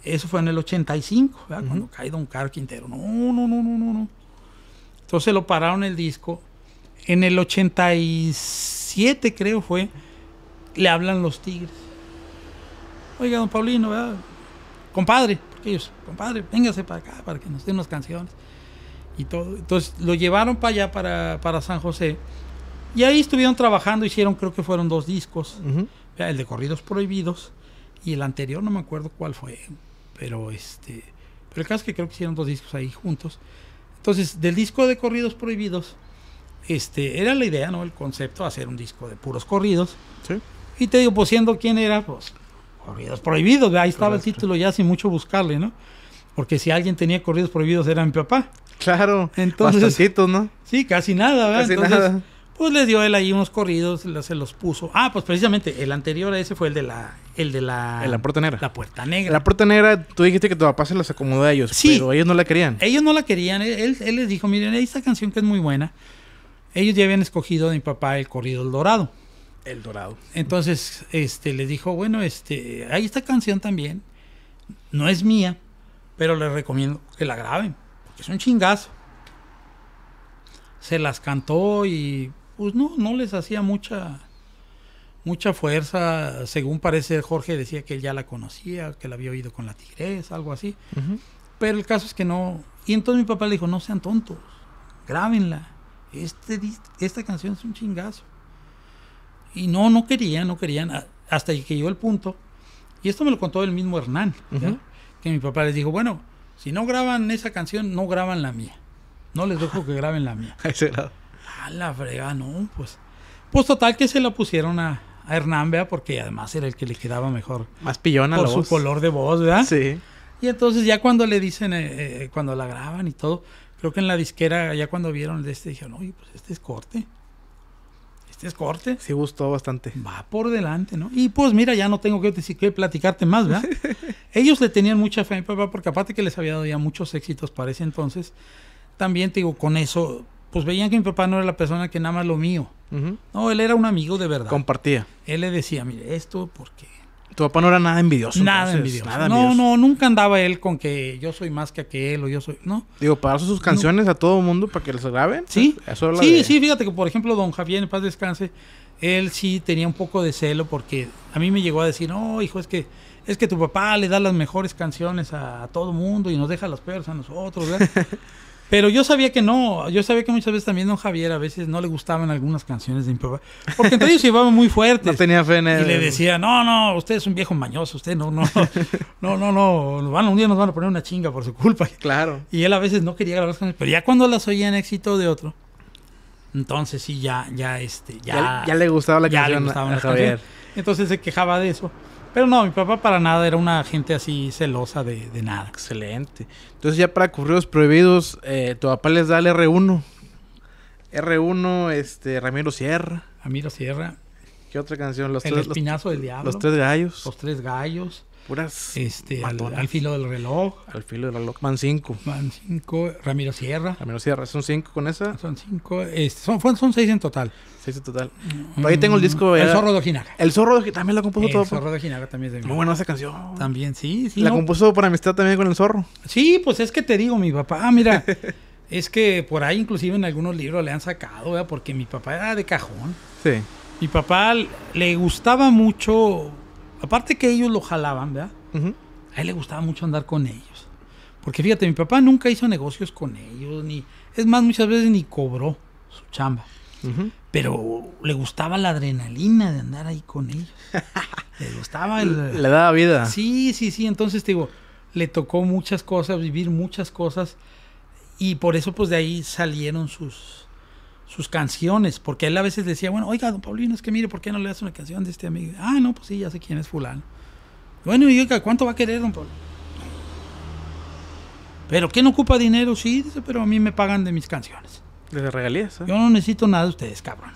eso fue en el 85, cuando cae Don Caro Quintero. No, no, no, no, no, no. Entonces lo pararon el disco. En el 87, creo fue, le hablan los Tigres. Oiga, don Paulino, ¿verdad? compadre, porque ellos, compadre, véngase para acá para que nos den unas canciones. Y todo. Entonces lo llevaron para allá, para, para San José. Y ahí estuvieron trabajando, hicieron, creo que fueron dos discos, el de Corridos Prohibidos y el anterior, no me acuerdo cuál fue, pero este, pero el caso es que creo que hicieron dos discos ahí juntos. Entonces, del disco de Corridos Prohibidos, este, era la idea, ¿no? El concepto, hacer un disco de puros corridos. Y te digo, pues siendo quién era, pues corridos prohibidos, ahí estaba el título ya sin mucho buscarle, ¿no? Porque si alguien tenía corridos prohibidos era mi papá. Claro. Entonces, ¿no? Sí, casi nada, ¿verdad? Entonces, Pues les dio él ahí unos corridos, se los puso. Ah, pues precisamente el anterior a ese fue el de la el de la la puerta negra. La puerta negra. La puerta negra, tú dijiste que tu papá se los acomodó a ellos, sí, pero ellos no la querían. Ellos no la querían. Él, él les dijo, "Miren, esta canción que es muy buena." Ellos ya habían escogido de mi papá el corrido El Dorado. El Dorado. Entonces, este, les dijo, bueno, este, hay esta canción también, no es mía, pero les recomiendo que la graben, porque es un chingazo. Se las cantó y pues no, no les hacía mucha, mucha fuerza. Según parece, Jorge decía que él ya la conocía, que la había oído con la tigresa, algo así. Pero el caso es que no. Y entonces mi papá le dijo, no sean tontos, grábenla. Este, esta canción es un chingazo y no, no querían, no querían, hasta que llegó el punto, y esto me lo contó el mismo Hernán, que mi papá les dijo, bueno, si no graban esa canción, no graban la mía. No les dejo que graben la mía. (laughs) a la frega, no, pues. Pues total que se la pusieron a, Hernán, ¿verdad? Porque además era el que le quedaba mejor. Más pillona Por su color de voz, ¿verdad? Sí. Y entonces ya cuando le dicen, eh, eh, cuando la graban y todo, creo que en la disquera, ya cuando vieron este, dijeron, oye, pues este es corte. Este es corte. Sí, gustó bastante. Va por delante, ¿no? Y pues mira, ya no tengo que, platicarte más, ¿verdad? (laughs) Ellos le tenían mucha fe a mi papá porque aparte que les había dado ya muchos éxitos para ese entonces, también te digo, con eso, pues veían que mi papá no era la persona que nada más lo mío. No, él era un amigo de verdad. Compartía. Él le decía, mire, esto porque tu papá no era nada envidioso. Nada envidioso. no, no, nunca andaba él con que yo soy más que aquel o yo soy. No. Digo, para sus canciones a todo el mundo para que las graben. Sí. Pues, sí, sí, fíjate que por ejemplo, don Javier, en paz descanse, él sí tenía un poco de celo porque a mí me llegó a decir, no, hijo, es que. Es que tu papá le da las mejores canciones a, todo todo mundo y nos deja las peores a nosotros, ¿verdad? (laughs) Pero yo sabía que no, yo sabía que muchas veces también don Javier a veces no le gustaban algunas canciones de improvisar, porque entre ellos llevaban muy fuerte, (laughs) No tenía fe en él. Y le decía, no, no, usted es un viejo mañoso, usted no, no, no, no, no, van, un día nos van a poner una chinga por su culpa. (laughs) Claro. Y él a veces no quería grabar las canciones, pero ya cuando las oía en éxito de otro, entonces sí, ya, ya, este, ya. Ya, le gustaba la ya le gustaba a Javier. Entonces se quejaba de eso. Pero no, mi papá para nada era una gente así celosa de, nada. Excelente. Entonces ya para currículos prohibidos, eh, tu papá les da el R1. R1, este, Ramiro Sierra. Ramiro Sierra. ¿Qué otra canción? Los el espinazo del diablo. Los tres gallos. Los tres gallos. Puras este, al, filo del reloj. Al filo del reloj. Man 5... Man 5... Ramiro Sierra. Ramiro Sierra. Son cinco con esa. Son cinco. Este, son, son seis en total. Seis en total. ahí tengo el disco. Mm, el Zorro de Ojinaga. El Zorro de Ojinaga. También la compuso todo. El Zorro pues. de Ojinaga también. Es Muy buena esa canción. También, sí. sí la compuso por amistad también con el Zorro. Sí, pues es que te digo, mi papá. Ah, mira. (laughs) es que por ahí inclusive en algunos libros le han sacado, Porque mi papá era de cajón. Sí. Mi papá le gustaba mucho aparte que ellos lo jalaban, ¿verdad? A él le gustaba mucho andar con ellos. Porque fíjate, mi papá nunca hizo negocios con ellos, ni. Es más, muchas veces ni cobró su chamba. Pero le gustaba la adrenalina de andar ahí con ellos. (laughs) le gustaba el. Le daba vida. Sí, sí, sí. Entonces te digo, le tocó muchas cosas, vivir muchas cosas. Y por eso, pues de ahí salieron sus, sus canciones, porque él a veces decía, bueno, oiga, don Paulino, es que mire, ¿por qué no le das una canción de este amigo? Ah, no, pues sí, ya sé quién es fulano. Bueno, y oiga, ¿cuánto va a querer, don Paulino? ¿Pero quién ocupa dinero? Sí, pero a mí me pagan de mis canciones. De regalías. ¿eh? Yo no necesito nada de ustedes, cabrón.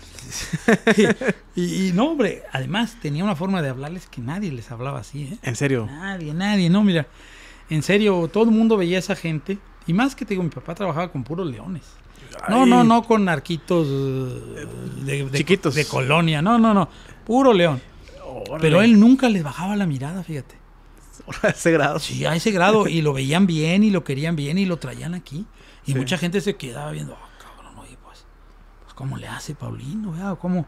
(laughs) y, no, hombre, además tenía una forma de hablarles que nadie les hablaba así, ¿eh? ¿En serio? Nadie, nadie, no, mira. En serio, todo el mundo veía a esa gente. Y más que te digo, mi papá trabajaba con puros leones. No, no, no con arquitos eh, de, De, colonia, no, no, no. Puro león. Pero él nunca les bajaba la mirada, fíjate. A ese grado. Sí, a ese grado. y lo veían bien y lo querían bien y lo traían aquí. Y mucha gente se quedaba viendo, ah, cabrón, oye, pues, pues, ¿cómo le hace Paulino? ¿Cómo,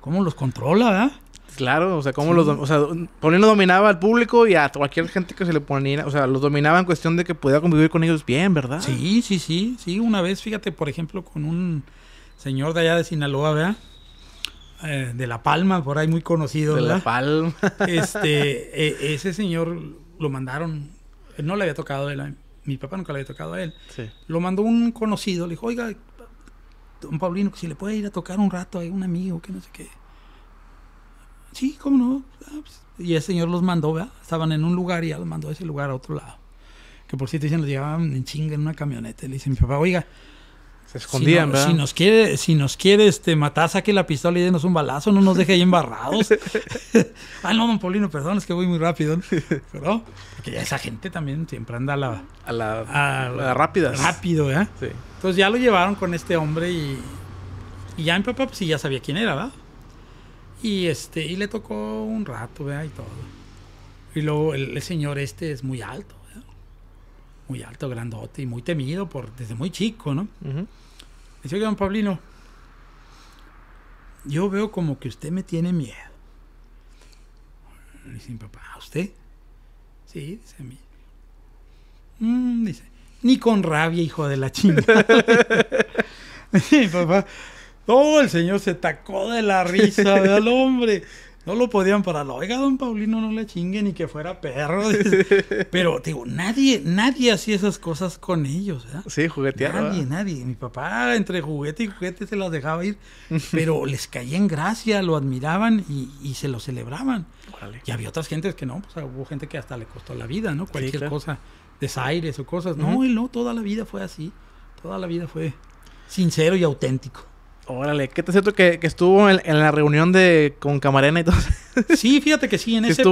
¿Cómo los controla? ¿verdad? Claro, o sea, cómo los... O sea, Paulino dominaba al público y a cualquier gente que se le ponía... O sea, los dominaba en cuestión de que podía convivir con ellos bien, ¿verdad? Sí, sí, sí. Sí, una vez, fíjate, por ejemplo, con un señor de allá de Sinaloa, ¿verdad? Eh, de La Palma, por ahí muy conocido, De La Palma. (laughs) este, e, ese señor lo mandaron... no le había tocado a él. Mi papá nunca le había tocado a él. Sí. Lo mandó un conocido. Le dijo, oiga, don Paulino, si le puede ir a tocar un rato a un amigo, que no sé qué sí, cómo no. Ah, pues, y el señor los mandó, ¿verdad? Estaban en un lugar y ya los mandó a ese lugar a otro lado. Que por cierto dicen, los llevaban en chinga en una camioneta. Le dicen, mi papá, oiga. Se escondían, si ¿verdad? Si nos quiere, si nos quiere este, matar, saque la pistola y denos un balazo, no nos deje ahí embarrados. (laughs) ah, no, don Paulino, perdón, es que voy muy rápido. Perdón. Porque ya esa gente también siempre anda a la. A la. A, la, rápida. Rápido, ¿verdad? Sí. Entonces ya lo llevaron con este hombre y. Y ya mi papá, pues sí, ya sabía quién era, ¿verdad? Y este, y le tocó un rato, vea Y todo. Y luego el, señor este es muy alto, Muy alto, grandote y muy temido por, desde muy chico, ¿no? Dice, don Pablino, yo veo como que usted me tiene miedo. Dice mi papá, ¿a usted? Sí, dice a mí. Mm", dice, ni con rabia, hijo de la chingada. (laughs) dice mi papá, no, el señor se tacó de la risa, (laughs) del hombre. No lo podían parar. Oiga, don Paulino, no le chinguen ni que fuera perro. (laughs) (laughs) Pero digo, nadie, nadie hacía esas cosas con ellos, ¿verdad? Sí, juguetearon. Nadie, nadie. Mi papá, entre juguete y juguete, se las dejaba ir. Pero les caía en gracia, lo admiraban y, se lo celebraban. Y había otras gentes que no, pues hubo gente que hasta le costó la vida, ¿no? Cualquier cosa, desaires o cosas. No, él no, toda la vida fue así. Toda la vida fue sincero y auténtico. Órale, ¿qué te siento que, que estuvo en, la reunión de con Camarena y todo? (laughs) sí, fíjate que sí, en esa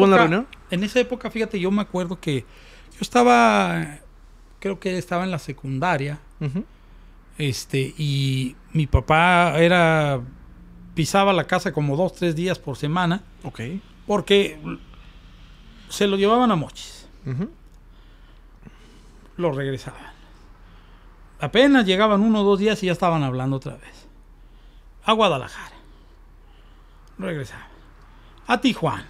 en esa época, fíjate, yo me acuerdo que yo estaba, creo que estaba en la secundaria, este, y mi papá era, pisaba la casa como dos, tres días por semana. Ok. Porque se lo llevaban a moches Lo regresaban. Apenas llegaban uno o dos días y ya estaban hablando otra vez a Guadalajara. Regresaba. A Tijuana.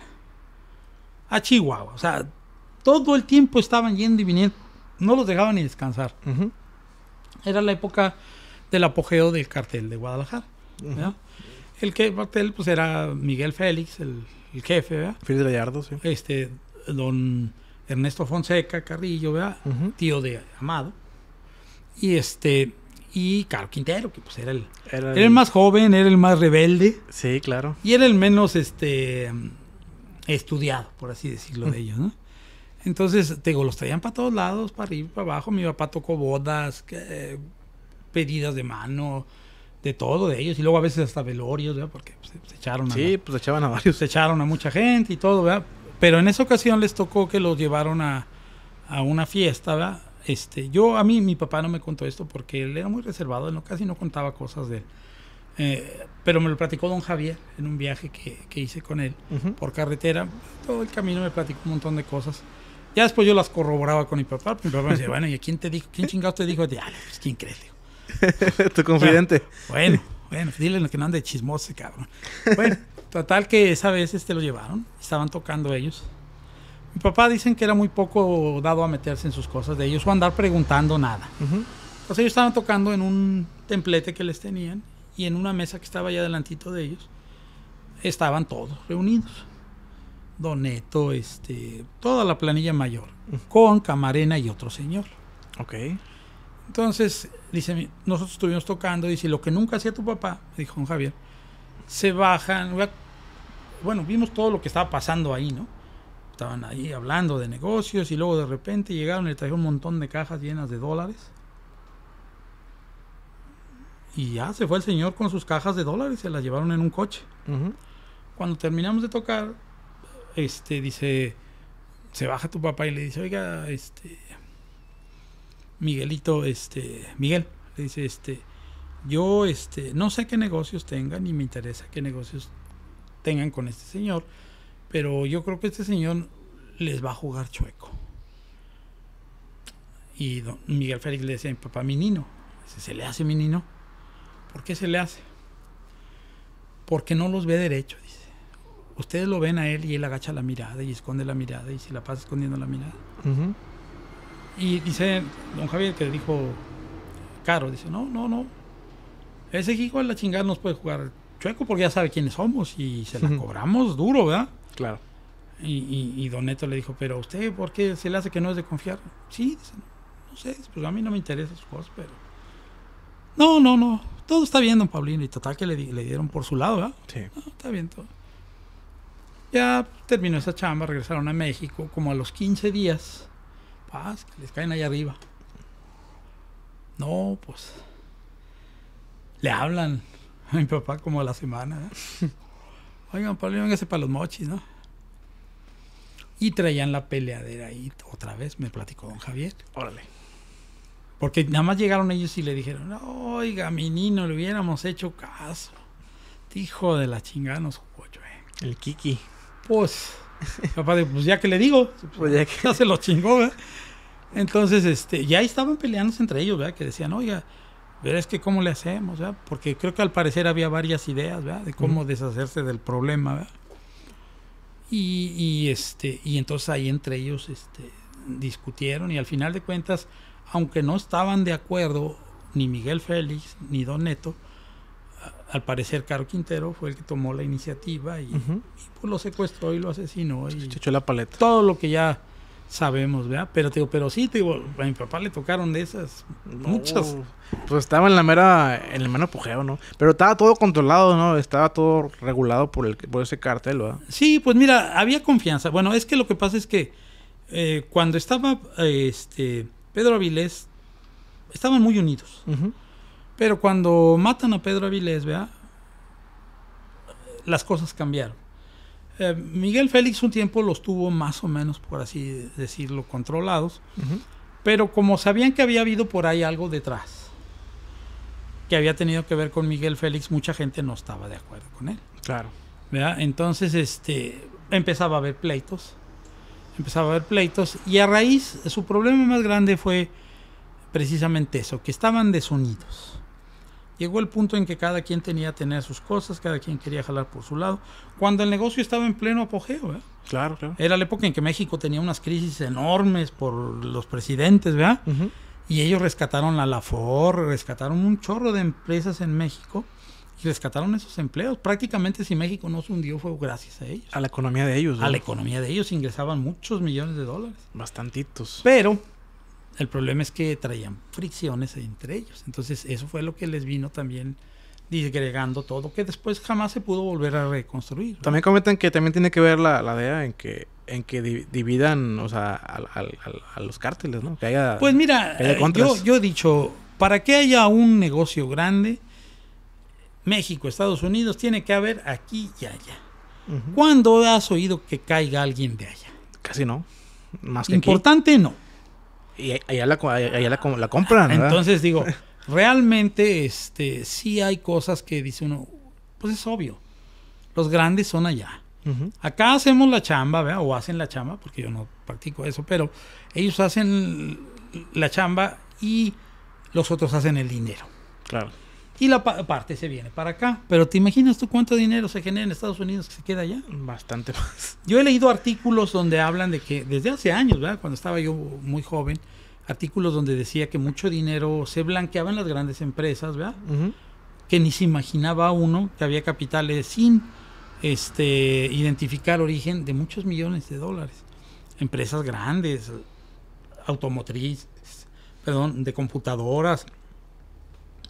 A Chihuahua. O sea, todo el tiempo estaban yendo y viniendo. No los dejaban ni descansar. Era la época del apogeo del cartel de Guadalajara. El que, cartel pues era Miguel Félix, el, jefe, ¿verdad? Félix Gallardo, sí. Este, don Ernesto Fonseca Carrillo, ¿verdad? Tío de Amado. Y este y claro, Quintero, que pues era el, el, más joven, era el más rebelde. Sí, claro. Y era el menos este estudiado, por así decirlo de mm. ellos, ¿no? Entonces, los traían para todos lados, para arriba, para abajo. Mi papá tocó bodas, pedidas de mano, de todo de ellos. Y luego a veces hasta velorios, ¿verdad? Porque pues, se echaron a... Sí, pues echaban a varios. Se echaron a mucha gente y todo, ¿verdad? Pero en esa ocasión les tocó que los llevaron a, a una fiesta, ¿verdad? Este, yo, a mí, mi papá no me contó esto porque él era muy reservado, no, casi no contaba cosas de eh, pero me lo platicó don Javier en un viaje que, hice con él por carretera. Todo el camino me platicó un montón de cosas. Ya después yo las corroboraba con mi papá. Pues mi papá me decía, bueno, ¿y quién te dijo? ¿Quién chingado te dijo? Ah, pues, ¿quién crees? (laughs) tu confidente. Bueno, bueno, dile que no ande chismoso, cabrón. Bueno, total que esa vez este, lo llevaron. Estaban tocando ellos. Mi papá dicen que era muy poco dado a meterse en sus cosas de ellos o andar preguntando nada. O sea, ellos estaban tocando en un templete que les tenían y en una mesa que estaba allá adelantito de ellos estaban todos reunidos. Doneto, este, toda la planilla mayor, con Camarena y otro señor. Ok. Entonces, dice, nosotros estuvimos tocando, dice, lo que nunca hacía tu papá, dijo Javier, se bajan, bueno, vimos todo lo que estaba pasando ahí, ¿no? estaban ahí hablando de negocios y luego de repente llegaron y trajeron un montón de cajas llenas de dólares. Y ya se fue el señor con sus cajas de dólares, ...y se las llevaron en un coche. Cuando terminamos de tocar, este dice, se baja tu papá y le dice, oiga, este, Miguelito, este, Miguel, le dice, este, yo, este, no sé qué negocios tengan y me interesa qué negocios tengan con este señor pero yo creo que este señor les va a jugar chueco. Y don Miguel Félix le dice papá, mi nino. ¿se le hace mi nino? ¿Por qué se le hace? Porque no los ve derecho, dice. Ustedes lo ven a él y él agacha la mirada y esconde la mirada y se la pasa escondiendo la mirada. Y dice don Javier que dijo Caro, dice, no, no, no. Ese hijo a la chingada nos puede jugar chueco porque ya sabe quiénes somos y se la cobramos duro, ¿verdad? Claro. Y, Don Neto le dijo, pero usted, ¿por qué se le hace que no es de confiar? Sí, no sé, pues a mí no me interesa su cosas, pero... No, no, no, todo está bien, don Paulino. Y total que le, dieron por su lado, ¿verdad? Sí. está bien todo. Ya terminó esa chamba, regresaron a México, como a los 15 días, paz, que les caen ahí arriba. No, pues... Le hablan a mi papá como a la semana. (laughs) Oigan, Paulino, véngase para los mochis, ¿no? y traían la peleadera ahí otra vez, me platicó don Javier. Órale. Porque nada más llegaron ellos y le dijeron, oiga, mi niño, le hubiéramos hecho caso. Hijo de la chingada nos jugó, eh. El Kiki. Pues, (laughs) papá, pues ya que le digo, pues ya, que... (laughs) ya se lo chingó, ¿verdad? Entonces, este, ya estaban peleándose entre ellos, ¿verdad? Que decían, oiga, ver es que cómo le hacemos, ¿verdad? Porque creo que al parecer había varias ideas, ¿verdad? De cómo deshacerse del problema, ¿verdad? Y, este, y entonces ahí entre ellos este, discutieron y al final de cuentas, aunque no estaban de acuerdo ni Miguel Félix ni Don Neto, al parecer Caro Quintero fue el que tomó la iniciativa y, pues, lo secuestró y lo asesinó. Y Se echó la paleta. Todo lo que ya sabemos, ¿verdad? Pero digo, pero sí, te digo, a mi papá le tocaron de esas muchas. pues estaba en la mera en el mero apogeo, ¿no? Pero estaba todo controlado, ¿no? Estaba todo regulado por el por ese cartel, ¿verdad? Sí, pues mira, había confianza. Bueno, es que lo que pasa es que eh, cuando estaba este Pedro Avilés estaban muy unidos. Pero cuando matan a Pedro Avilés, ¿verdad? Las cosas cambiaron. Eh, Miguel Félix un tiempo los tuvo más o menos, por así decirlo, controlados, pero como sabían que había habido por ahí algo detrás, que había tenido que ver con Miguel Félix, mucha gente no estaba de acuerdo con él. Claro. Entonces, este, empezaba a haber pleitos, empezaba a haber pleitos, y a raíz, su problema más grande fue precisamente eso, que estaban desunidos. Llegó el punto en que cada quien tenía que tener sus cosas, cada quien quería jalar por su lado, cuando el negocio estaba en pleno apogeo. ¿verdad? Claro, claro. Era la época en que México tenía unas crisis enormes por los presidentes, ¿verdad? Y ellos rescataron a la Lafor, rescataron un chorro de empresas en México y rescataron esos empleos. Prácticamente si México no se hundió fue gracias a ellos. A la economía de ellos. A la economía de ellos ingresaban muchos millones de dólares. Bastantitos. Pero el problema es que traían fricciones entre ellos. Entonces, eso fue lo que les vino también disgregando todo, que después jamás se pudo volver a reconstruir. También comentan que también tiene que ver la, la DEA en que en que dividan, a, los cárteles, ¿no? Que haya, pues mira, eh, yo, yo he dicho, para que haya un negocio grande, México, Estados Unidos, tiene que haber aquí y allá. ¿Cuándo has oído que caiga alguien de allá? Casi no. Más Importante no y allá la, compran. Entonces digo, (laughs) realmente este, sí hay cosas que dice uno, pues es obvio, los grandes son allá. Acá hacemos la chamba, O hacen la chamba, porque yo no practico eso, pero ellos hacen la chamba y los otros hacen el dinero. Claro y la parte se viene para acá. Pero ¿te imaginas tú cuánto dinero se genera en Estados Unidos que se queda allá? Bastante más. Yo he leído artículos donde hablan de que, desde hace años, ¿verdad? cuando estaba yo muy joven, artículos donde decía que mucho dinero se blanqueaba en las grandes empresas, ¿verdad? Que ni se imaginaba uno que había capitales sin este, identificar origen de muchos millones de dólares. Empresas grandes, automotrices, perdón, de computadoras.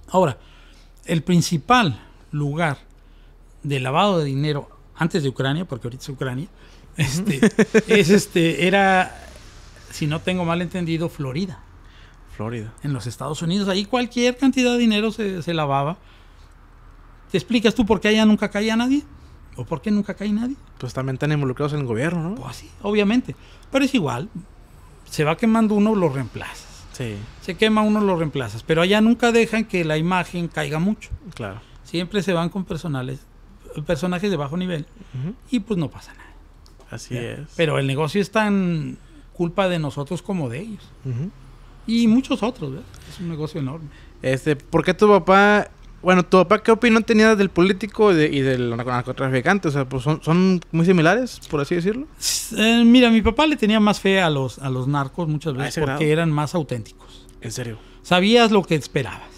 Ahora, el principal lugar de lavado de dinero antes de Ucrania, porque ahorita es Ucrania, este, es este, era, si no tengo mal entendido, Florida. Florida. En los Estados Unidos. Ahí cualquier cantidad de dinero se, se lavaba. ¿Te explicas tú por qué allá nunca caía nadie? ¿O por qué nunca cae nadie? Pues también están involucrados en el gobierno, ¿no? Pues sí, obviamente. Pero es igual. Se va quemando uno, lo reemplaza Sí. Se quema, uno lo reemplazas. Pero allá nunca dejan que la imagen caiga mucho. Claro. Siempre se van con personales, personajes de bajo nivel y pues no pasa nada. Así es. Pero el negocio es tan culpa de nosotros como de ellos. Y muchos otros, ¿verdad? Es un negocio enorme. Este, ¿por qué tu papá bueno, ¿tu papá qué opinión tenía del político y, del narcotraficante? O sea, pues son, muy similares, por así decirlo. Eh, mira, mi papá le tenía más fe a los, a los narcos muchas veces porque eran más auténticos. ¿En serio? Sabías lo que esperabas.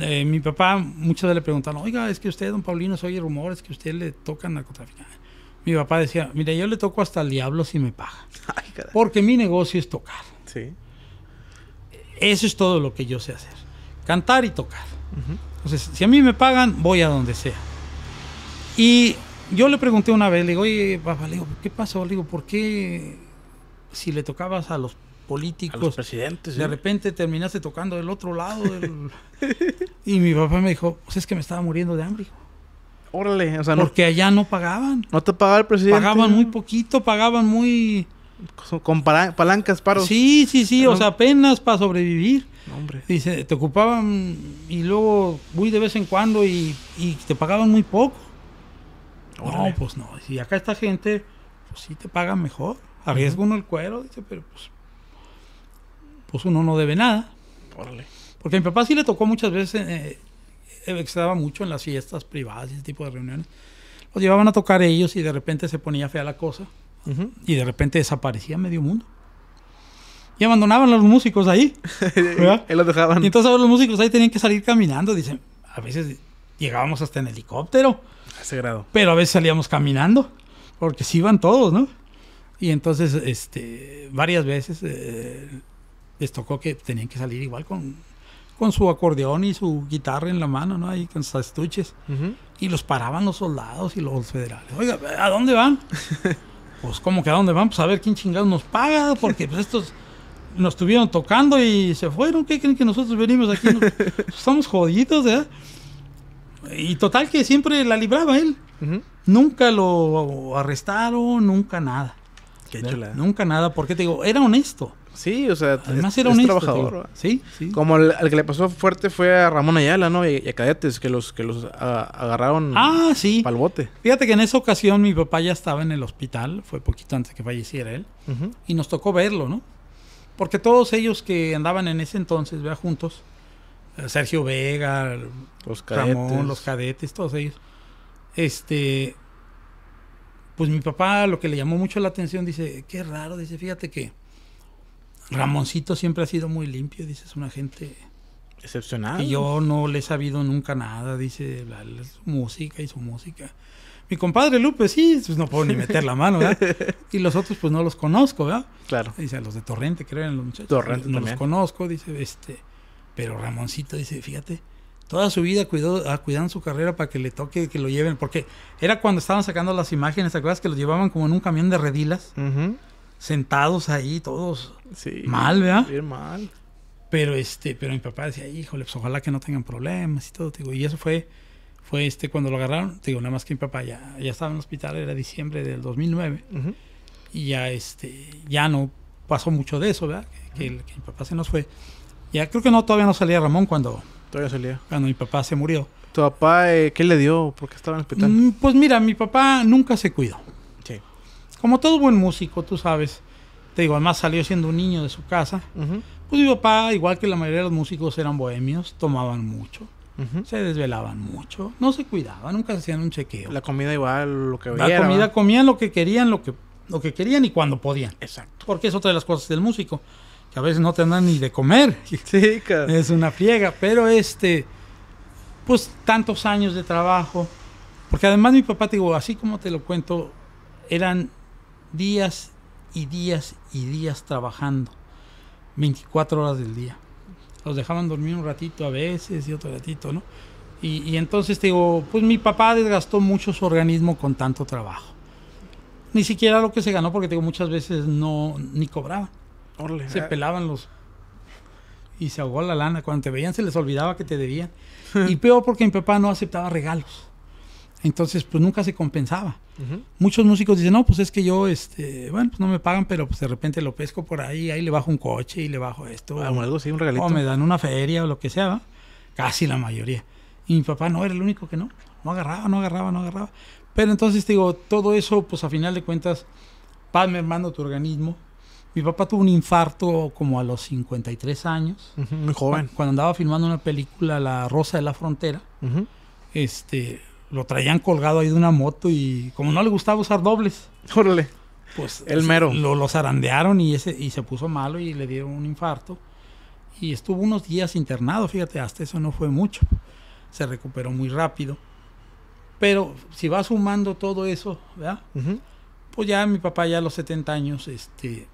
Eh, mi papá muchas veces le preguntaron, oiga, es que usted, don Paulino, se oye rumores que usted le toca narcotraficante. Mi papá decía, mira, yo le toco hasta el diablo si me paga. (laughs) porque mi negocio es tocar. Eso es todo lo que yo sé hacer. Cantar y tocar. Entonces, si a mí me pagan, voy a donde sea. Y yo le pregunté una vez, le digo, oye, papá, le digo, ¿qué pasó? Le digo, ¿por qué si le tocabas a los políticos, presidentes, de repente terminaste tocando del otro lado? (laughs) y mi papá me dijo, pues es que me estaba muriendo de hambre. Órale, o sea, Porque allá no pagaban. No te pagaba el presidente. Pagaban muy poquito, pagaban muy con palancas, paros. Sí, sí, sí, o sea, apenas para sobrevivir. hombre. Dice, te ocupaban y luego muy de vez en cuando y, te pagaban muy poco. No, pues no. Y acá esta gente, pues sí te pagan mejor. Arriesga uno el cuero, dice, pero pues, pues uno no debe nada. Órale. Porque a mi papá sí le tocó muchas veces, eh, estaba eh, eh, mucho en las fiestas privadas y ese tipo de reuniones. Los llevaban a tocar ellos y de repente se ponía fea la cosa. Y de repente desaparecía medio mundo. Y abandonaban a los músicos ahí. (laughs) y los entonces los músicos ahí tenían que salir caminando. Dicen, a veces llegábamos hasta en helicóptero. A ese grado. Pero a veces salíamos caminando. Porque sí iban todos, ¿no? Y entonces, este, varias veces eh, les tocó que tenían que salir igual con, con su acordeón y su guitarra en la mano, ¿no? Ahí con sus estuches. Y los paraban los soldados y los federales. Oiga, ¿a dónde van? (laughs) pues ¿cómo que a dónde vamos? Pues, a ver quién chingados nos paga, porque pues, estos nos estuvieron tocando y se fueron. ¿Qué creen que nosotros venimos aquí? Pues, estamos jodidos, ¿verdad? Y total que siempre la libraba él. Nunca lo arrestaron, nunca nada. Qué chula. Nunca nada, porque te digo, era honesto. Sí, o sea, Además era un trabajador. Sí, Como el que le pasó fuerte fue a Ramón Ayala, ¿no? Y, a cadetes que los que los agarraron ah, bote. Fíjate que en esa ocasión mi papá ya estaba en el hospital, fue poquito antes que falleciera él, y nos tocó verlo, ¿no? Porque todos ellos que andaban en ese entonces, vea, juntos, eh, Sergio Vega, los Ramón, los cadetes, todos ellos. Este, pues mi papá lo que le llamó mucho la atención dice, qué raro, dice, fíjate que Ramoncito siempre ha sido muy limpio, dice, es una gente... Excepcional. Y yo no le he sabido nunca nada, dice, la, música y su música. Mi compadre Lupe, sí, pues no puedo ni meter la mano, ¿verdad? (laughs) Y los otros, pues no los conozco, ¿verdad? Claro. Dice, los de Torrente, creo, los muchachos. Torrente no, los conozco, dice, este... Pero Ramoncito dice, fíjate, toda su vida cuidó, a ah, su carrera para que le toque, que lo lleven, porque era cuando estaban sacando las imágenes, ¿te acuerdas? Que los llevaban como en un camión de redilas sentados ahí todos sí, mal, ¿verdad? Bien mal. Pero este, pero mi papá decía, híjole, pues, ojalá que no tengan problemas y todo, digo, y eso fue, fue este, cuando lo agarraron, digo, nada más que mi papá ya, ya estaba en el hospital, era diciembre del 2009, y ya este, ya no pasó mucho de eso, ¿verdad? Que, mi papá se nos fue. Ya creo que no, todavía no salía Ramón cuando... Todavía salía. Cuando mi papá se murió. ¿Tu papá eh, qué le dio? ¿Por qué estaba en el hospital? Mm, pues mira, mi papá nunca se cuidó. Como todo buen músico, tú sabes. Te digo, además salió siendo un niño de su casa. Pues mi papá, igual que la mayoría de los músicos, eran bohemios, tomaban mucho. Se desvelaban mucho, no se cuidaban, nunca hacían un chequeo. La comida igual, lo que veían. La comida comían lo que querían, lo que, lo que querían y cuando podían. Exacto. Porque es otra de las cosas del músico, que a veces no te dan ni de comer. (laughs) Sí, Es una friega, pero este, pues tantos años de trabajo. Porque además mi papá, te digo, así como te lo cuento, eran días y días y días trabajando, 24 horas del día. Los dejaban dormir un ratito a veces y otro ratito, ¿no? Y, entonces digo, pues mi papá desgastó mucho su organismo con tanto trabajo. Ni siquiera lo que se ganó, porque muchas veces no, ni cobraba. se ah. pelaban los y se ahogó la lana. Cuando te veían se les olvidaba que te debían. (laughs) Y peor porque mi papá no aceptaba regalos. Entonces, pues nunca se compensaba. Muchos músicos dicen, no, pues es que yo, este, bueno, pues no me pagan, pero pues de repente lo pesco por ahí, ahí le bajo un coche y le bajo esto. Ah, o algo así, un regalito. O me dan una feria o lo que sea, Casi la mayoría. Y mi papá no era el único que no, no agarraba, no agarraba, no agarraba. Pero entonces, digo, todo eso, pues a final de cuentas, va mermando tu organismo. Mi papá tuvo un infarto como a los 53 años. muy joven. Cuando andaba filmando una película, La Rosa de la Frontera. Este, lo traían colgado ahí de una moto y como no le gustaba usar dobles. Pues el mero. Lo, zarandearon y, ese, y se puso malo y le dieron un infarto. Y estuvo unos días internado, fíjate, hasta eso no fue mucho. Se recuperó muy rápido. Pero si va sumando todo eso, ¿verdad? Pues ya mi papá ya a los 70 años, este,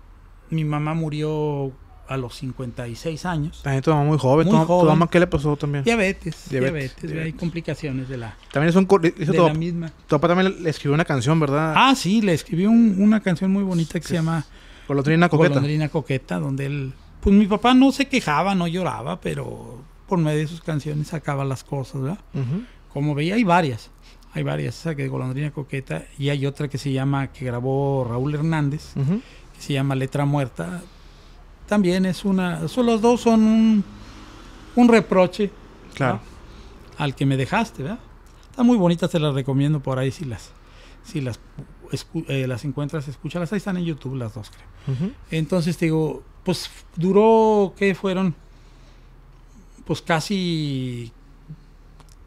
mi mamá murió a los 56 años. También tu mamá muy joven. Muy tu, joven. mamá qué le pasó también? Diabetes. Diabetes. Hay complicaciones de la. También es un. la misma. Tu papá también le escribió una canción, ¿verdad? Ah, sí, le escribió una canción muy bonita que, se llama. Golondrina Coqueta. Golondrina Coqueta, donde él. Pues mi papá no se quejaba, no lloraba, pero por medio de sus canciones sacaba las cosas, ¿verdad? Como veía, hay varias. Hay varias, esa que es Golondrina Coqueta y hay otra que se llama, que grabó Raúl Hernández, que se llama Letra Muerta, también es una, son los dos son un, reproche claro. al que me dejaste, ¿verdad? muy bonitas, te las recomiendo por ahí si las, si las, eh, las encuentras, escúchalas, ahí están en YouTube las dos, creo. Entonces te digo, pues duró, ¿qué fueron? Pues casi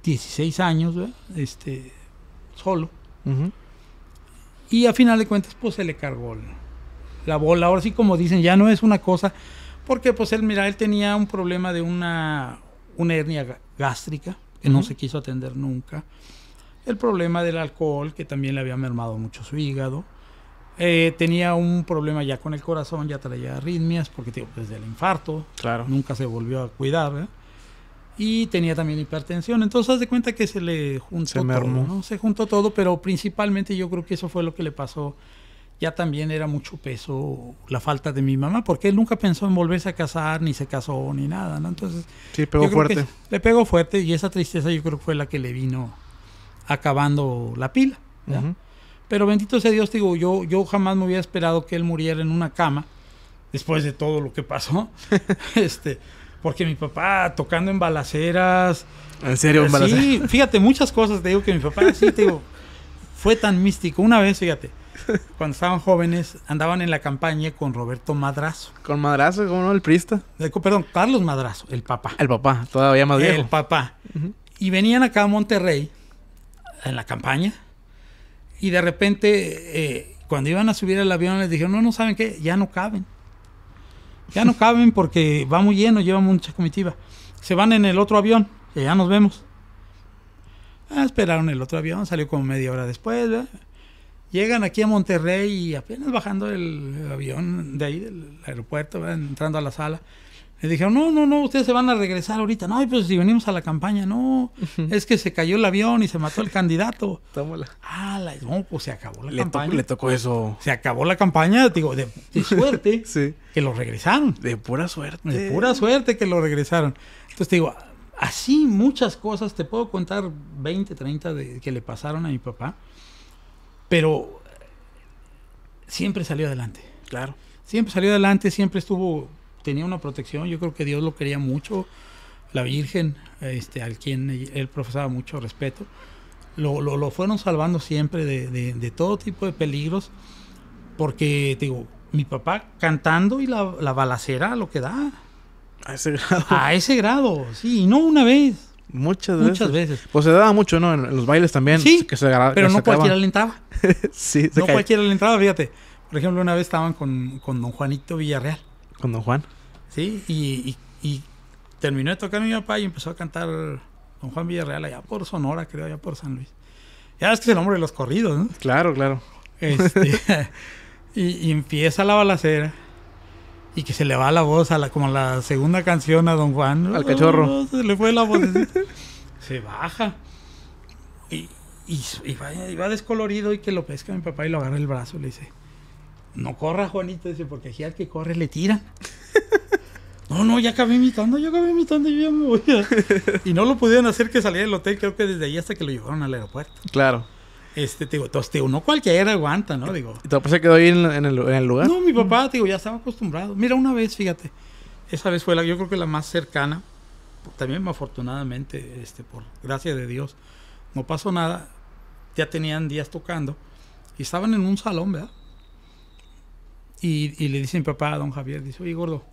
16 años, Este, solo. Y a final de cuentas, pues se le cargó. el la bola. Ahora sí, como dicen, ya no es una cosa, porque pues él, mira, él tenía un problema de una, una hernia gástrica que no se quiso atender nunca. El problema del alcohol, que también le había mermado mucho su hígado. Eh, tenía un problema ya con el corazón, ya traía arritmias, porque pues, desde el infarto, claro. nunca se volvió a cuidar. ¿eh? Y tenía también hipertensión. Entonces, haz de cuenta que se le juntó Se juntó todo, pero principalmente yo creo que eso fue lo que le pasó ya también era mucho peso la falta de mi mamá, porque él nunca pensó en volverse a casar, ni se casó, ni nada, Entonces... Sí, pegó fuerte. Le pegó fuerte y esa tristeza yo creo que fue la que le vino acabando la pila. Pero bendito sea Dios, digo, yo, yo jamás me hubiera esperado que él muriera en una cama, después de todo lo que pasó. (laughs) este, porque mi papá tocando en balaceras. ¿En serio, en balaceras? Sí, fíjate, muchas cosas te digo que mi papá, sí, te digo, (laughs) fue tan místico. Una vez, fíjate, (laughs) cuando estaban jóvenes, andaban en la campaña con Roberto Madrazo. Con Madrazo, ¿cómo no? El prista. Perdón, Carlos Madrazo, el papá. El papá, todavía más viejo. El papá. Y venían acá a Monterrey, en la campaña, y de repente, eh, cuando iban a subir al avión, les dijeron, no, no, ¿saben qué? Ya no caben. Ya no (laughs) caben porque va muy lleno, lleva mucha comitiva. Se van en el otro avión, que ya nos vemos. Ah, esperaron el otro avión, salió como media hora después, Llegan aquí a Monterrey y apenas bajando el avión de ahí, del aeropuerto, entrando a la sala, le dijeron, no, no, no, ustedes se van a regresar ahorita. No, pues si venimos a la campaña, no. es que se cayó el avión y se mató el candidato. Ah, (laughs) la, pues se acabó la campaña. le tocó eso. Se acabó la campaña, digo, de, suerte (laughs) que lo regresaron. De pura suerte. De pura suerte que lo regresaron. Entonces digo, así muchas cosas, te puedo contar 20, 30 de, que le pasaron a mi papá pero siempre salió adelante. Claro. Siempre salió adelante, siempre estuvo, tenía una protección, yo creo que Dios lo quería mucho, la Virgen, este, al quien él profesaba mucho respeto, lo, lo, fueron salvando siempre de, todo tipo de peligros, porque, digo, mi papá cantando y la, balacera lo que da. A ese grado. A ese grado, sí, y no una vez. Muchas veces. Muchas veces. Pues se daba mucho, ¿no? En, los bailes también. Sí, que se pero no cualquiera le entraba. (laughs) sí, No cualquiera le entraba, fíjate. Por ejemplo, una vez estaban con, con don Juanito Villarreal. ¿Con don Juan? Sí, y, terminó de tocar mi papá y empezó a cantar don Juan Villarreal allá por Sonora, creo, allá por San Luis. Ya es que es el hombre de los corridos, ¿no? Claro, claro. Este, (laughs) (laughs) y empieza la balacera y que se le va la voz a la, como la segunda canción a Don Juan. Al cachorro. se le fue la voz. (laughs) se baja. Y, va, descolorido y que lo pesca mi papá y lo agarra el brazo. Le dice, no corra Juanito, dice, porque aquí al que corre le tiran. (laughs) no, no, ya acabé imitando, ya acabé imitando, y ya me voy. (laughs) y no lo pudieron hacer que saliera del hotel, creo que desde ahí hasta que lo llevaron al aeropuerto. Claro. Este, te digo, entonces, cualquiera aguanta, ¿no? Digo. ¿Y se quedó ahí en, el, lugar? No, mi papá, digo, ya estaba acostumbrado. Mira, una vez, fíjate, esa vez fue la, yo creo que la más cercana, también afortunadamente, este, por gracia de Dios, no pasó nada, ya tenían días tocando, y estaban en un salón, ¿verdad? Y, le dice mi papá a don Javier, dice, oye, gordo,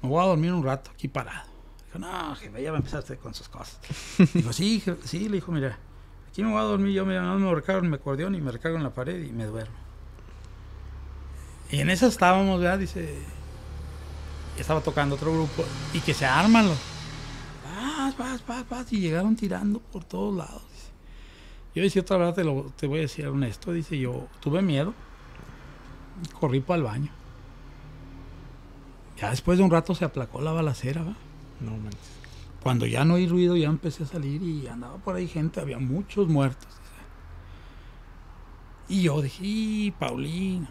me voy a dormir un rato aquí parado. Dijo, no, que ya a empezar con sus cosas. (laughs) dijo, sí, sí, le dijo, mira, Aquí me voy a dormir, yo me, no me ahorcaron, me acordeón y me recargo en la pared y me duermo. Y en esa estábamos, ¿verdad? Dice, estaba tocando otro grupo y que se arman los. Vas, vas, vas, y llegaron tirando por todos lados. Yo decía otra verdad, te, voy a decir honesto, dice, yo tuve miedo, y corrí para el baño. Ya después de un rato se aplacó la balacera, ¿va? No manches. Cuando ya no hay ruido, ya empecé a salir y andaba por ahí gente, había muchos muertos. Y yo dije, Paulino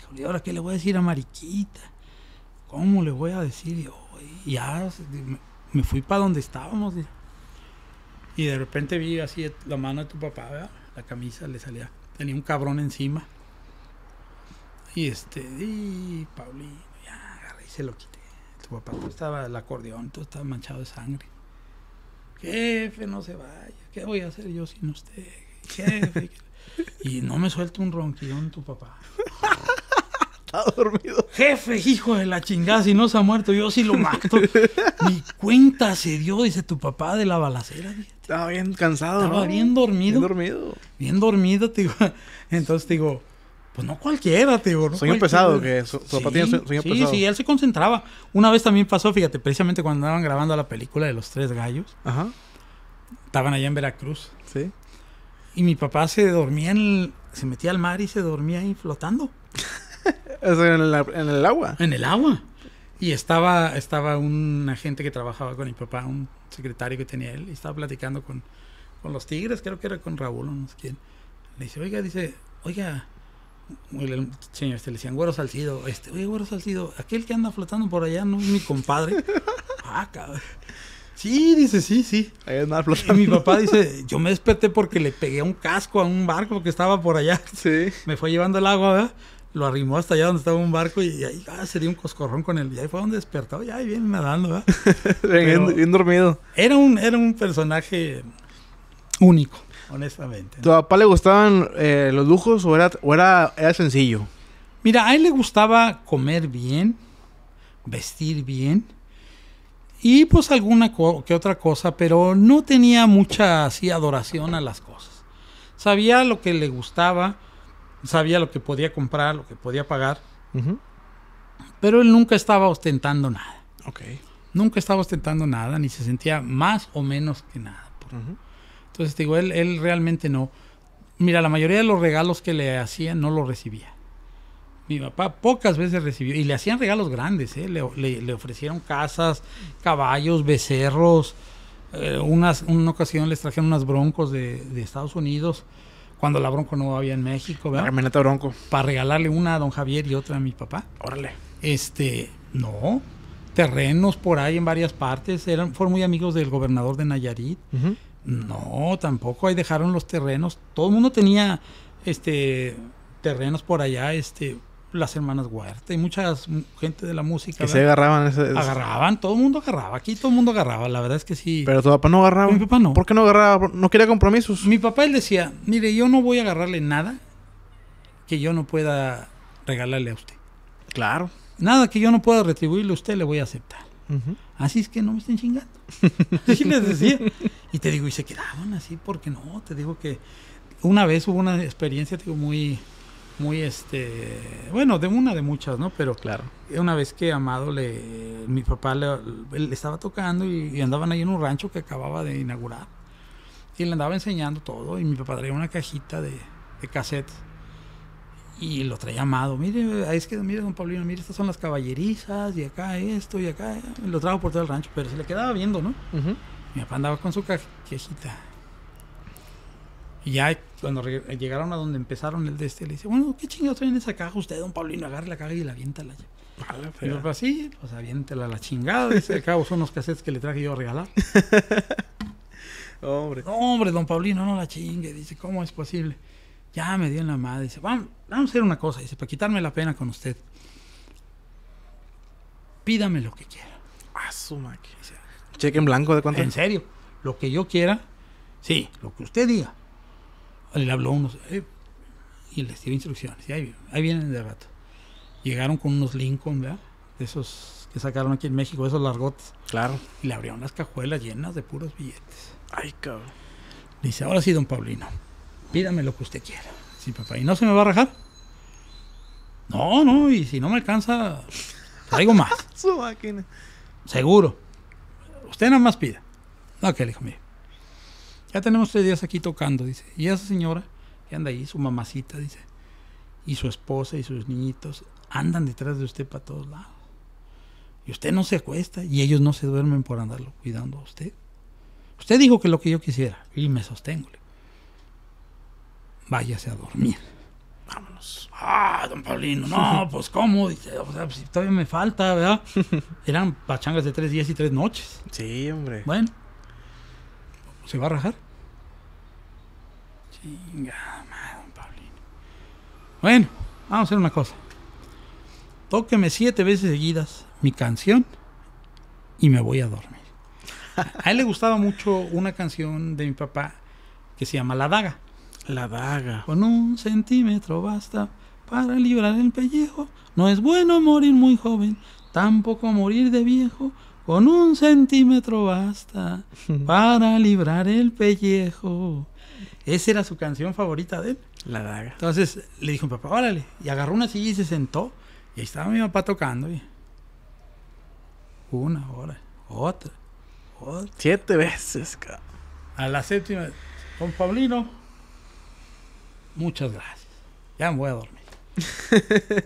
híjole, ¿y ahora qué le voy a decir a Mariquita? ¿Cómo le voy a decir? yo, y ya me fui para donde estábamos. Y de repente vi así la mano de tu papá, la camisa le salía, tenía un cabrón encima. Y este, y Paulino, ya agarré y se lo quité tu papá tú estaba el acordeón, todo estaba manchado de sangre. Jefe, no se vaya, ¿qué voy a hacer yo sin usted? Jefe. y no me suelta un ronquidón tu papá. Está dormido. Jefe, hijo de la chingada, si no se ha muerto, yo sí lo mato. (laughs) Mi cuenta se dio, dice tu papá, de la balacera. Estaba bien cansado, Estaba bien dormido. Bien dormido. Bien dormido, te digo. Entonces, digo, pues no cualquiera, tío. No pesado, que sí, sí, él se concentraba. Una vez también pasó, fíjate, precisamente cuando estaban grabando la película de Los Tres Gallos. Ajá. Estaban allá en Veracruz. Sí. Y mi papá se dormía en Se metía al mar y se dormía ahí flotando. (laughs) en, el, agua. En el agua. Y estaba, estaba un agente que trabajaba con mi papá, un secretario que tenía él, y estaba platicando con, con los tigres, creo que era con Raúl o no sé quién. Le dice, oiga, dice, oiga, el señor este, le decían, güero Salcido, este, oye, güero Salcido, aquel que anda flotando por allá no es mi compadre. (laughs) ah, cabrón. Sí, dice, sí, sí. Ahí anda flotando. Y mi papá dice, yo me desperté porque le pegué un casco a un barco que estaba por allá. Sí. Me fue llevando el agua, ¿verdad? Lo arrimó hasta allá donde estaba un barco y ahí ah, se dio un coscorrón con él. Y ahí fue donde despertó, Y ahí viene nadando, ¿verdad? (laughs) bien, dormido. Era un, era un personaje único honestamente. ¿Tu papá le gustaban eh, los lujos o, era, era, era sencillo? Mira, a él le gustaba comer bien, vestir bien y pues alguna que otra cosa, pero no tenía mucha así adoración a las cosas. Sabía lo que le gustaba, sabía lo que podía comprar, lo que podía pagar, pero él nunca estaba ostentando nada. Ok. Nunca estaba ostentando nada, ni se sentía más o menos que nada. Por, entonces, digo, él, realmente no. Mira, la mayoría de los regalos que le hacían no los recibía. Mi papá pocas veces recibió, y le hacían regalos grandes, ¿eh? le, ofrecieron casas, caballos, becerros. Eh, unas, una ocasión les trajeron unas broncos de, de, Estados Unidos, cuando la bronco no había en México. ¿verdad? La bronco. Para regalarle una a don Javier y otra a mi papá. Órale. Este, no. Terrenos por ahí en varias partes. Eran, fueron muy amigos del gobernador de Nayarit. No, tampoco. Ahí dejaron los terrenos. Todo el mundo tenía este terrenos por allá, este, las hermanas Huerta y mucha gente de la música. Que se agarraban. Agarraban, todo el mundo agarraba. Aquí todo el mundo agarraba, la verdad es que sí. Pero tu papá no agarraba. Mi papá no. ¿Por qué no agarraba? No quería compromisos. Mi papá él decía, mire, yo no voy a agarrarle nada que yo no pueda regalarle a usted. Claro. Nada que yo no pueda retribuirle a usted le voy a aceptar. Así es que no me estén chingando. (laughs) Así Y te digo, y se quedaban así, porque no, te digo que una vez hubo una experiencia, muy, muy este, bueno, de una de muchas, ¿no? Pero claro. Una vez que Amado le, mi papá le, estaba tocando y, andaban ahí en un rancho que acababa de inaugurar. Y le andaba enseñando todo y mi papá traía una cajita de, de cassettes y lo traía amado. Mire, es que, mire, don Paulino, mire, estas son las caballerizas, y acá esto, y acá. Eh, lo trajo por todo el rancho, pero se le quedaba viendo, ¿no? Mi papá andaba con su cajita. Y ya cuando llegaron a donde empezaron el de este, le dice, bueno, ¿qué chingados en esa caja usted, don Paulino? Agarre la caja y la viéntala. Ah, y yo, pues así, pues la chingada. Dice, acá cabo son los cassettes que le traje yo a regalar. (laughs) hombre. hombre, don Paulino, no la chingue. Dice, ¿cómo es posible? Ya me dio en la madre. Dice, vamos, vamos a hacer una cosa. Dice, para quitarme la pena con usted. Pídame lo que quiera. A su Cheque en blanco de cuánto. En serio. Lo que yo quiera. Sí, lo que usted diga. Le habló unos. Eh, y les dio instrucciones. Y ahí, ahí vienen de rato. Llegaron con unos Lincoln, ¿verdad? De esos que sacaron aquí en México, esos largotes. Claro. Y le abrieron las cajuelas llenas de puros billetes. Ay, cabrón. Dice, ahora sí, don Paulino pídame lo que usted quiera. Sí, papá, ¿y no se me va a rajar? No, no, y si no me alcanza, traigo más. (laughs) Seguro. Usted nada más pida. que le hijo Ya tenemos tres días aquí tocando, dice. Y esa señora que anda ahí, su mamacita, dice. Y su esposa y sus niñitos andan detrás de usted para todos lados. Y usted no se acuesta y ellos no se duermen por andarlo cuidando a usted. Usted dijo que lo que yo quisiera y me sostengo. Le váyase a dormir. Vámonos. Ah, don Paulino, no, (laughs) pues cómo, dice, o sea, pues, todavía me falta, ¿verdad? (laughs) Eran pachangas de tres días y tres noches. Sí, hombre. Bueno, ¿se va a rajar? Chinga, don Paulino. Bueno, vamos a hacer una cosa. Tóqueme siete veces seguidas mi canción y me voy a dormir. (laughs) A él le gustaba mucho una canción de mi papá que se llama La Daga. La daga. Con un centímetro basta para librar el pellejo. No es bueno morir muy joven, tampoco morir de viejo. Con un centímetro basta (laughs) para librar el pellejo. Esa era su canción favorita de él. La daga. Entonces le dijo a mi papá, órale. Y agarró una silla y se sentó. Y ahí estaba mi papá tocando. Una hora, otra, Siete veces, cabrón. A la séptima, Con Paulino, muchas gracias. Ya me voy a dormir. (laughs)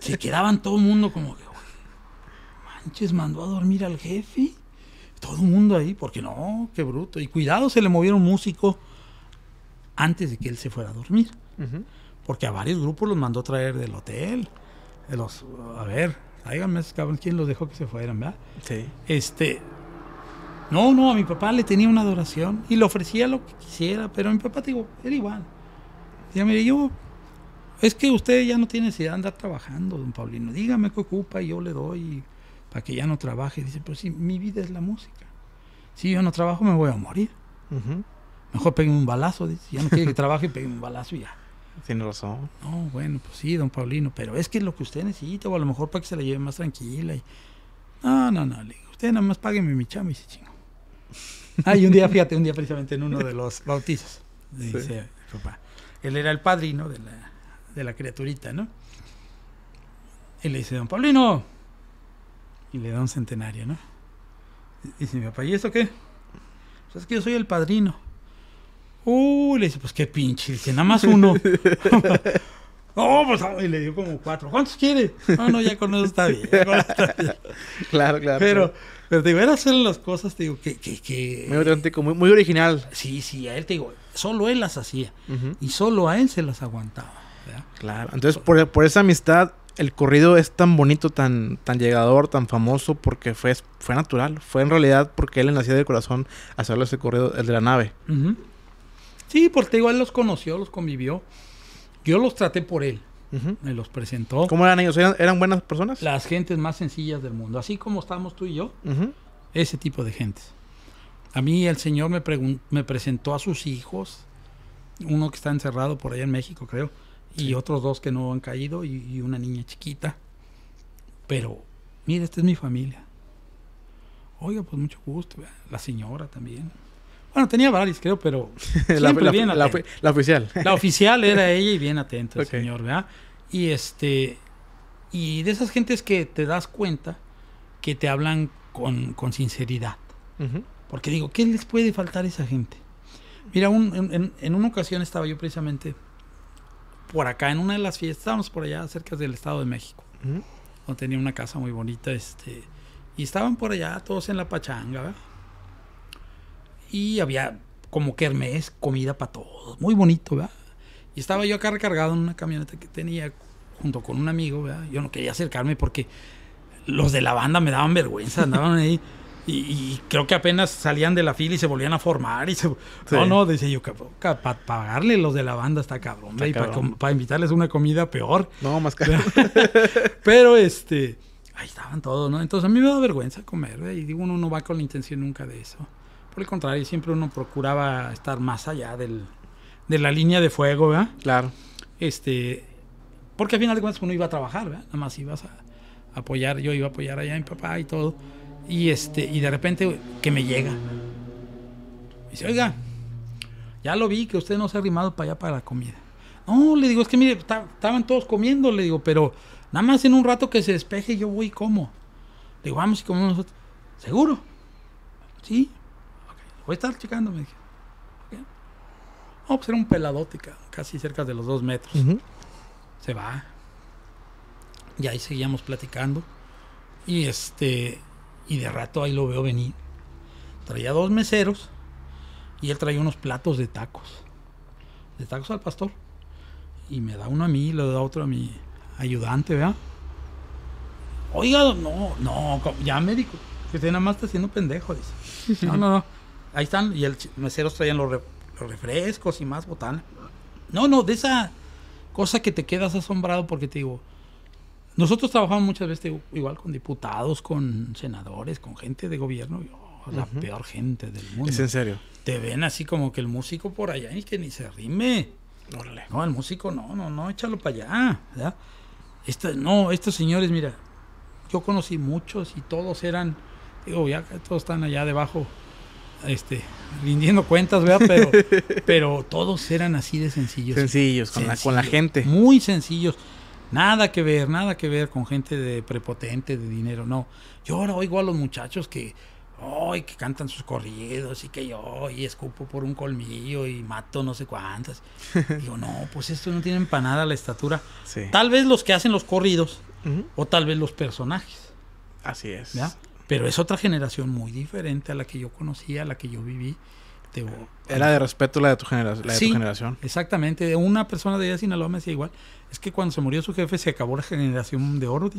Se quedaban todo el mundo como que, manches, mandó a dormir al jefe. Todo el mundo ahí, porque no, qué bruto. Y cuidado, se le movieron músico antes de que él se fuera a dormir. Porque a varios grupos los mandó traer del hotel. los, a ver, háganme quién los dejó que se fueran, ¿verdad? Sí. Este, no, no, a mi papá le tenía una adoración y le ofrecía lo que quisiera, pero a mi papá, digo, era igual mire, yo, es que usted ya no tiene necesidad de andar trabajando, don Paulino. Dígame qué ocupa y yo le doy para que ya no trabaje. Dice, pero sí mi vida es la música. Si yo no trabajo, me voy a morir. Mejor pegue un balazo. Dice, ya no quiere que trabaje, pegue un balazo y ya. Tiene razón. No, bueno, pues sí, don Paulino, pero es que es lo que usted necesita, o a lo mejor para que se la lleve más tranquila. Y... No, no, no, usted nada más págueme mi chama, y chingo. Ah, un día, fíjate, un día precisamente en uno de los bautizos, dice él era el padrino de la, de la criaturita, ¿no? Y le dice, don Paulino. Y le da un centenario, ¿no? Y dice mi papá, ¿y eso qué? Pues es que yo soy el padrino. Uy, uh, le dice, pues qué pinche. Dice, nada más uno. (laughs) oh, pues, ah, y le dio como cuatro. ¿Cuántos quiere? No, no, ya con eso está bien. (laughs) claro, claro. Pero, pero te digo, era hacer las cosas, te digo, que. que, que... muy original. Sí, sí, a él te digo, solo él las hacía y solo a él se las aguantaba. Claro, entonces por, esa amistad el corrido es tan bonito, tan, tan llegador, tan famoso porque fue, fue natural, fue en realidad porque él le nacía de corazón hacerle ese corrido, el de la nave. Sí, porque igual los conoció, los convivió. Yo los traté por él. Me los presentó. ¿Cómo eran ellos? ¿Eran, ¿Eran, buenas personas? Las gentes más sencillas del mundo. Así como estamos tú y yo. Ese tipo de gentes. A mí el Señor me, me presentó a sus hijos, uno que está encerrado por allá en México, creo, y otros dos que no han caído, y, una niña chiquita. Pero, mire, esta es mi familia. Oiga, pues mucho gusto. La señora también. Bueno, tenía varios, creo, pero la, oficial. La (laughs) oficial era ella y bien atenta el señor, ¿verdad? Y este y de esas gentes que te das cuenta que te hablan con, sinceridad. Porque digo, ¿qué les puede faltar a esa gente? Mira, en, una ocasión estaba yo precisamente por acá, en una de las fiestas, estábamos por allá cerca del Estado de México, tenía una casa muy bonita, este, y estaban por allá todos en la pachanga, ¿verdad? Y había como kermés, comida para todos, muy bonito, ¿verdad? Y estaba yo acá recargado en una camioneta que tenía junto con un amigo, ¿verdad? Yo no quería acercarme porque los de la banda me daban vergüenza, andaban ahí. (laughs) Y, creo que apenas salían de la fila y se volvían a formar. Y No, no, decía yo, para pagarle los de la banda está cabrón. y para invitarles invitarles una comida peor. No, más (laughs) Pero este, ahí estaban todos, ¿no? Entonces a mí me da vergüenza comer, Y digo, uno no va con la intención nunca de eso. Por el contrario, siempre uno procuraba estar más allá del, de la línea de fuego, ¿verdad? Claro. Este, porque al final de cuentas uno iba a trabajar, ¿verdad? Nada más ibas a apoyar, yo iba a apoyar allá a mi papá y todo y este, y de repente que me llega. Y dice, oiga, ya lo vi que usted no se ha arrimado para allá para la comida. No, le digo, es que mire, estaban todos comiendo, le digo, pero nada más en un rato que se despeje yo voy y como. Le digo, vamos y comemos nosotros. ¿Seguro? Sí. Voy a estar checando, me dije. No, pues era un peladote, casi cerca de los dos metros. Se va. Y ahí seguíamos platicando. Y este, y de rato ahí lo veo venir. Traía dos meseros y él traía unos platos de tacos. De tacos al pastor. Y me da uno a mí y le da otro a mi ayudante, ¿verdad? Oiga, no, no, ya médico. Que usted nada más está haciendo pendejo, (laughs) No, no, no. Ahí están. Y el meseros traían los, los refrescos y más botán. No, no, de esa cosa que te quedas asombrado porque te digo, nosotros trabajamos muchas veces igual con diputados, con senadores, con gente de gobierno. la peor gente del mundo. Es en serio. Te ven así como que el músico por allá y que ni se rime. No, el músico no, no, no, échalo para allá. no, estos señores, mira, yo conocí muchos y todos eran, digo, ya todos están allá debajo, este, rindiendo cuentas, ¿verdad? Pero, (laughs) todos eran así de sencillos. Sencillos, con, con la gente. Muy sencillos. Nada que ver, nada que ver con gente de prepotente, de dinero, no. Yo ahora oigo a los muchachos que, ay, que cantan sus corridos y que yo, escupo por un colmillo y mato no sé cuántas. (laughs) Digo, no, pues esto no tiene empanada la estatura. Tal vez los que hacen los corridos o tal vez los personajes. Así es. Pero es otra generación muy diferente a la que yo conocía, a la que yo viví era de respeto la de tu, generación la de generación. Exactamente. Una persona de ella de Sinaloa me decía igual. Es que cuando se murió su jefe se acabó la generación de oro,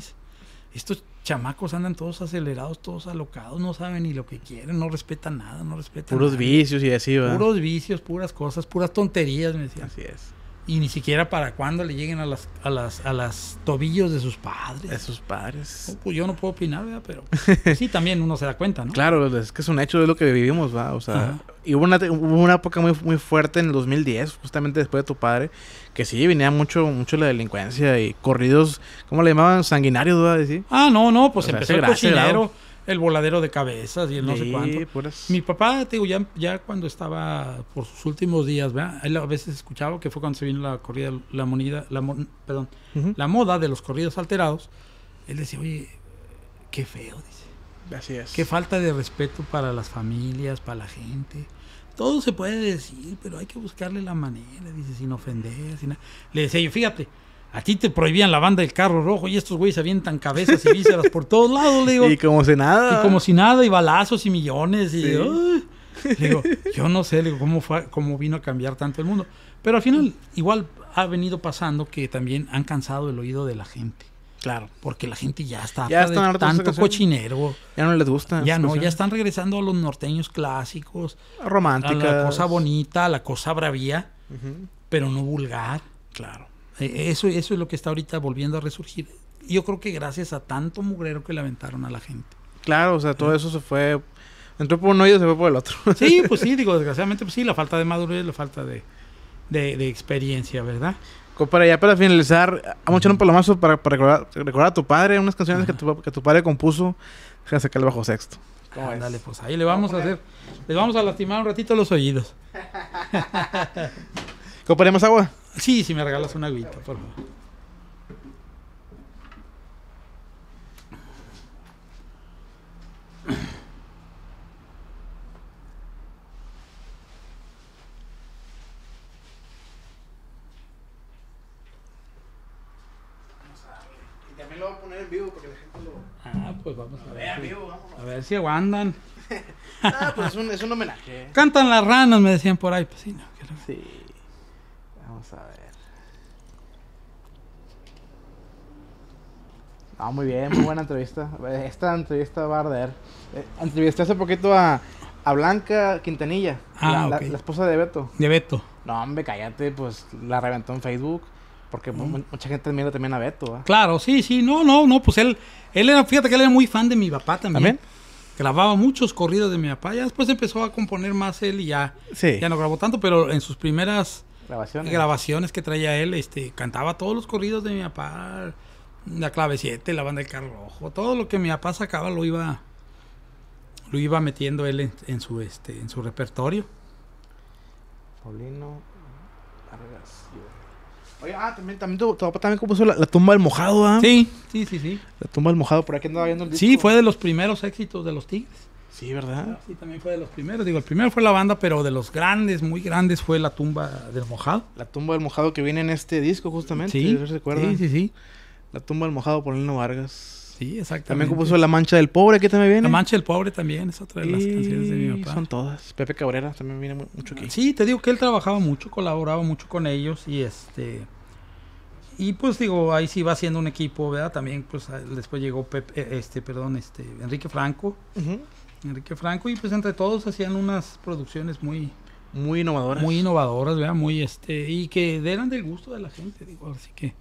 Estos chamacos andan todos acelerados, todos alocados, no saben ni lo que quieren, no respetan nada, no respetan. Puros vicios y así, ¿verdad? Puros vicios, puras cosas, puras tonterías, me decía. Así es y ni siquiera para cuándo le lleguen a las a las a las tobillos de sus padres. De sus padres. pues yo no puedo opinar, ¿verdad? pero (laughs) sí también uno se da cuenta, ¿no? Claro, es que es un hecho de lo que vivimos, va, o sea, y hubo una, hubo una época muy, muy fuerte en el 2010, justamente después de tu padre, que sí venía mucho mucho la delincuencia y corridos, ¿cómo le llamaban? sanguinarios, va, decir. Ah, no, no, pues empezó el el voladero de cabezas y el no sé cuánto. Mi papá, te digo, ya, ya cuando estaba por sus últimos días, a veces escuchaba que fue cuando se vino la corrida, la moneda, la, perdón, la moda de los corridos alterados. Él decía, oye, qué feo, dice. Así es. Qué falta de respeto para las familias, para la gente. Todo se puede decir, pero hay que buscarle la manera, dice, sin ofender, sin Le decía yo, fíjate, a ti te prohibían la banda del carro rojo y estos güeyes avientan cabezas y (laughs) vísceras por todos lados, le digo. Y como si nada. Y como si nada, y balazos y millones. Y digo, (laughs) yo no sé le cómo, fue, cómo vino a cambiar tanto el mundo. Pero al final, igual ha venido pasando que también han cansado el oído de la gente. Claro. Porque la gente ya está ya de tanto cochinero. Ya no les gusta. Ya no, ya están regresando a los norteños clásicos. Romántica. la cosa bonita, la cosa bravía, pero no vulgar. Claro. Eh, eso, eso es lo que está ahorita volviendo a resurgir. Yo creo que gracias a tanto mugrero que le aventaron a la gente. Claro, o sea, todo eso se fue. Entró por un hoyo y se fue por el otro. (laughs) Sí, pues sí, digo, desgraciadamente, pues sí, la falta de madurez, la falta de, experiencia, ¿verdad? Para ya para finalizar, vamos a echar un palomazo para, recordar, recordar, a tu padre, unas canciones que tu, que tu, padre compuso. Déjame que el bajo sexto. Ah, dale, pues ahí le vamos, a hacer, le vamos a lastimar un ratito los oídos. (laughs) (laughs) ¿Comparemos agua? Sí, si me regalas una aguito, por favor. Y también lo voy a poner en vivo porque la gente lo. Ah, pues vamos a, ver. vivo, vamos a, ver si aguantan. (laughs) ah, pues es un, homenaje. Cantan las ranas, me decían por ahí. Pues sí, no, quiero sí. Vamos a ver. Ah, muy bien, muy buena entrevista. Esta entrevista va a arder. Eh, entrevisté hace poquito a, Blanca Quintanilla, ah, la, esposa de Beto. De Beto. No, hombre, cállate, pues la reventó en Facebook. Porque mm. mucha gente mira también a Beto. Claro, sí, sí, no, no, no, pues él, él era, fíjate que él era muy fan de mi papá también. Grababa muchos corridos de mi papá, ya después empezó a componer más él y ya, sí. ya no grabó tanto, pero en sus primeras grabaciones. grabaciones que traía él, este, cantaba todos los corridos de mi papá, la clave 7, la banda del carro rojo, todo lo que mi papá sacaba lo iba lo iba metiendo él en, su este en su repertorio. Paulino Vargas. Oye, ah, también, también tu, papá también compuso la, tumba del mojado, ¿ah? Sí, sí, sí, sí. La tumba del mojado, por aquí andaba viendo el Sí, fue de los primeros éxitos de los Tigres. Sí, ¿verdad? Sí, también fue de los primeros. Digo, el primero fue la banda, pero de los grandes, muy grandes, fue la tumba del mojado. La tumba del mojado que viene en este disco, justamente. Sí, recuerdo. Sí, sí, sí. La tumba del mojado por Lino Vargas. Sí, exactamente. También compuso La Mancha del Pobre, que también viene. La Mancha del Pobre también es otra de las canciones de mi papá. Son todas. Pepe Cabrera también viene mucho aquí. Sí, te digo que él trabajaba mucho, colaboraba mucho con ellos y este y pues digo, ahí sí va siendo un equipo, ¿verdad? También pues, después llegó eh, este, perdón, este, Enrique Franco. Enrique Franco, y pues entre todos hacían unas producciones muy... Muy innovadoras. Muy innovadoras, Vea Muy este... Y que eran del gusto de la gente, digo, así que...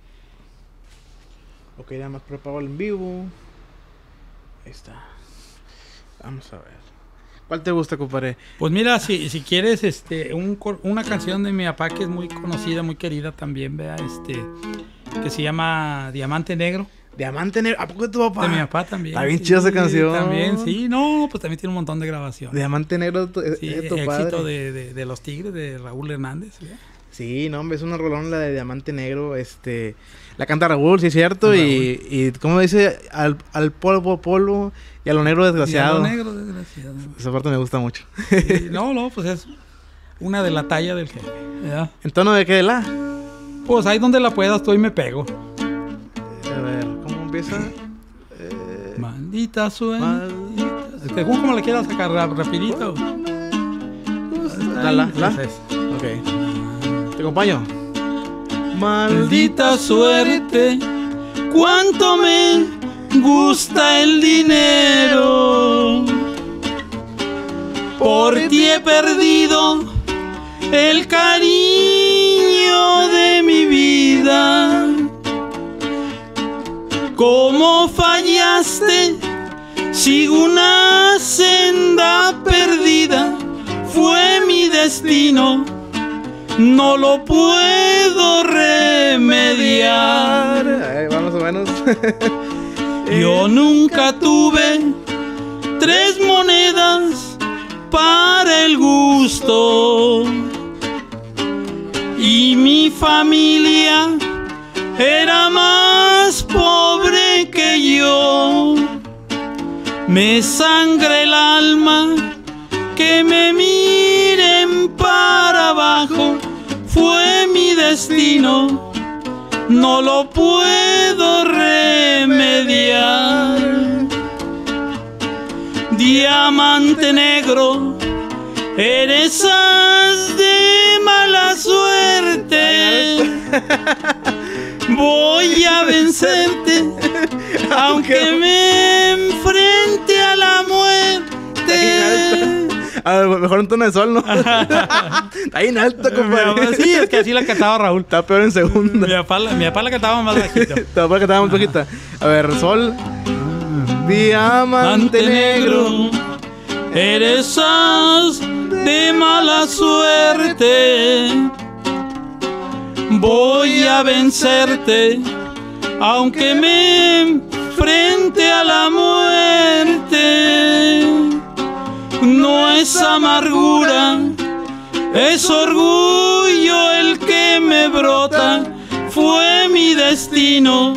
Ok, nada más prepago en vivo. Ahí está. Vamos a ver. ¿Cuál te gusta, compadre? Pues mira, si, si quieres, este, una canción de mi papá que es muy conocida, muy querida también, vea, este, que se llama Diamante Negro. Diamante Negro. ¿A poco de tu papá? De mi papá también. Está bien chido chida esa canción. También, sí. No, pues también tiene un montón de grabaciones. Diamante Negro es, eh, sí, eh, éxito de, de, Los Tigres, de Raúl Hernández. ¿sí? sí, no, hombre, es una rolón la de Diamante Negro. Este, la canta Raúl, sí es cierto. Y, y como dice, al, polvo, polvo y a lo negro desgraciado. a lo negro desgraciado. Esa parte me gusta mucho. (laughs) no, no, pues es una de la talla del jefe. ¿En tono de qué de la? Pues ahí donde la puedas, estoy y me pego. A ver empieza. Eh, maldita suerte Según como le quieras sacar rapidito. La, la, la. Te acompaño. Maldita suerte, cuánto me gusta el dinero. Por ti he perdido el cariño de mi vida. ¿Cómo fallaste? si una senda perdida, fue mi destino, no lo puedo remediar. o menos. (laughs) Yo eh, nunca tuve tres monedas para el gusto. Y mi familia era más me sangra el alma que me miren para abajo fue mi destino no lo puedo remediar diamante negro eres de mala suerte (laughs) voy a vencerte aunque me A ah, ver, mejor un tono de sol, ¿no? Ahí (laughs) en alto, compadre. Sí, es que así la cantaba Raúl. Está peor en segunda. Mi papá, mi la cantaba más bajita. Mi papá la cantaba más (laughs) bajita. A ver, sol. Diamante negro. Eres as de mala suerte. Voy a vencerte, aunque me enfrente a la muerte no es amargura, es orgullo el que me brota, fue mi destino,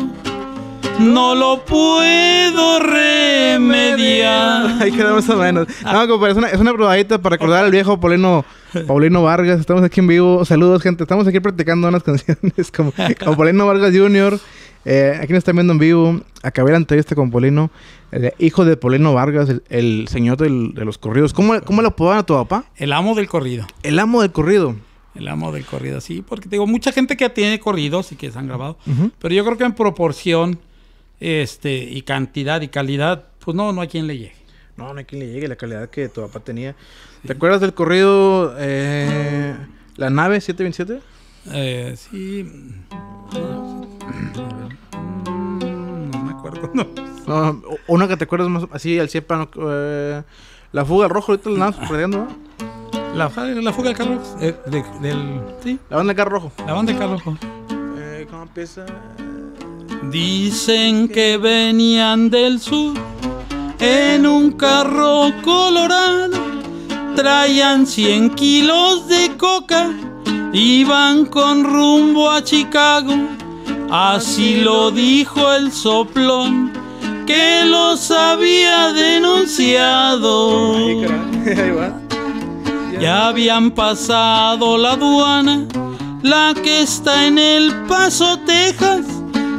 no lo puedo remediar. Ahí quedamos a menos. No, compadre, es una, es una probadita para recordar al viejo Polino. Paulino Vargas, estamos aquí en vivo. Saludos, gente. Estamos aquí practicando unas (laughs) canciones como, con Paulino Vargas Jr. Eh, aquí nos están viendo en vivo. Acabé la entrevista con Paulino hijo de Poleno Vargas, el, señor de los corridos. ¿Cómo, ¿Cómo lo apodaban a tu papá? El amo del corrido. El amo del corrido. El amo del corrido, sí, porque tengo mucha gente que tiene corridos y que se han grabado, pero yo creo que en proporción este, y cantidad y calidad, pues no, no hay quien le llegue. No, no hay quien le llegue la calidad que tu papá tenía. ¿Te acuerdas del corrido eh, La nave 727? Eh, sí. Ah, no, no me acuerdo. (laughs) No. No, uno que te acuerdas más así al ciepa. Eh, la fuga al rojo, ahorita la andamos perdiendo, La, ah, la fuga eh, del carro rojo. ¿sí? La banda del carro rojo. La banda del carro rojo. Eh, ¿Cómo empieza? Dicen que venían del sur en un carro colorado. Traían 100 kilos de coca, iban con rumbo a Chicago. Así lo dijo el soplón que los había denunciado. (laughs) Ya habían pasado la aduana, la que está en El Paso, Texas,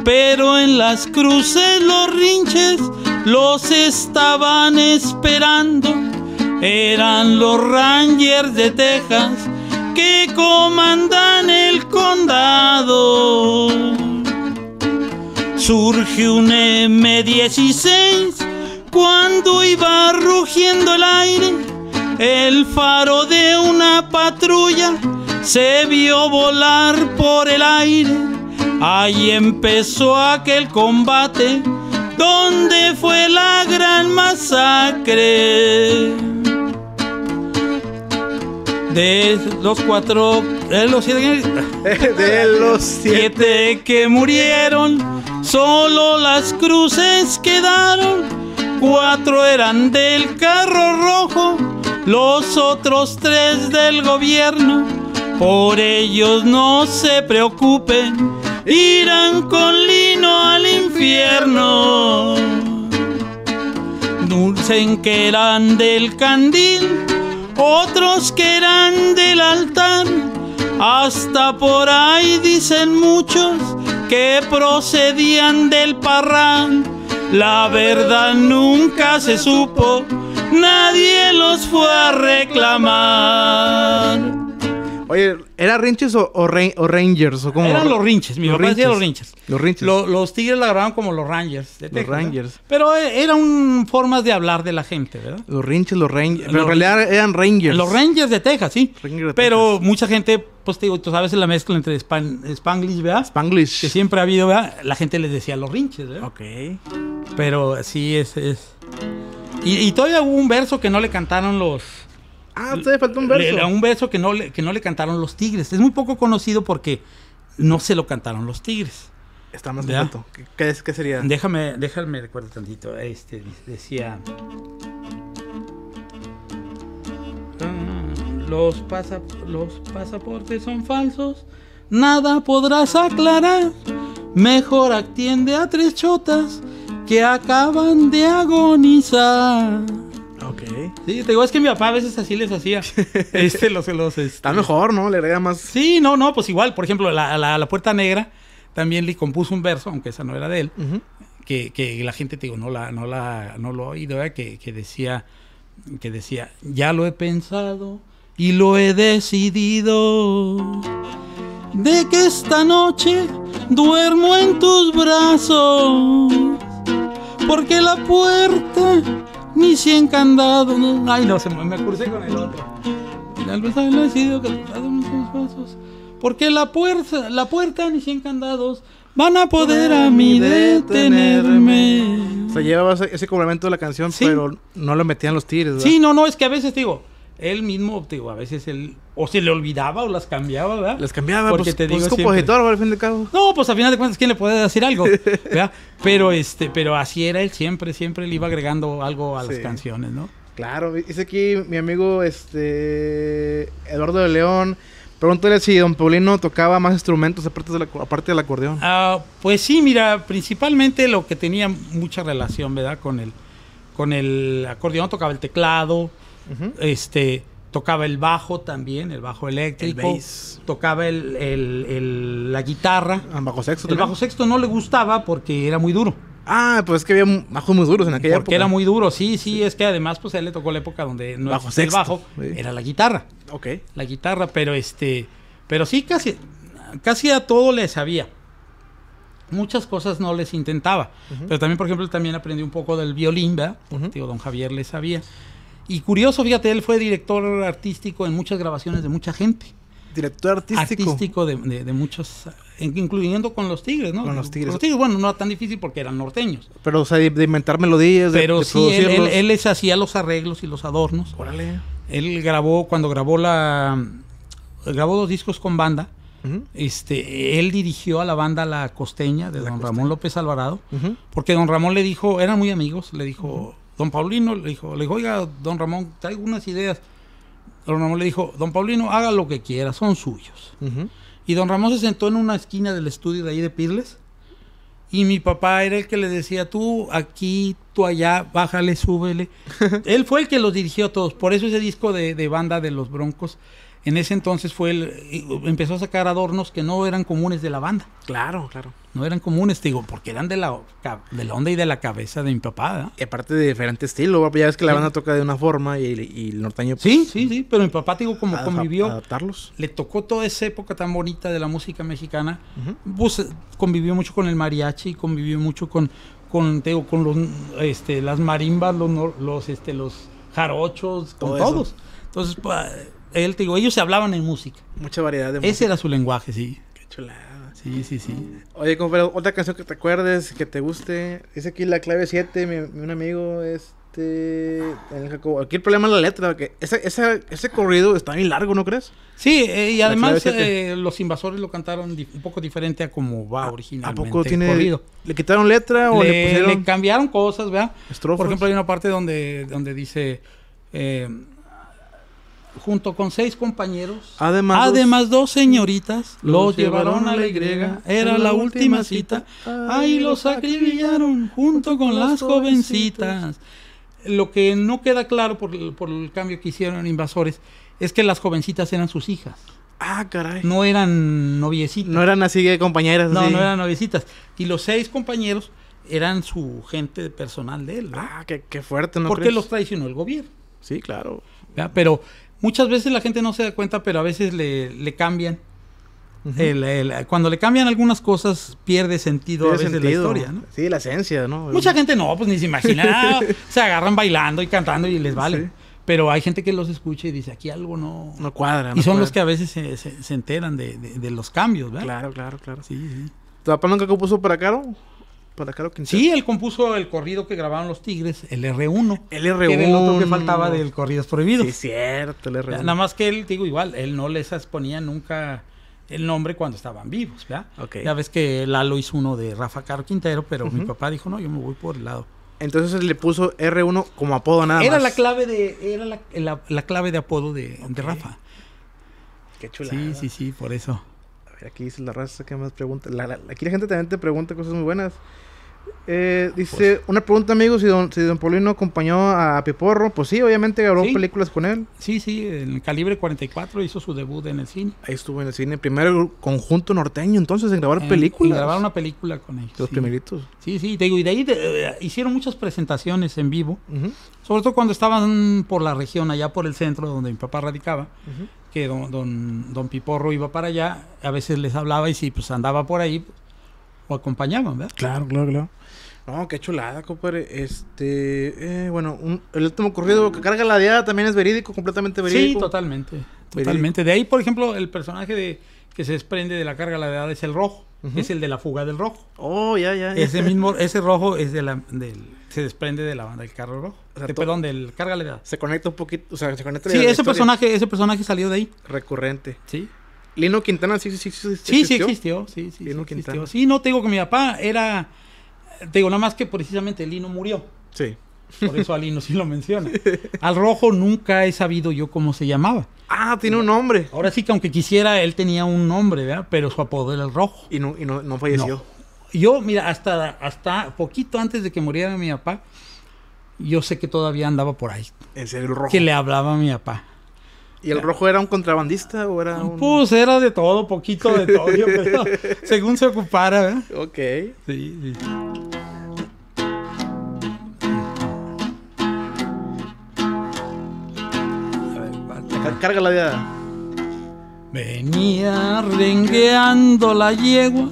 pero en las cruces los rinches los estaban esperando. Eran los Rangers de Texas que comandan el condado. Surgió un M16 cuando iba rugiendo el aire. El faro de una patrulla se vio volar por el aire. Ahí empezó aquel combate donde fue la gran masacre. De los cuatro, los de los siete que murieron (laughs) Solo las cruces quedaron, cuatro eran del carro rojo, los otros tres del gobierno. Por ellos no se preocupen, irán con lino al infierno. Dulcen que eran del candil, otros que eran del altar, hasta por ahí dicen muchos que procedían del parrán. La verdad nunca se supo, nadie los fue a reclamar. Oye, ¿eran Rinches o, Rangers? O como... Eran los Rinches, mi los papá los Rinches. Los Rinches. los Tigres la grababan como los Rangers. De los Rangers. Pero eh, eran formas de hablar de la gente, ¿verdad? Los Rinches, los Rangers. Pero en realidad eran Rangers. Los Rangers de Texas, sí. pero mucha gente, pues te digo, tú sabes la mezcla entre Spanglish, ¿verdad? Spanglish. Que siempre ha habido, ¿verdad? La gente les decía los Rinches, ¿verdad? Ok. Pero sí es... es... y todavía hubo un verso que no le cantaron los Ah, usted pues, faltó un verso. Era un verso que no, le, cantaron los Tigres. Es muy poco conocido porque no se lo cantaron los Tigres. Está más completo. ¿Qué, qué, sería? Déjame, déjame recuerdo tantito. Este decía. Ah, los, pasa, los pasaportes son falsos. Nada podrás aclarar. Mejor atiende a tres chotas que acaban de agonizar sí. te digo, es que mi papá a veces así les hacía. (laughs) este, los, los este, Está mejor, ¿no? Le agrega más. Sí, no, no, pues igual. Por ejemplo, la, la, la Puerta Negra también le compuso un verso, aunque esa no era de él. que, que, la gente, te digo, no, la, no, la, no lo oído, que, que, decía, que decía, ya lo he pensado y lo he decidido de que esta noche duermo en tus brazos, porque la puerta ni cien candados. No. Ay, no, se me, cursé con el otro. pasos. Porque la puerta, la puerta ni cien candados van a poder a mí detenerme. O sea, llevaba ese, complemento de la canción, pero no lo metían los tiros Sí, no, no, es que a veces digo, él mismo, digo, a veces él o se le olvidaba o las cambiaba, ¿verdad? Las cambiaba, porque pues, te pues, digo pues, al fin de cabo. No, pues al final de cuentas quién le puede decir algo, (laughs) ¿verdad? pero este, pero así era él siempre, siempre le iba agregando algo a las canciones, ¿no? Claro, dice aquí mi amigo este Eduardo de León, Pregúntale si don Paulino tocaba más instrumentos aparte, de la, aparte del acordeón. Ah, pues sí, mira, principalmente lo que tenía mucha relación, ¿verdad? Con el, con el acordeón tocaba el teclado, este tocaba el bajo también, el bajo eléctrico, el tocaba el, la guitarra. ¿El ah, bajo sexto? El bajo sexto no le gustaba porque era muy duro. Ah, pues es que había bajos muy duros en aquella época. Porque era muy duro, sí, sí, es que además pues a él le tocó la época donde no bajo el bajo, era la guitarra. Ok. La guitarra, pero este, pero sí casi, casi a todo le sabía. Muchas cosas no les intentaba. Pero también, por ejemplo, también aprendí un poco del violín, ¿verdad? don Javier le sabía. Y curioso, fíjate, él fue director artístico en muchas grabaciones de mucha gente. Director artístico. Artístico de, de, muchos, eh, incluyendo con los Tigres, ¿no? Con los Tigres. los Tigres, bueno, no era tan difícil porque eran norteños. Pero, o sea, de, inventar melodías, Pero de, sí, él, sí, él, les hacía los arreglos y los adornos. Órale. Él grabó, cuando grabó la... Grabó dos discos con banda. este, él dirigió a la banda La Costeña de don Ramón López Alvarado, porque don Ramón le dijo, eran muy amigos, le dijo, Don Paulino le dijo, oiga, don Ramón, traigo unas ideas. Don Ramón le dijo, don Paulino, haga lo que quiera, son suyos. Y don Ramón se sentó en una esquina del estudio de ahí de Pirles. Y mi papá era el que le decía, tú aquí, tú allá, bájale, súbele. (laughs) Él fue el que los dirigió a todos. Por eso ese disco de, de banda de los Broncos en ese entonces fue el, empezó a sacar adornos que no eran comunes de la banda. Claro, claro. No eran comunes, te digo, porque eran de la, de onda y de la cabeza de mi papá. aparte de diferente estilo, ya ves que la banda toca de una forma y, el norteño. Pues, sí, sí, sí, pero mi papá, te digo, como convivió. Adaptarlos. Le tocó toda esa época tan bonita de la música mexicana. Pues, convivió mucho con el mariachi, convivió mucho con, con los, este, las marimbas, los, este, los jarochos, con todos. Entonces, pues él te digo, ellos se hablaban en música. Mucha variedad de música. Ese era su lenguaje, sí. Qué chulada. Sí, sí, sí. Oye, otra canción que te acuerdes, que te guste. Dice aquí la clave 7, mi, un amigo, este. Aquí el problema es la letra, que ese corrido está bien largo, ¿no crees? Sí, eh, y además eh, los invasores lo cantaron un poco diferente a como va originalmente. Ah, ¿A poco tiene ¿Le quitaron letra o le, pusieron.? Le cambiaron cosas, ¿verdad? Estrofas. Por ejemplo, hay una parte donde, donde dice. Eh, junto con seis compañeros, además, dos, señoritas, los llevaron a la Y, era la última cita, ahí los acribillaron junto con las jovencitas. Lo que no queda claro por el, cambio que hicieron invasores es que las jovencitas eran sus hijas. Ah, caray. No eran noviecitas. No eran así de compañeras. No, no eran noviecitas. Y los seis compañeros eran su gente personal de él. Ah, qué, fuerte, ¿no? Porque los traicionó el gobierno. Sí, claro. Pero Muchas veces la gente no se da cuenta, pero a veces le, cambian. cuando le cambian algunas cosas, pierde sentido a veces la historia, Sí, la esencia, ¿no? Mucha gente no, pues ni se imagina. (laughs) se agarran bailando y cantando y les vale. Pero hay gente que los escucha y dice, aquí algo no... No cuadra. y son los que a veces se, se, enteran de, de, los cambios, ¿verdad? Claro, claro, claro. Sí, sí. ¿Tu papá nunca compuso para Caro? para Caro Sí, él compuso el corrido que grabaron los Tigres, el R1. El R1. era el otro que faltaba del Corridos Prohibidos. Sí, cierto, el R1. Nada más que él, digo, igual, él no les exponía nunca el nombre cuando estaban vivos, Ya ves que Lalo hizo uno de Rafa Caro Quintero, pero mi papá dijo, no, yo me voy por el lado. Entonces él le puso R1 como apodo nada era más. La clave de, era la, clave de apodo de, Rafa. Qué chula. Sí, sí, sí, por eso. A ver, aquí dice la raza que más pregunta. aquí la gente también te pregunta cosas muy buenas. Eh, dice, pues- una pregunta, amigo, si don, si don Paulino acompañó a Piporro. Pues sí, obviamente grabó películas con él. Sí, sí, en el Calibre 44 hizo su debut en el cine. Ahí estuvo en el cine. primer conjunto norteño, entonces, en grabar películas. En grabar una película con ellos. Los sí. primeritos. Sí, sí, te digo, y de ahí eh, hicieron muchas presentaciones en vivo. Sobre todo cuando estaban por la región, allá por el centro donde mi papá radicaba. Que don, don, don Piporro iba para allá. A veces les hablaba y si pues andaba por ahí o acompañamos, ¿verdad? Claro, claro, claro. No, qué chulada, compadre. Este, eh, bueno, el último corrido que carga la Deada también es verídico, completamente verídico. Sí, totalmente. Totalmente. De ahí, por ejemplo, el personaje de que se desprende de la carga la Deada es el rojo. Es el de la fuga del rojo. Oh, ya, ya. Ese mismo, ese rojo es de la, del, se desprende de la banda del carro rojo. O sea, perdón, del carga la edad. Se conecta un poquito, o sea, se conecta. Sí, ese personaje, ese personaje salió de ahí. Recurrente. Sí. Lino Quintana sí, sí, sí, sí Sí, sí existió, sí, sí, Sí, no, te digo que mi papá era, te digo, nada más que precisamente Lino murió. Sí. Por eso a Lino sí lo menciona. (laughs) Al rojo nunca he sabido yo cómo se llamaba. Ah, tiene un nombre. Ahora sí que aunque quisiera, él tenía un nombre, ¿verdad? Pero su apodo era el rojo. Y no, falleció. Yo, mira, hasta, hasta poquito antes de que muriera mi papá, yo sé que todavía andaba por ahí. En serio, el rojo. Que le hablaba a mi papá. ¿Y el rojo era un contrabandista o era Pues era de todo, poquito de todo, (laughs) según se ocupara, ¿eh? Ok. Sí, sí. A ver, la Venía rengueando la yegua,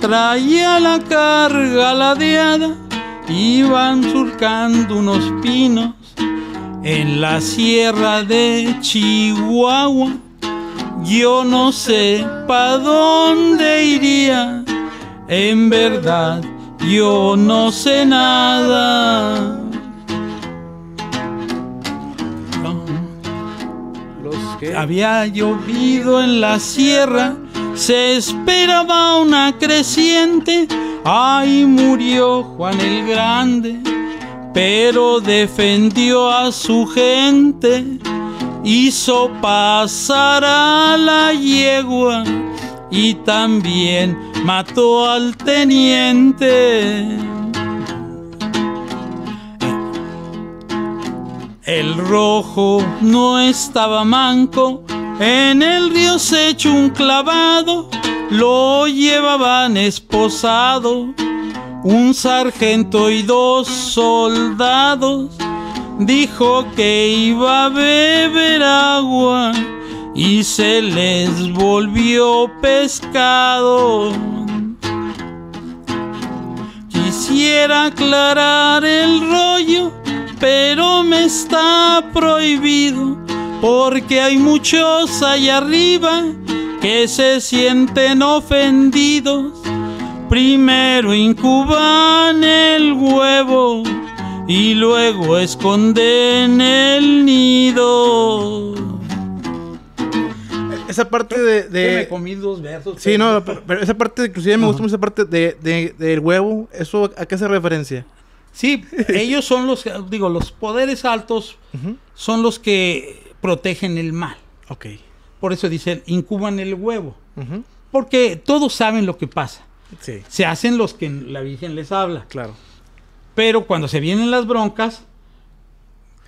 traía la carga la diada. iban surcando unos pinos en la sierra de Chihuahua. Yo no sé pa dónde iría, en verdad yo no sé nada. Había llovido en la sierra, se esperaba una creciente, Ahí murió Juan el Grande pero defendió a su gente, hizo pasar a la yegua y también mató al teniente. El rojo no estaba manco, en el río se echó un clavado, lo llevaban esposado un sargento y dos soldados, dijo que iba a beber agua y se les volvió pescado. Quisiera aclarar el rollo, pero me está prohibido, porque hay muchos allá arriba que se sienten ofendidos Primero incuban el huevo y luego esconden el nido. Esa parte de. de... me comí dos versos. Sí, no, pero, esa parte, inclusive me gusta mucho esa parte del huevo. ¿Eso a qué se referencia? Sí, ellos son los. Digo, los poderes altos son los que protegen el mal. Ok. Por eso dicen, incuban el huevo. Porque todos saben lo que pasa. Se hacen los que la Virgen les habla. Claro. Pero cuando se vienen las broncas,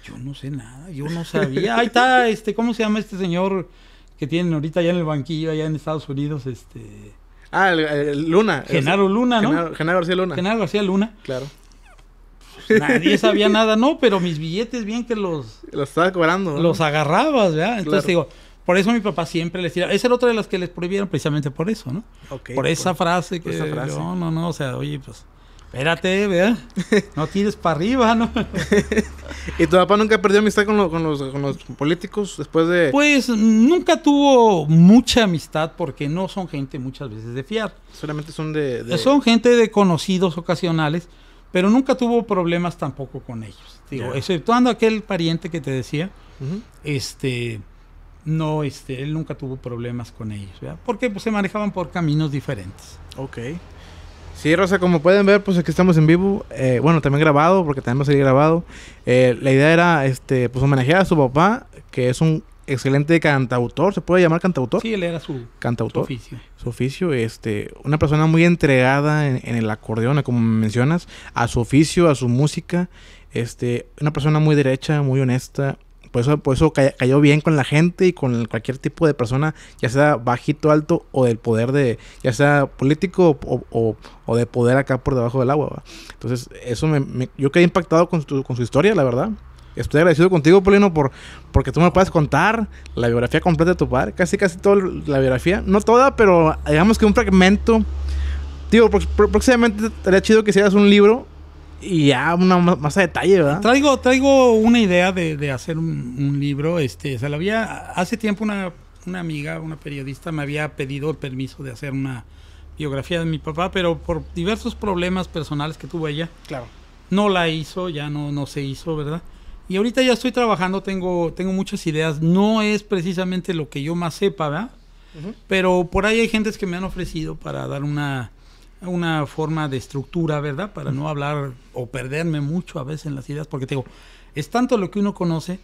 yo no sé nada, yo no sabía. Ahí está, (laughs) este, ¿cómo se llama este señor que tienen ahorita allá en el banquillo, allá en Estados Unidos? Este. Ah, Luna. Genaro Luna, ¿no? Genaro, García Luna. Genaro García Luna. Claro. Pues nadie (laughs) sabía nada, no, pero mis billetes bien que los... Los estaba cobrando. Los agarrabas, ¿verdad? Entonces digo, por eso mi papá siempre les tiraba. Esa era otra de las que les prohibieron precisamente por eso, ¿no? por pues, esa frase que... No, no, no, o sea, oye, pues... Espérate, ¿verdad? No tires para arriba, ¿no? (laughs) ¿Y tu papá nunca perdió amistad con, los, políticos después de...? Pues nunca tuvo mucha amistad porque no son gente muchas veces de fiar. Solamente son de... Son gente de conocidos ocasionales, pero nunca tuvo problemas tampoco con ellos. Digo, exceptuando aquel pariente que te decía, este no, este, él nunca tuvo problemas con ellos, ¿verdad? Porque pues, se manejaban por caminos diferentes. Ok. Sí, Rosa, como pueden ver, pues aquí estamos en vivo, eh, bueno, también grabado, porque también va a salir grabado. Eh, la idea era, este, pues homenajear a su papá, que es un excelente cantautor, ¿se puede llamar cantautor? Sí, él era su, cantautor, oficio. Su oficio, este, una persona muy entregada en, en, el acordeón, como mencionas, a su oficio, a su música, este, una persona muy derecha, muy honesta, eso, eso cayó bien con la gente y con cualquier tipo de persona, ya sea bajito, alto o del poder de, ya sea político o, o, de poder acá por debajo del agua. Entonces, eso me, yo quedé impactado con, con su historia, la verdad. Estoy agradecido contigo, Polino, por, porque tú me puedes contar la biografía completa de tu padre. Casi, casi toda la biografía. No toda, pero digamos que un fragmento. Tío, próximamente estaría chido que hicieras un libro y ya una más a detalle, ¿verdad? Traigo, traigo una idea de, hacer un, libro, este, la había, hace tiempo una, amiga, una periodista me había pedido el permiso de hacer una biografía de mi papá, pero por diversos problemas personales que tuvo ella, claro. no la hizo, ya no, no se hizo, ¿verdad? Y ahorita ya estoy trabajando, tengo, tengo muchas ideas, no es precisamente lo que yo más sepa, ¿verdad? Pero por ahí hay gentes que me han ofrecido para dar una una forma de estructura, ¿verdad? Para no hablar o perderme mucho a veces en las ideas, porque te digo, es tanto lo que uno conoce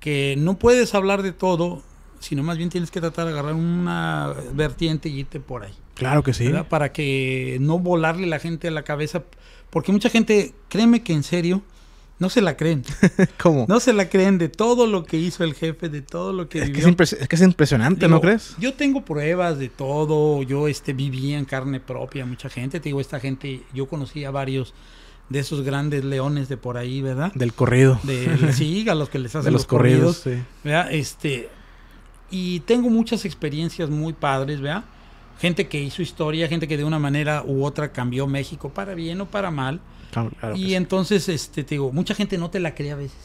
que no puedes hablar de todo, sino más bien tienes que tratar de agarrar una vertiente y irte por ahí. Claro que sí. Para que no volarle la gente a la cabeza, porque mucha gente, créeme que en serio, no se la creen. (laughs) ¿Cómo? No se la creen de todo lo que hizo el jefe, de todo lo que es Que es, que es impresionante, ¿no crees? Yo tengo pruebas de todo. Yo este, viví en carne propia mucha gente. Te digo, esta gente, yo conocí a varios de esos grandes leones de por ahí, ¿verdad? Del corrido. De, sí, a los que les (laughs) hacen de los, corridos. sí. Este, y tengo muchas experiencias muy padres, ¿verdad? Gente que hizo historia, gente que de una manera u otra cambió México para bien o para mal y entonces, este, te digo, mucha gente no te la cree a veces.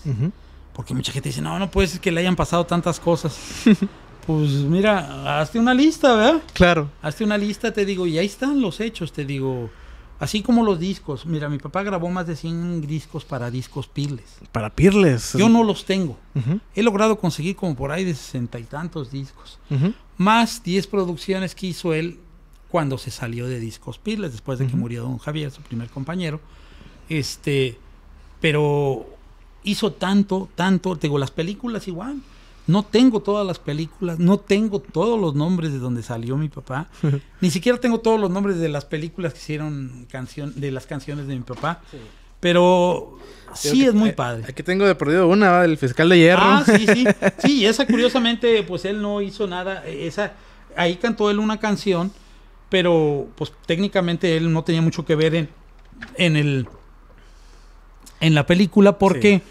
Porque mucha gente dice, no, no puede ser que le hayan pasado tantas cosas. (laughs) pues mira, hazte una lista, ¿verdad? Claro. Hazte una lista, te digo, y ahí están los hechos, te digo. Así como los discos. Mira, mi papá grabó más de 100 discos para discos Pirles. Para Pirles. Yo no los tengo. He logrado conseguir como por ahí de sesenta y tantos discos. Más 10 producciones que hizo él cuando se salió de discos Pirles, después de que murió don Javier, su primer compañero. Este, pero hizo tanto, tanto, tengo las películas igual. No tengo todas las películas, no tengo todos los nombres de donde salió mi papá, (laughs) ni siquiera tengo todos los nombres de las películas que hicieron canción, de las canciones de mi papá. Pero sí es muy eh, padre. Aquí tengo de perdido una, del fiscal de hierro. Ah, sí, sí. (laughs) Sí, esa curiosamente, pues él no hizo nada. E, esa, ahí cantó él una canción, pero pues técnicamente él no tenía mucho que ver en el en la película porque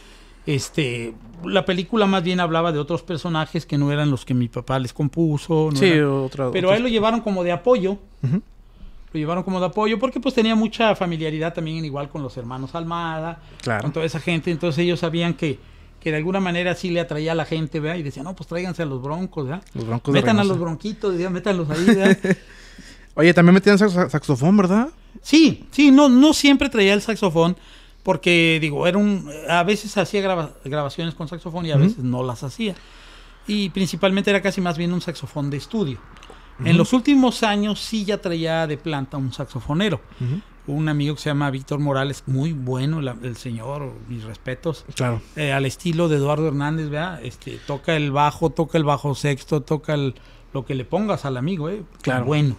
este la película más bien hablaba de otros personajes que no eran los que mi papá les compuso. sí, otra Pero ahí a él lo llevaron como de apoyo. Lo llevaron como de apoyo porque pues tenía mucha familiaridad también igual con los hermanos Almada, claro. con toda esa gente. Entonces ellos sabían que, que de alguna manera sí le atraía a la gente, ¿verdad? Y decían, no, pues tráiganse a los broncos, ¿verdad? Los broncos Metan a los bronquitos, metanlos métanlos ahí, ¿verdad? (laughs) Oye, también metían saxofón, ¿verdad? Sí, sí, no, no siempre traía el saxofón porque digo, era un, a veces hacía grabaciones con saxofón y a veces no las hacía. Y principalmente era casi más bien un saxofón de estudio. En los últimos años sí ya traía de planta un saxofonero. Un amigo que se llama Víctor Morales, muy bueno el, señor, mis respetos. Claro. Eh, al estilo de Eduardo Hernández, ¿verdad? Este, toca el bajo, toca el bajo sexto, toca lo que le pongas al amigo, ¿eh? Claro. Bueno.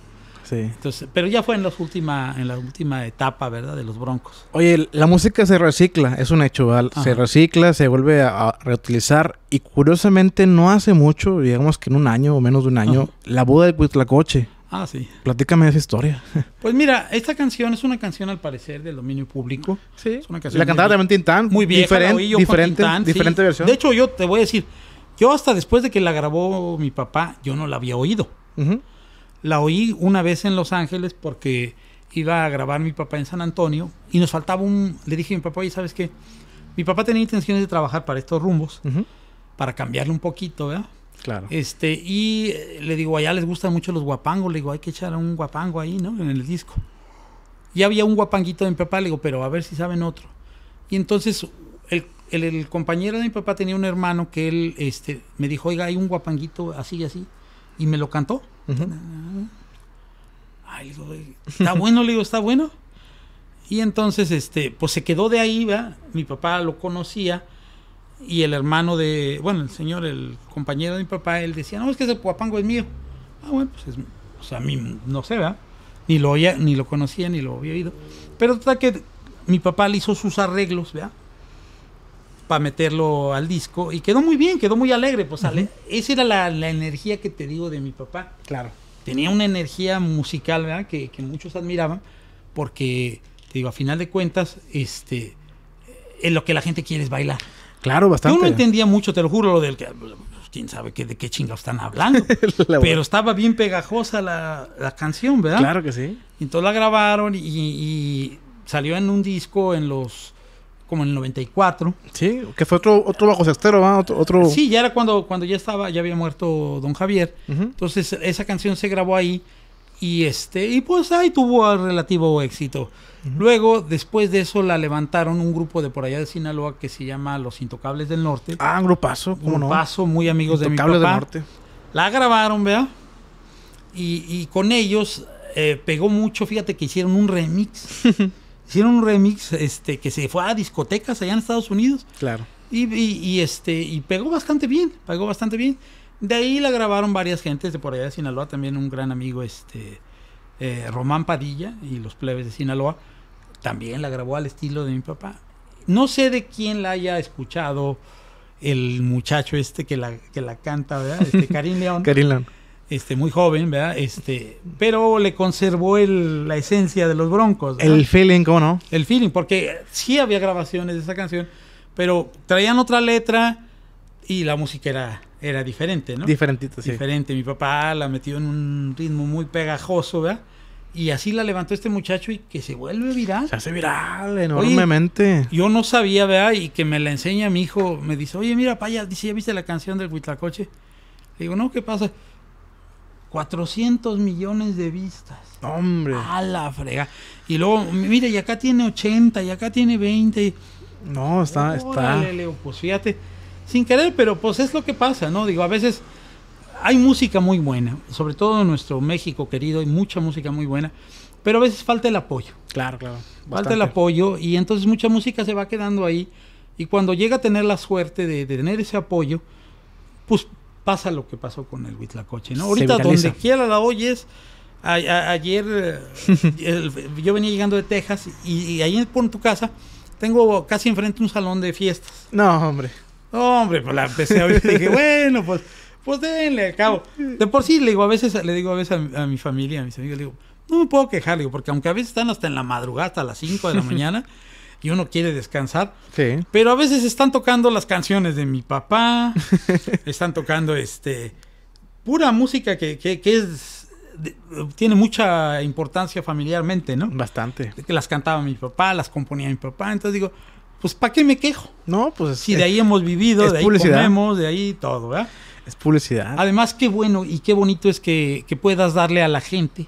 Entonces, pero ya fue en, última, en la última etapa, ¿verdad? De los Broncos. Oye, la música se recicla, es un hecho, Se recicla, se vuelve a, reutilizar. Y curiosamente, no hace mucho, digamos que en un año o menos de un año, la boda de Coche Ah, sí. Platícame esa historia. (laughs) Pues mira, esta canción es una canción al parecer del dominio público. Sí. la cantaba también Tintán. Muy bien. diferente, diferente versión. De hecho, yo te voy a decir, yo hasta después de que la grabó mi papá, yo no la había oído. La oí una vez en Los Ángeles porque iba a grabar mi papá en San Antonio y nos faltaba un... Le dije a mi papá, oye, ¿sabes qué? Mi papá tenía intenciones de trabajar para estos rumbos, para cambiarle un poquito, ¿verdad? Claro. Este, y eh, le digo, allá les gustan mucho los guapangos, le digo, hay que echar un guapango ahí, ¿no? En el disco. Y había un guapanguito de mi papá, le digo, pero a ver si saben otro. Y entonces el, compañero de mi papá tenía un hermano que él este, me dijo, oiga, hay un guapanguito así y así, y me lo cantó está bueno, le digo, está bueno. Y entonces, este, pues se quedó de ahí, ¿verdad? Mi papá lo conocía y el hermano de, bueno, el señor, el compañero de mi papá, él decía, no, es que ese Puapango es mío. Ah, bueno, pues, es, pues a mí no sé, ¿verdad? Ni lo, oía, ni lo conocía, ni lo había oído. Pero que mi papá le hizo sus arreglos, ¿verdad? para meterlo al disco. Y quedó muy bien, quedó muy alegre. Pues, sale Esa era la, energía que te digo de mi papá. Claro. Tenía una energía musical, ¿verdad? Que, muchos admiraban, porque, te digo, a final de cuentas, este, lo que la gente quiere es bailar. Claro, bastante. Yo no entendía mucho, te lo juro, lo del que. Pues, quién sabe de qué chingados están hablando. (laughs) Pero estaba bien pegajosa la, canción, ¿verdad? Claro que sí. Entonces la grabaron y salió en un disco en los como en el 94. Sí, que fue otro, otro bajo sextero, ¿va? Otro, otro... Sí, ya era cuando, cuando ya estaba, ya había muerto don Javier. Entonces, esa canción se grabó ahí y este, y pues ahí tuvo relativo éxito. Luego, después de eso, la levantaron un grupo de por allá de Sinaloa que se llama Los Intocables del Norte. Ah, un grupazo, ¿cómo no? grupazo, muy amigos de mi papá. del Norte. La grabaron, vea. Y, con ellos eh, pegó mucho, fíjate que hicieron un remix. (laughs) hicieron un remix este, que se fue a discotecas allá en Estados Unidos. Claro. Y, este, y pegó bastante bien, pegó bastante bien. De ahí la grabaron varias gentes de por allá de Sinaloa, también un gran amigo, este, eh, Román Padilla y los plebes de Sinaloa. También la grabó al estilo de mi papá. No sé de quién la haya escuchado el muchacho este que la, la canta, ¿verdad? Este, (laughs) Karim León. Karim León este, muy joven, ¿verdad? Este, pero le conservó la esencia de los Broncos. El feeling, ¿cómo no? El feeling, porque sí había grabaciones de esa canción, pero traían otra letra y la música era, era diferente, ¿no? Diferentito, sí. Diferente. Mi papá la metió en un ritmo muy pegajoso, ¿verdad? Y así la levantó este muchacho y que se vuelve viral. Se hace viral enormemente. yo no sabía, ¿verdad? Y que me la enseña mi hijo. Me dice, oye, mira, paya, ¿ya viste la canción del Huitlacoche? Le digo, no, ¿qué pasa? 400 millones de vistas. Hombre. A la frega. Y luego, mire, y acá tiene 80, y acá tiene 20. No, está, está. Leo, pues fíjate, sin querer, pero pues es lo que pasa, ¿no? Digo, a veces hay música muy buena, sobre todo en nuestro México querido, hay mucha música muy buena, pero a veces falta el apoyo. Claro, claro. Falta el apoyo y entonces mucha música se va quedando ahí y cuando llega a tener la suerte de, de tener ese apoyo, pues pasa lo que pasó con el Huitlacoche, ¿no? Ahorita donde quiera la oyes, ayer eh, yo venía llegando de Texas y, ahí por tu casa tengo casi enfrente un salón de fiestas. No, hombre. No, hombre, pues la empecé a y dije, bueno, pues, pues denle acabo. De por sí le digo a veces, le digo a veces a, mi familia, a mis amigos, le digo, no me puedo quejar, porque aunque a veces están hasta en la madrugada, hasta las 5 de la mañana, y uno quiere descansar. Sí. Pero a veces están tocando las canciones de mi papá, (laughs) están tocando este pura música que, es tiene mucha importancia familiarmente, ¿no? Bastante. Que las cantaba mi papá, las componía mi papá, entonces digo, pues ¿para qué me quejo? No, pues si de ahí hemos vivido, de ahí de ahí todo, ¿verdad? Es publicidad. Además, qué bueno y qué bonito es que, puedas darle a la gente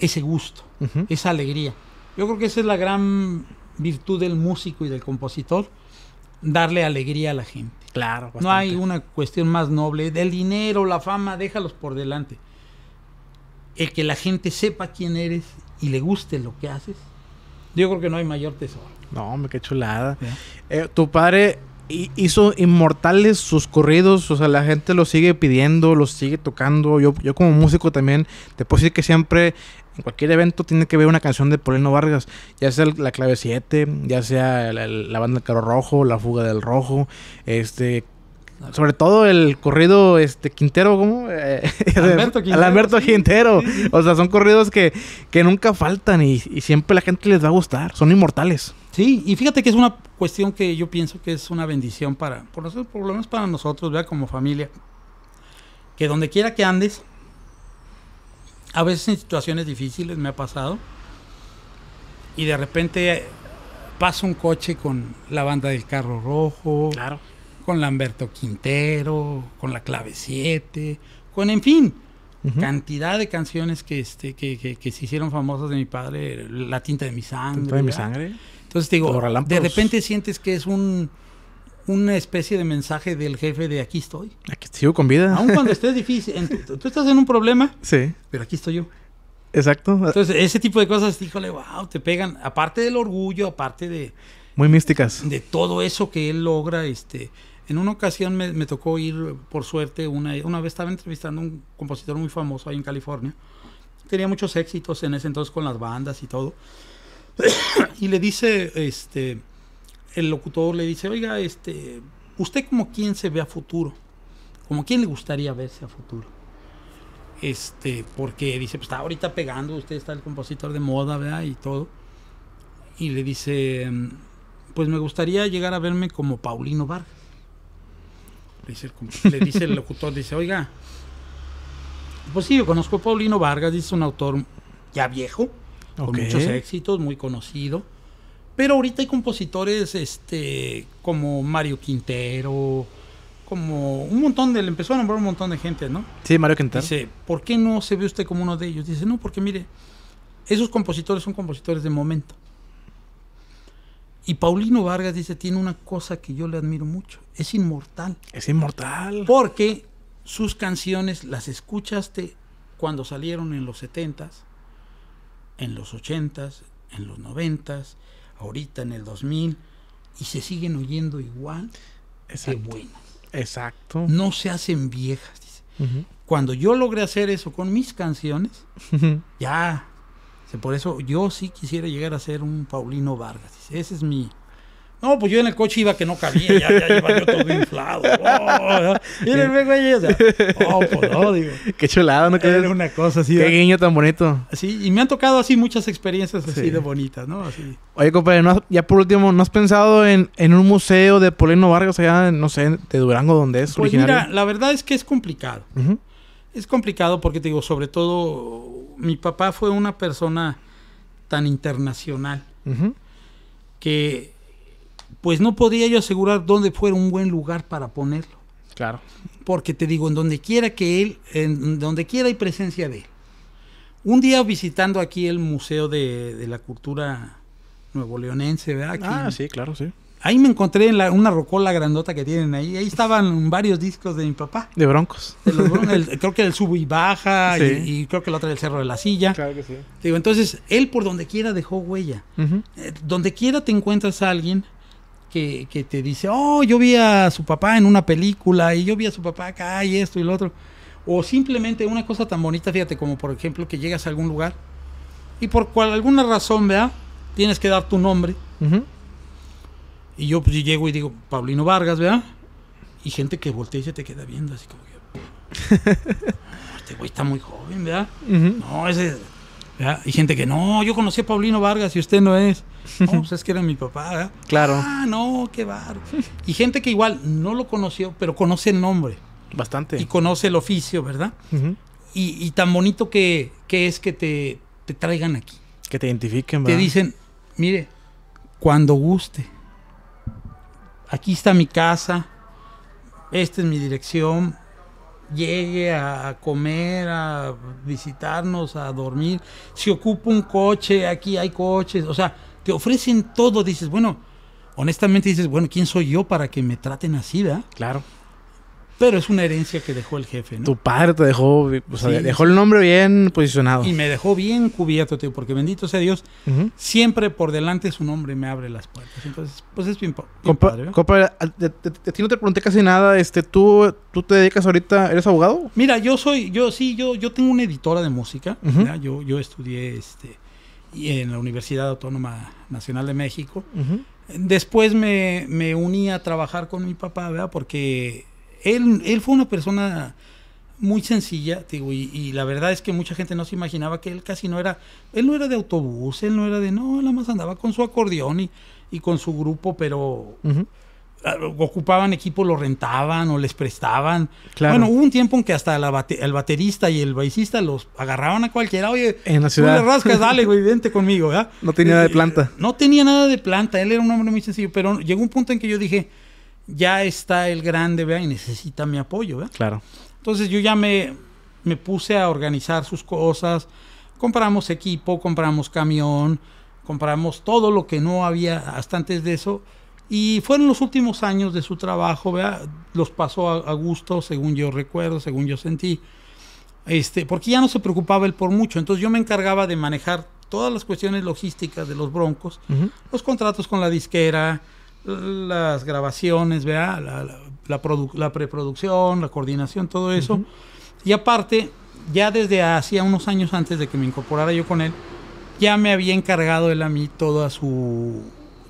ese gusto, esa alegría. Yo creo que esa es la gran virtud del músico y del compositor darle alegría a la gente. Claro. No hay una cuestión más noble del dinero, la fama, déjalos por delante. El que la gente sepa quién eres y le guste lo que haces, yo creo que no hay mayor tesoro. No, me qué chulada. Eh, tu padre hizo inmortales sus corridos, o sea, la gente lo sigue pidiendo, los sigue tocando. Yo, yo como músico también, te puedo decir que siempre en cualquier evento tiene que ver una canción de Polino Vargas, ya sea la clave 7, ya sea la, banda del Caro Rojo, la fuga del Rojo, este sobre todo el corrido este Quintero, ¿cómo? (laughs) Alberto Quintero. O sea, son corridos que, nunca faltan y, siempre la gente les va a gustar. Son inmortales. Sí, y fíjate que es una cuestión que yo pienso que es una bendición para, por, nosotros, por lo menos para nosotros, vea Como familia. Que donde quiera que andes, a veces en situaciones difíciles me ha pasado, y de repente pasa un coche con la banda del carro rojo, claro. con Lamberto Quintero, con la clave 7, con en fin, cantidad de canciones que, este, que, se hicieron famosas de mi padre, La tinta de mi sangre. Tinta de mi sangre. Entonces te digo, de repente sientes que es un una especie de mensaje del jefe de aquí estoy. Aquí estoy con vida. Aún cuando (laughs) estés difícil, tú estás en un problema. Sí. Pero aquí estoy yo. Exacto. Entonces, ese tipo de cosas, híjole, wow, te pegan. Aparte del orgullo, aparte de... Muy místicas. De todo eso que él logra, este... En una ocasión me, tocó ir, por suerte, una, una vez estaba entrevistando a un compositor muy famoso ahí en California. Tenía muchos éxitos en ese entonces con las bandas y todo. (coughs) y le dice, este el locutor le dice, oiga, este, ¿usted como quién se ve a futuro? ¿Como quién le gustaría verse a futuro? Este, porque dice, pues está ahorita pegando, usted está el compositor de moda, ¿verdad? Y todo. Y le dice, pues me gustaría llegar a verme como Paulino Vargas. Le dice el, locutor, dice, oiga, pues sí, yo conozco a Paulino Vargas, es un autor ya viejo, con muchos éxitos, muy conocido pero ahorita hay compositores este, como Mario Quintero, como un montón de, le empezó a nombrar un montón de gente, ¿no? Sí, Mario Quintero. Dice, ¿por qué no se ve usted como uno de ellos? Dice, no, porque mire, esos compositores son compositores de momento. Y Paulino Vargas dice, tiene una cosa que yo le admiro mucho, es inmortal. Es inmortal. Porque sus canciones las escuchaste cuando salieron en los 70s, en los 80s, en los 90s ahorita en el 2000, y se siguen oyendo igual es bueno. Exacto. No se hacen viejas. Cuando yo logré hacer eso con mis canciones, ya. Por eso yo sí quisiera llegar a ser un Paulino Vargas. Ese es mi, no, pues yo en el coche iba que no cabía, ya, ya iba yo todo inflado. (laughs) Oh, oh. güey, o sea, oh, pues no, digo. (laughs) Qué chulada, ¿no? Era una cosa así. Qué guiño tan bonito. Sí, y me han tocado así muchas experiencias así de bonitas, ¿no? Así. Oye, compadre, ya por último, ¿no has pensado en, en un museo de Polino Vargas allá, no sé, de Durango, donde es pues Mira, la verdad es que es complicado. Es complicado porque te digo, sobre todo, mi papá fue una persona tan internacional que pues no podía yo asegurar dónde fuera un buen lugar para ponerlo. Claro. Porque te digo, en donde quiera que él, en donde quiera hay presencia de él. Un día visitando aquí el Museo de, la Cultura Nuevo Leonense, ¿verdad? ah, sí, claro, sí. Ahí me encontré en la, una rocola grandota que tienen ahí. Ahí estaban varios discos de mi papá. De Broncos. creo que el Subo y Baja y, creo que el otro del Cerro de la Silla. Claro que sí. digo, entonces, él por donde quiera dejó huella. Eh, donde quiera te encuentras a alguien que, te dice, oh, yo vi a su papá en una película y yo vi a su papá acá y esto y lo otro. O simplemente una cosa tan bonita, fíjate, como por ejemplo que llegas a algún lugar y por alguna razón, vea, tienes que dar tu nombre. Y yo pues llego y digo, Paulino Vargas, vea. Y gente que voltea y se te queda viendo así como que... este güey está muy joven, ¿verdad? No, ese... ¿verdad? Y gente que no, yo conocí a Paulino Vargas y usted no es. (laughs) No, pues es que era mi papá, ¿eh? Claro. Ah, no, qué barro. Y gente que igual no lo conoció, pero conoce el nombre. Bastante. Y conoce el oficio, ¿verdad? y, tan bonito que, es que te, traigan aquí. Que te identifiquen, ¿verdad? Te dicen, mire, cuando guste. Aquí está mi casa. Esta es mi dirección. Llegue a comer, a visitarnos, a dormir. Si ocupa un coche, aquí hay coches. O sea, te ofrecen todo, dices, bueno, honestamente dices, bueno, ¿quién soy yo para que me traten así, ¿verdad? Claro. Pero es una herencia que dejó el jefe, ¿no? Tu padre te dejó, o sea, dejó el nombre bien posicionado. Y me dejó bien cubierto, tío, porque bendito sea Dios, siempre por delante su nombre me abre las puertas. Entonces, pues es bien, compa, padre. ¿no? ti no te pregunté casi nada, este, ¿tú, ¿tú te dedicas ahorita, eres abogado? Mira, yo soy, yo sí, yo, yo tengo una editora de música, yo, yo estudié, este, y en la Universidad Autónoma Nacional de México. Después me, me, uní a trabajar con mi papá, ¿verdad? Porque él, él fue una persona muy sencilla, digo, y, la verdad es que mucha gente no se imaginaba que él casi no era, él no era de autobús, él no era de, no, él nada más andaba con su acordeón y, y con su grupo, pero... Ah, ocupaban equipo, lo rentaban o les prestaban. Bueno, hubo un tiempo en que hasta el baterista y el bajista los agarraban a cualquiera. Oye, en la ciudad. Tú le rascas, dale, güey, vente conmigo, ¿verdad? No tenía nada de planta. Eh, no tenía nada de planta. Él era un hombre muy sencillo, pero llegó un punto en que yo dije, ya está el grande, vea, Y necesita mi apoyo, ¿verdad? Claro. Entonces yo ya me, me puse a organizar sus cosas. Compramos equipo, compramos camión, compramos todo lo que no había hasta antes de eso y fueron los últimos años de su trabajo, vea, los pasó a, gusto, según yo recuerdo, según yo sentí, este, porque ya no se preocupaba él por mucho. Entonces yo me encargaba de manejar todas las cuestiones logísticas de los Broncos, los contratos con la disquera, las grabaciones, vea, La, preproducción, la coordinación, todo eso. Y aparte, ya desde hacía unos años antes de que me incorporara yo con él, ya me había encargado él a mí toda su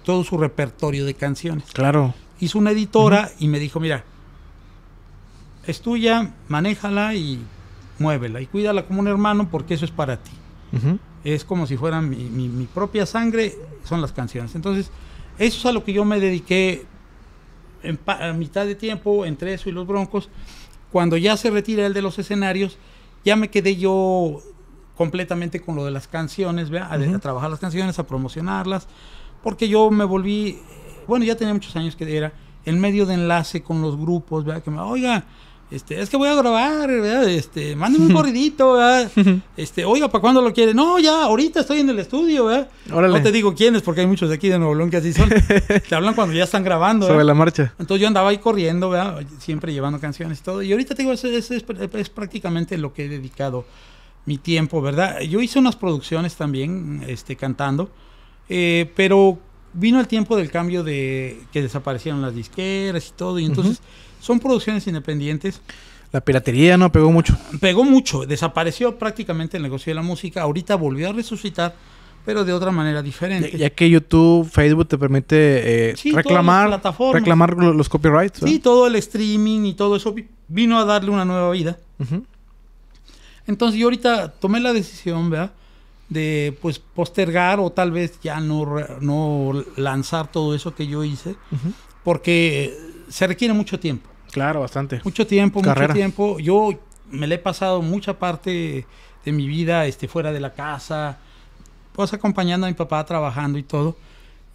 todo su repertorio de canciones. Claro. Hizo una editora y me dijo, mira, es tuya, manéjala y muévela y cuídala como un hermano porque eso es para ti. Es como si fuera mi, propia sangre, son las canciones. Entonces, eso es a lo que yo me dediqué en a mitad de tiempo entre eso y los broncos. Cuando ya se retira él de los escenarios, ya me quedé yo completamente con lo de las canciones, a, trabajar las canciones, a promocionarlas, porque yo me volví, bueno, ya tenía muchos años que era el medio de enlace con los grupos, ¿verdad? Que me, oiga, este, es que voy a grabar, ¿verdad? Este, mándeme un (laughs) corridito, ¿verdad? (laughs) Este, oiga, ¿para cuándo lo quiere? No, ya, ahorita estoy en el estudio, ¿verdad? No te digo quiénes, porque hay muchos de aquí de Nuevo León que así son. (laughs) te hablan cuando ya están grabando. ¿verdad? Sobre la marcha. Entonces yo andaba ahí corriendo, ¿verdad? Siempre llevando canciones y todo. Y ahorita te es, es, es, prácticamente lo que he dedicado mi tiempo, ¿verdad? Yo hice unas producciones también, este, cantando. Eh, pero vino el tiempo del cambio de que desaparecieron las disqueras y todo, y entonces son producciones independientes. La piratería no pegó mucho. Pegó mucho, desapareció prácticamente el negocio de la música, ahorita volvió a resucitar, pero de otra manera diferente. Ya, que YouTube, Facebook te permite eh, reclamar, reclamar los copyrights. Sí, todo el streaming y todo eso vino a darle una nueva vida. Entonces yo ahorita tomé la decisión, ¿verdad? de pues postergar o tal vez ya no, no lanzar todo eso que yo hice, porque se requiere mucho tiempo. Claro, bastante. Mucho tiempo, mucho tiempo. Yo me le he pasado mucha parte de mi vida este, fuera de la casa, pues acompañando a mi papá trabajando y todo.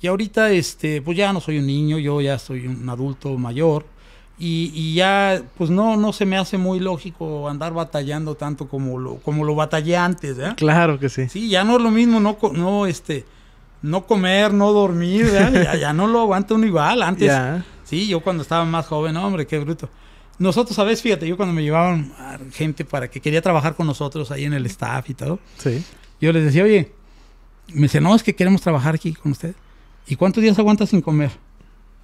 Y ahorita, este, pues ya no soy un niño, yo ya soy un adulto mayor. Y, ya, pues no, no se me hace muy lógico andar batallando tanto como lo, como lo batallé antes, ¿verdad? Claro que sí. Sí, ya no es lo mismo, no, no, este, no comer, no dormir, (laughs) ya, no lo aguanta uno igual. Antes, sí, yo cuando estaba más joven, hombre, qué bruto. Nosotros, sabes fíjate, yo cuando me llevaban gente para que quería trabajar con nosotros ahí en el staff y todo, sí. yo les decía, oye, me dice, no, es que queremos trabajar aquí con usted. ¿Y cuántos días aguanta sin comer?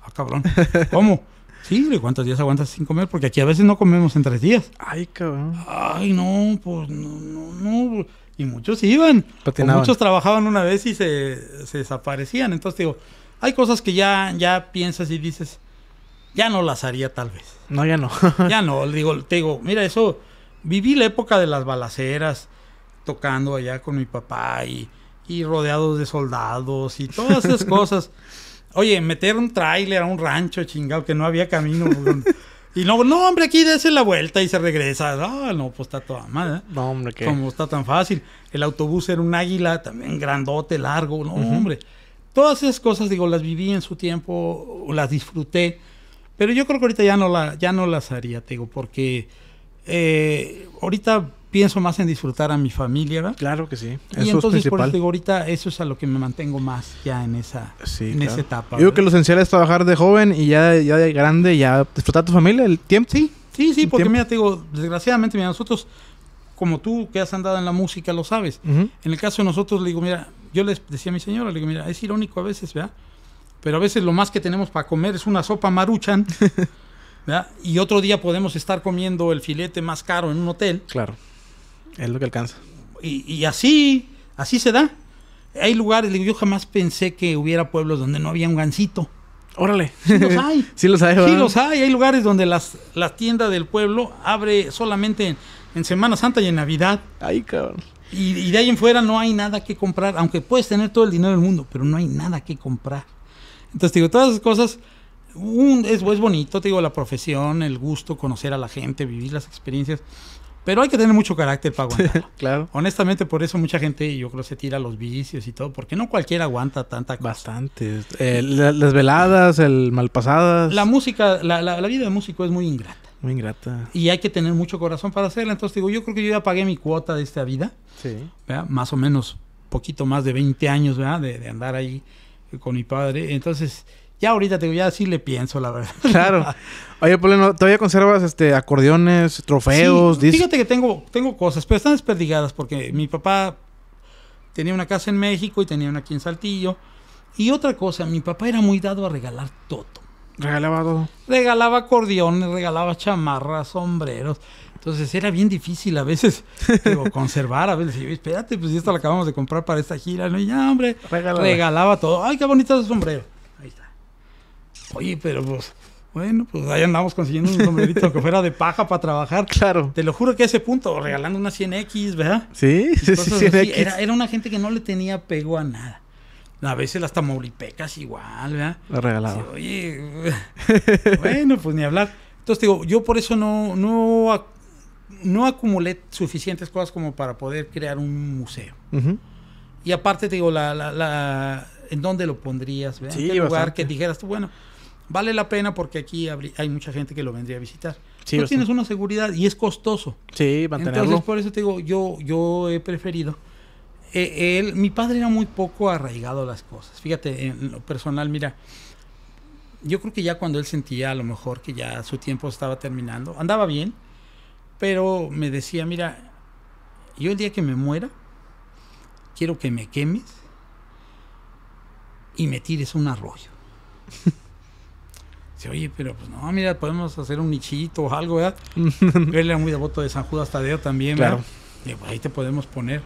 Ah, cabrón. (laughs) ¿Cómo? Sí, cuántos días aguantas sin comer? Porque aquí a veces no comemos en tres días. Ay, cabrón. Ay, no, pues no, no, Y muchos iban. muchos trabajaban una vez y se, se desaparecían. Entonces digo, hay cosas que ya, ya piensas y dices, ya no las haría tal vez. No, ya no. (laughs) ya no, digo, te digo, mira, eso, viví la época de las balaceras, tocando allá con mi papá y, y rodeados de soldados y todas esas (laughs) cosas. Oye, meter un tráiler a un rancho, chingado, que no había camino. (laughs) y no, no, hombre, aquí dése la vuelta y se regresa. Ah, no, pues está toda madre. ¿eh? No, hombre, ¿qué? Como está tan fácil. El autobús era un águila, también grandote, largo. No, hombre. Todas esas cosas, digo, las viví en su tiempo, las disfruté. Pero yo creo que ahorita ya no, la, ya no las haría, te digo, porque eh, ahorita pienso más en disfrutar a mi familia, ¿verdad? Claro que sí. Eso y entonces, por eso digo, ahorita eso es a lo que me mantengo más ya en esa, etapa. Yo creo que lo esencial es trabajar de joven y ya, ya de grande, ya disfrutar a tu familia, el tiempo. Sí, sí, sí, porque mira, te digo, desgraciadamente, mira, nosotros, como tú que has andado en la música, lo sabes. En el caso de nosotros, le digo, mira, yo les decía a mi señora, le digo, mira, es irónico a veces, ¿verdad? Pero a veces lo más que tenemos para comer es una sopa maruchan. (laughs) ¿verdad? Y otro día podemos estar comiendo el filete más caro en un hotel. Claro es lo que alcanza. Y, y así, así se da. Hay lugares, yo jamás pensé que hubiera pueblos donde no había un gancito. Órale. Sí los (laughs) hay. sí los hay. hay. lugares donde las, la tienda del pueblo abre solamente en, Semana Santa y en Navidad. Ay, cabrón. Y, de ahí en fuera no hay nada que comprar, aunque puedes tener todo el dinero del mundo, pero no hay nada que comprar. Entonces, digo, todas esas cosas, un, es, es bonito, te digo, la profesión, el gusto, conocer a la gente, vivir las experiencias. Pero hay que tener mucho carácter para (laughs) aguantar. claro. Honestamente, por eso mucha gente, yo creo, se tira los vicios y todo, porque no cualquiera aguanta tanta Bastante. Eh, las veladas, el malpasadas. La música, la, la, vida de músico es muy ingrata. Muy ingrata. Y hay que tener mucho corazón para hacerla. Entonces digo, yo creo que yo ya pagué mi cuota de esta vida. Sí. Más o menos, poquito más de 20 años, ¿verdad? De, de andar ahí con mi padre. Entonces ya ahorita te voy ya sí le pienso, la verdad. (laughs) Claro. Oye, Poleno, ¿todavía conservas este acordeones, trofeos, sí, Fíjate que tengo, tengo cosas, pero están desperdigadas porque mi papá tenía una casa en México y tenía una aquí en Saltillo. Y otra cosa, mi papá era muy dado a regalar todo. ¿Regalaba todo? Regalaba acordeones, regalaba chamarras, sombreros. Entonces era bien difícil a veces (laughs) conservar, a veces, y, espérate, pues esto lo acabamos de comprar para esta gira, ¿no? Y ya, hombre, regalaba, todo. Ay, qué bonito ese sombrero. Oye, pero pues, bueno, pues ahí andamos consiguiendo un sombrerito que fuera de paja para trabajar. (laughs) Claro. Te lo juro que a ese punto, regalando una 100X, ¿verdad? Sí, sí, Era, una gente que no le tenía pego a nada. A veces las tamaulipecas igual, ¿verdad? Lo regalaba. oye, (laughs) bueno, pues ni hablar. Entonces digo, yo por eso no, no, no acumulé suficientes cosas como para poder crear un museo. Y aparte te digo, la, la, ¿en dónde lo pondrías? ¿verdad? ¿En qué lugar que dijeras tú, bueno, Vale la pena porque aquí hay mucha gente que lo vendría a visitar. Sí, Tú tienes una seguridad y es costoso. Sí, mantenerlo. Entonces, por eso te digo, yo, yo he preferido. él, eh, mi padre era muy poco arraigado a las cosas. Fíjate, en lo personal, mira, yo creo que ya cuando él sentía a lo mejor que ya su tiempo estaba terminando, andaba bien, pero me decía, mira, yo el día que me muera, quiero que me quemes y me tires un arroyo. (laughs) Dice, oye, pero pues no, mira, podemos hacer un nichito o algo, ¿verdad? Él (laughs) era muy devoto de San Judas Tadeo también, ¿verdad? Claro. Pues, ahí te podemos poner.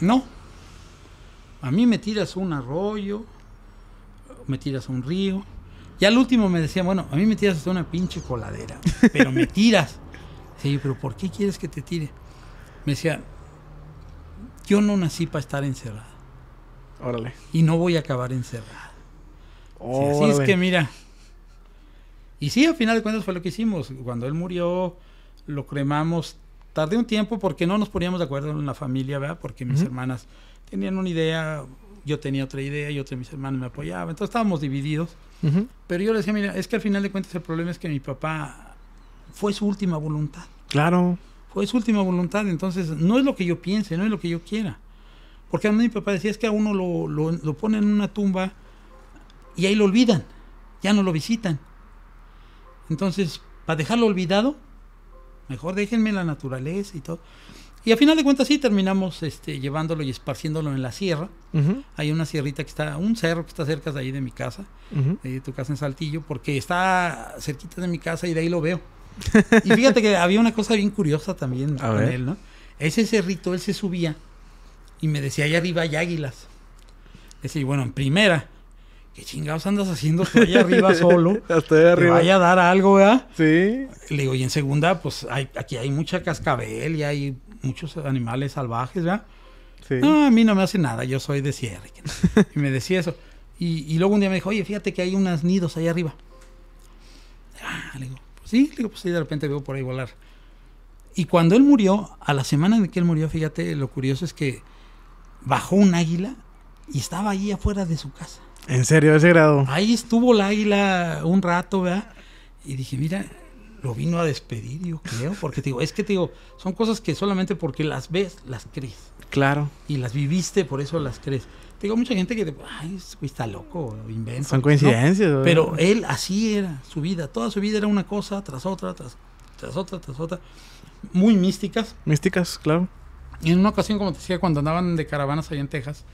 No. A mí me tiras un arroyo, me tiras un río. Y al último me decía, bueno, a mí me tiras hasta una pinche coladera, pero me (laughs) tiras. Sí, pero ¿por qué quieres que te tire? Me decía, yo no nací para estar encerrada. Órale. Y no voy a acabar encerrada. así es que mira, y sí, al final de cuentas fue lo que hicimos. Cuando él murió, lo cremamos. Tardé un tiempo porque no nos poníamos de acuerdo en la familia, ¿verdad? Porque mis hermanas tenían una idea, yo tenía otra idea y otra de mis hermanas me apoyaban. Entonces estábamos divididos. Pero yo le decía, mira, es que al final de cuentas el problema es que mi papá fue su última voluntad. Claro. Fue su última voluntad. Entonces no es lo que yo piense, no es lo que yo quiera. Porque a mí mi papá decía, es que a uno lo, lo, lo ponen en una tumba y ahí lo olvidan, ya no lo visitan. Entonces, para dejarlo olvidado, mejor déjenme la naturaleza y todo. Y a final de cuentas sí terminamos este, llevándolo y esparciéndolo en la sierra. Hay una sierrita que está, un cerro que está cerca de ahí de mi casa, de tu casa en Saltillo, porque está cerquita de mi casa y de ahí lo veo. (laughs) y fíjate que había una cosa bien curiosa también con él, ¿no? Ese cerrito él se subía y me decía, allá arriba hay águilas. Decía, bueno, en primera, chingados andas haciendo allá arriba (laughs) solo? Hasta arriba. vaya a dar algo, ¿verdad? Sí. Le digo, y en segunda, pues hay, aquí hay mucha cascabel y hay muchos animales salvajes, ¿verdad? Sí. No, a mí no me hace nada, yo soy de cierre y me decía eso. Y, luego un día me dijo, oye, fíjate que hay unos nidos ahí arriba. Ah, le digo, pues sí, le digo, pues de repente veo por ahí volar. Y cuando él murió, a la semana de que él murió, fíjate, lo curioso es que bajó un águila y estaba ahí afuera de su casa. ¿En serio? ¿A ese grado? Ahí estuvo el águila un rato, ¿verdad? Y dije, mira, lo vino a despedir, yo creo, porque te digo, es que te digo, son cosas que solamente porque las ves, las crees. Claro. Y las viviste, por eso las crees. Te digo, mucha gente que te, ay, está loco, inventa. Son coincidencias. Pero él así era, su vida, toda su vida era una cosa tras otra, tras, tras otra, tras otra. Muy místicas. Místicas, claro. Y en una ocasión, como te decía, cuando andaban de caravanas allá en Texas,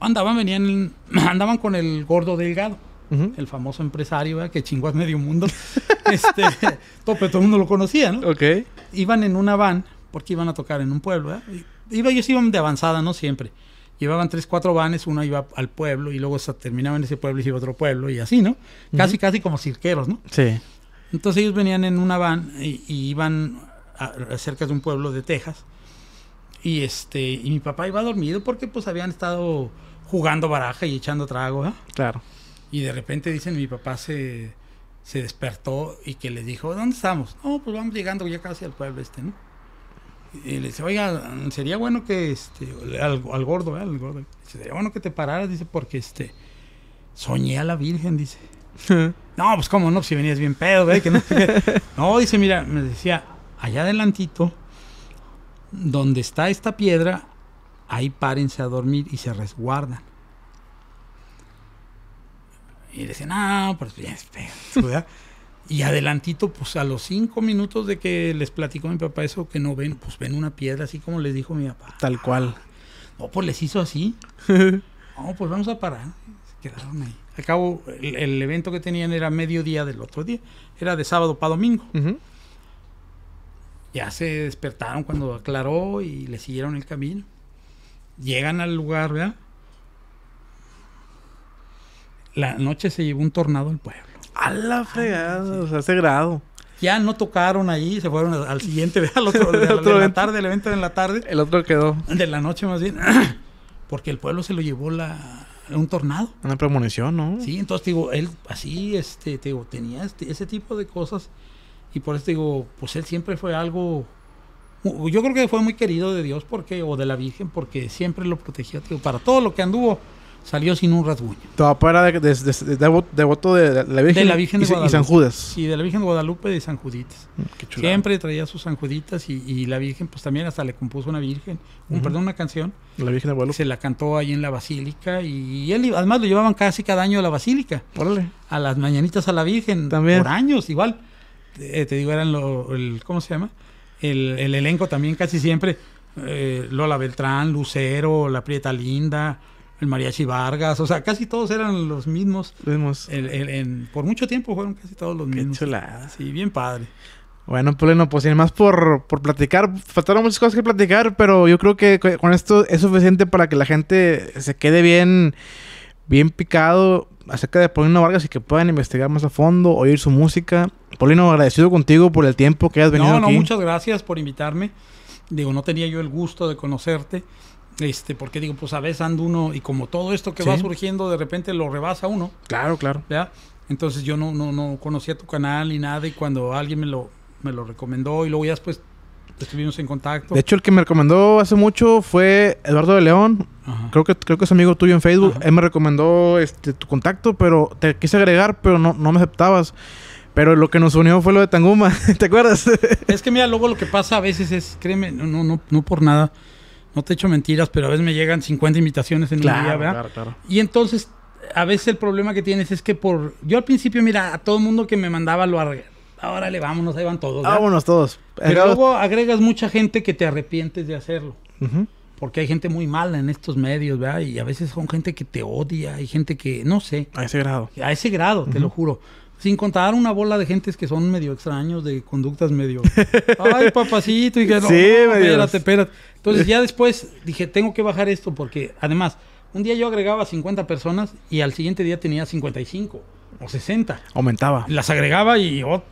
andaban, venían, (clears throat) andaban con el gordo delgado. El famoso empresario ¿verdad? que chingó a medio mundo. (laughs) este, todo, todo el mundo lo conocía, ¿no? Ok. Iban en una van, porque iban a tocar en un pueblo. Iba, ellos iban de avanzada, ¿no? Siempre. Llevaban tres, cuatro vanes, uno iba al pueblo y luego se terminaba en ese pueblo y iba a otro pueblo y así, ¿no? Casi, casi como cirqueros, ¿no? Sí. Entonces ellos venían en una van y, iban Acerca cerca de un pueblo de Texas. Y este, y mi papá iba dormido porque pues habían estado jugando baraja y echando trago, ¿eh? Claro. Y de repente dicen, mi papá se, se despertó y que le dijo, ¿dónde estamos? No, pues vamos llegando ya casi al pueblo este, ¿no? Y le dice, oiga, sería bueno que, este, al, al gordo, ¿eh? Al gordo. sería bueno que te pararas, dice, porque, este, soñé a la Virgen, dice. no, pues cómo no, si venías bien pedo, ¿eh? Que no, (laughs) no, dice, mira, me decía, allá adelantito, donde está esta piedra, ahí párense a dormir y se resguardan. Y dicen, ah, pues bien, (laughs) y adelantito, pues a los cinco minutos de que les platicó mi papá eso, que no ven, pues ven una piedra, así como les dijo mi papá. Tal cual. No, pues les hizo así. (laughs) no, pues vamos a parar. Se quedaron ahí. Al cabo, el, evento que tenían era mediodía del otro día. Era de sábado para domingo. Ya se despertaron cuando aclaró y le siguieron el camino. Llegan al lugar, ¿verdad? La noche se llevó un tornado al pueblo. A la ah, fregada, o sea, ese grado. Ya no tocaron ahí, se fueron al siguiente, al otro, el (laughs) otro de la tarde, el evento de la tarde. El otro quedó. De la noche más bien. (clears throat) Porque el pueblo se lo llevó la, un tornado. Una premonición, ¿no? Sí, entonces digo, él así, este, digo, tenía este, ese tipo de cosas. Y por eso digo, pues él siempre fue algo yo creo que fue muy querido de Dios porque o de la Virgen porque siempre lo protegía Para todo lo que anduvo salió sin un rasguño. de, devoto de la Virgen, de y, San Judas. Y de la Virgen de Guadalupe de San Juditas. Mm, siempre traía sus San Juditas y, la Virgen pues también hasta le compuso una Virgen, perdón, una canción. La Virgen de Guadalupe. Se la cantó ahí en la Basílica y, él además lo llevaban casi cada año a la Basílica. Órale. A las mañanitas a la Virgen. También. Por años igual. Eh, te digo, eran lo, el, ¿cómo se llama? el, elenco también casi siempre, eh, Lola Beltrán, Lucero, La Prieta Linda, el Mariachi Vargas, o sea, casi todos eran los mismos. Los por mucho tiempo fueron casi todos los Qué mismos. Chulada. Sí, bien padre. Bueno, Pleno, pues sin más por, por platicar. Faltaron muchas cosas que platicar, pero yo creo que con esto es suficiente para que la gente se quede bien, bien picado acerca de Paulino Vargas y que puedan investigar más a fondo, oír su música. Paulino, agradecido contigo por el tiempo que has venido. No, no, muchas gracias por invitarme. Digo, no tenía yo el gusto de conocerte. Este, porque digo, pues a veces ando uno y como todo esto que va surgiendo de repente lo rebasa uno. Claro, claro. ¿Ya? Entonces yo no, no, no conocía tu canal ni nada y cuando alguien me lo, me lo recomendó y luego ya después estuvimos en contacto. De hecho, el que me recomendó hace mucho fue Eduardo de León. Creo que creo que es amigo tuyo en Facebook. Él me recomendó este, tu contacto, pero te quise agregar, pero no, no me aceptabas. Pero lo que nos unió fue lo de Tanguma, (laughs) ¿te acuerdas? (laughs) es que mira, luego lo que pasa a veces es, créeme, no, no, no por nada, no te hecho mentiras, pero a veces me llegan 50 invitaciones en la un día, ¿verdad? Y entonces, a veces el problema que tienes es que por... Yo al principio, mira, a todo el mundo que me mandaba lo, Ahora le vámonos, ahí van todos. Vámonos todos. Pero luego agregas mucha gente que te arrepientes de hacerlo. Porque hay gente muy mala en estos medios, ¿verdad? Y a veces son gente que te odia, hay gente que, no sé. A ese grado. A ese grado, te lo juro. Sin contar una bola de gentes que son medio extraños, de conductas medio. (laughs) Ay, papacito, y que no, sí, no, espérate, espérate. Entonces ya después dije, tengo que bajar esto porque además, un día yo agregaba 50 personas y al siguiente día tenía 55 o 60. Aumentaba. Las agregaba y oh,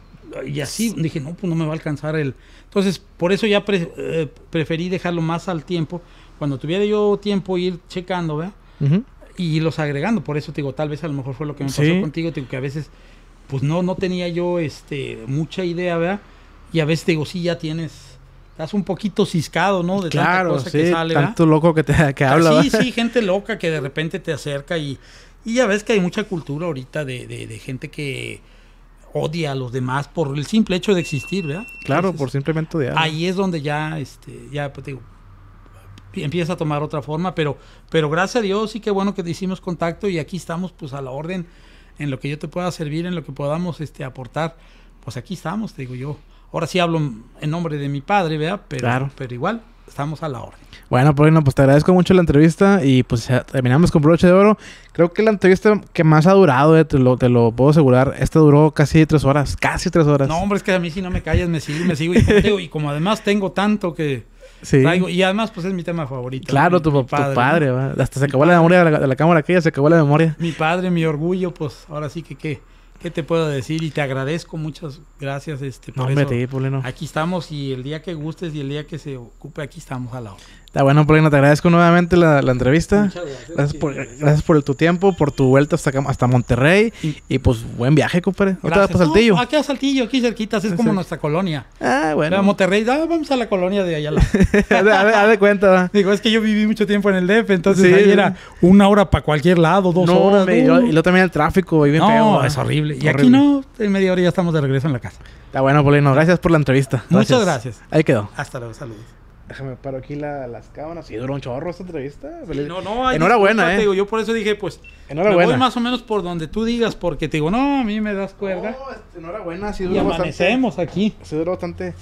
y así dije, no, pues no me va a alcanzar el... Entonces, por eso ya eh, preferí dejarlo más al tiempo. Cuando tuviera yo tiempo ir checando, ¿verdad? Y los agregando. Por eso te digo, tal vez a lo mejor fue lo que me pasó contigo, que a veces, pues no, no tenía yo este, mucha idea, ¿verdad? Y a veces te digo, sí, ya tienes estás un poquito ciscado, ¿no? De claro, tanta cosa que sale, tanto loco que te que habla. Sí, sí, gente loca que de repente te acerca y, y ya ves que hay mucha cultura ahorita de, de, de gente que odia a los demás por el simple hecho de existir, ¿verdad? Claro, por simplemente odiar. Ahí es donde ya, este, ya pues, digo, empieza a tomar otra forma, pero, pero gracias a Dios y qué bueno que te hicimos contacto y aquí estamos pues a la orden en lo que yo te pueda servir, en lo que podamos este, aportar. Pues aquí estamos, te digo yo. Ahora sí hablo en nombre de mi padre, ¿verdad? Pero, pero igual estamos a la orden. Bueno, Paulino, pues, pues te agradezco mucho la entrevista y pues terminamos con broche de oro. Creo que la entrevista que más ha durado, eh, te, lo, puedo asegurar, esta duró casi tres horas, casi tres horas. No, hombre, es que a mí si no me callas, me sigo, me sigo. Y, como, además tengo tanto que... y además, pues es mi tema favorito. Claro, tu, padre. Tu padre Hasta se acabó la memoria de la, cámara aquella, se acabó la memoria. Mi padre, mi orgullo, pues ahora sí que qué. ¿Qué te puedo decir? Y te agradezco, muchas gracias. Este, por eso. Aquí estamos y el día que gustes y el día que se ocupe, aquí estamos a la hora. Está bueno, Polino, Te agradezco nuevamente la, entrevista. gracias. Gracias por, tu tiempo, por tu vuelta hasta, hasta Monterrey. Y, pues buen viaje, compadre. Otra vez para Saltillo. aquí a Saltillo, aquí cerquita, es como nuestra colonia. Ah, bueno. a Monterrey, ah, vamos a la colonia de allá. (laughs) Haz de, cuenta. Digo, es que yo viví mucho tiempo en el DEF, entonces ahí era una hora para cualquier lado, dos horas. Uh. y luego también el tráfico, y bien no, es horrible. Y aquí no, en media hora ya estamos de regreso en la casa. Está bueno, Polino. Gracias por la entrevista. Muchas gracias. Ahí quedó. Hasta luego, saludos. Déjame paro aquí las cámaras. y duró un chorro esta entrevista. no, no, Enhorabuena, eh. yo por eso dije, pues. Enhorabuena. voy más o menos por donde tú digas, porque te digo, no, a mí me das cuerda. No, este, enhorabuena, sí duró y amanecemos aquí. Sí duró bastante.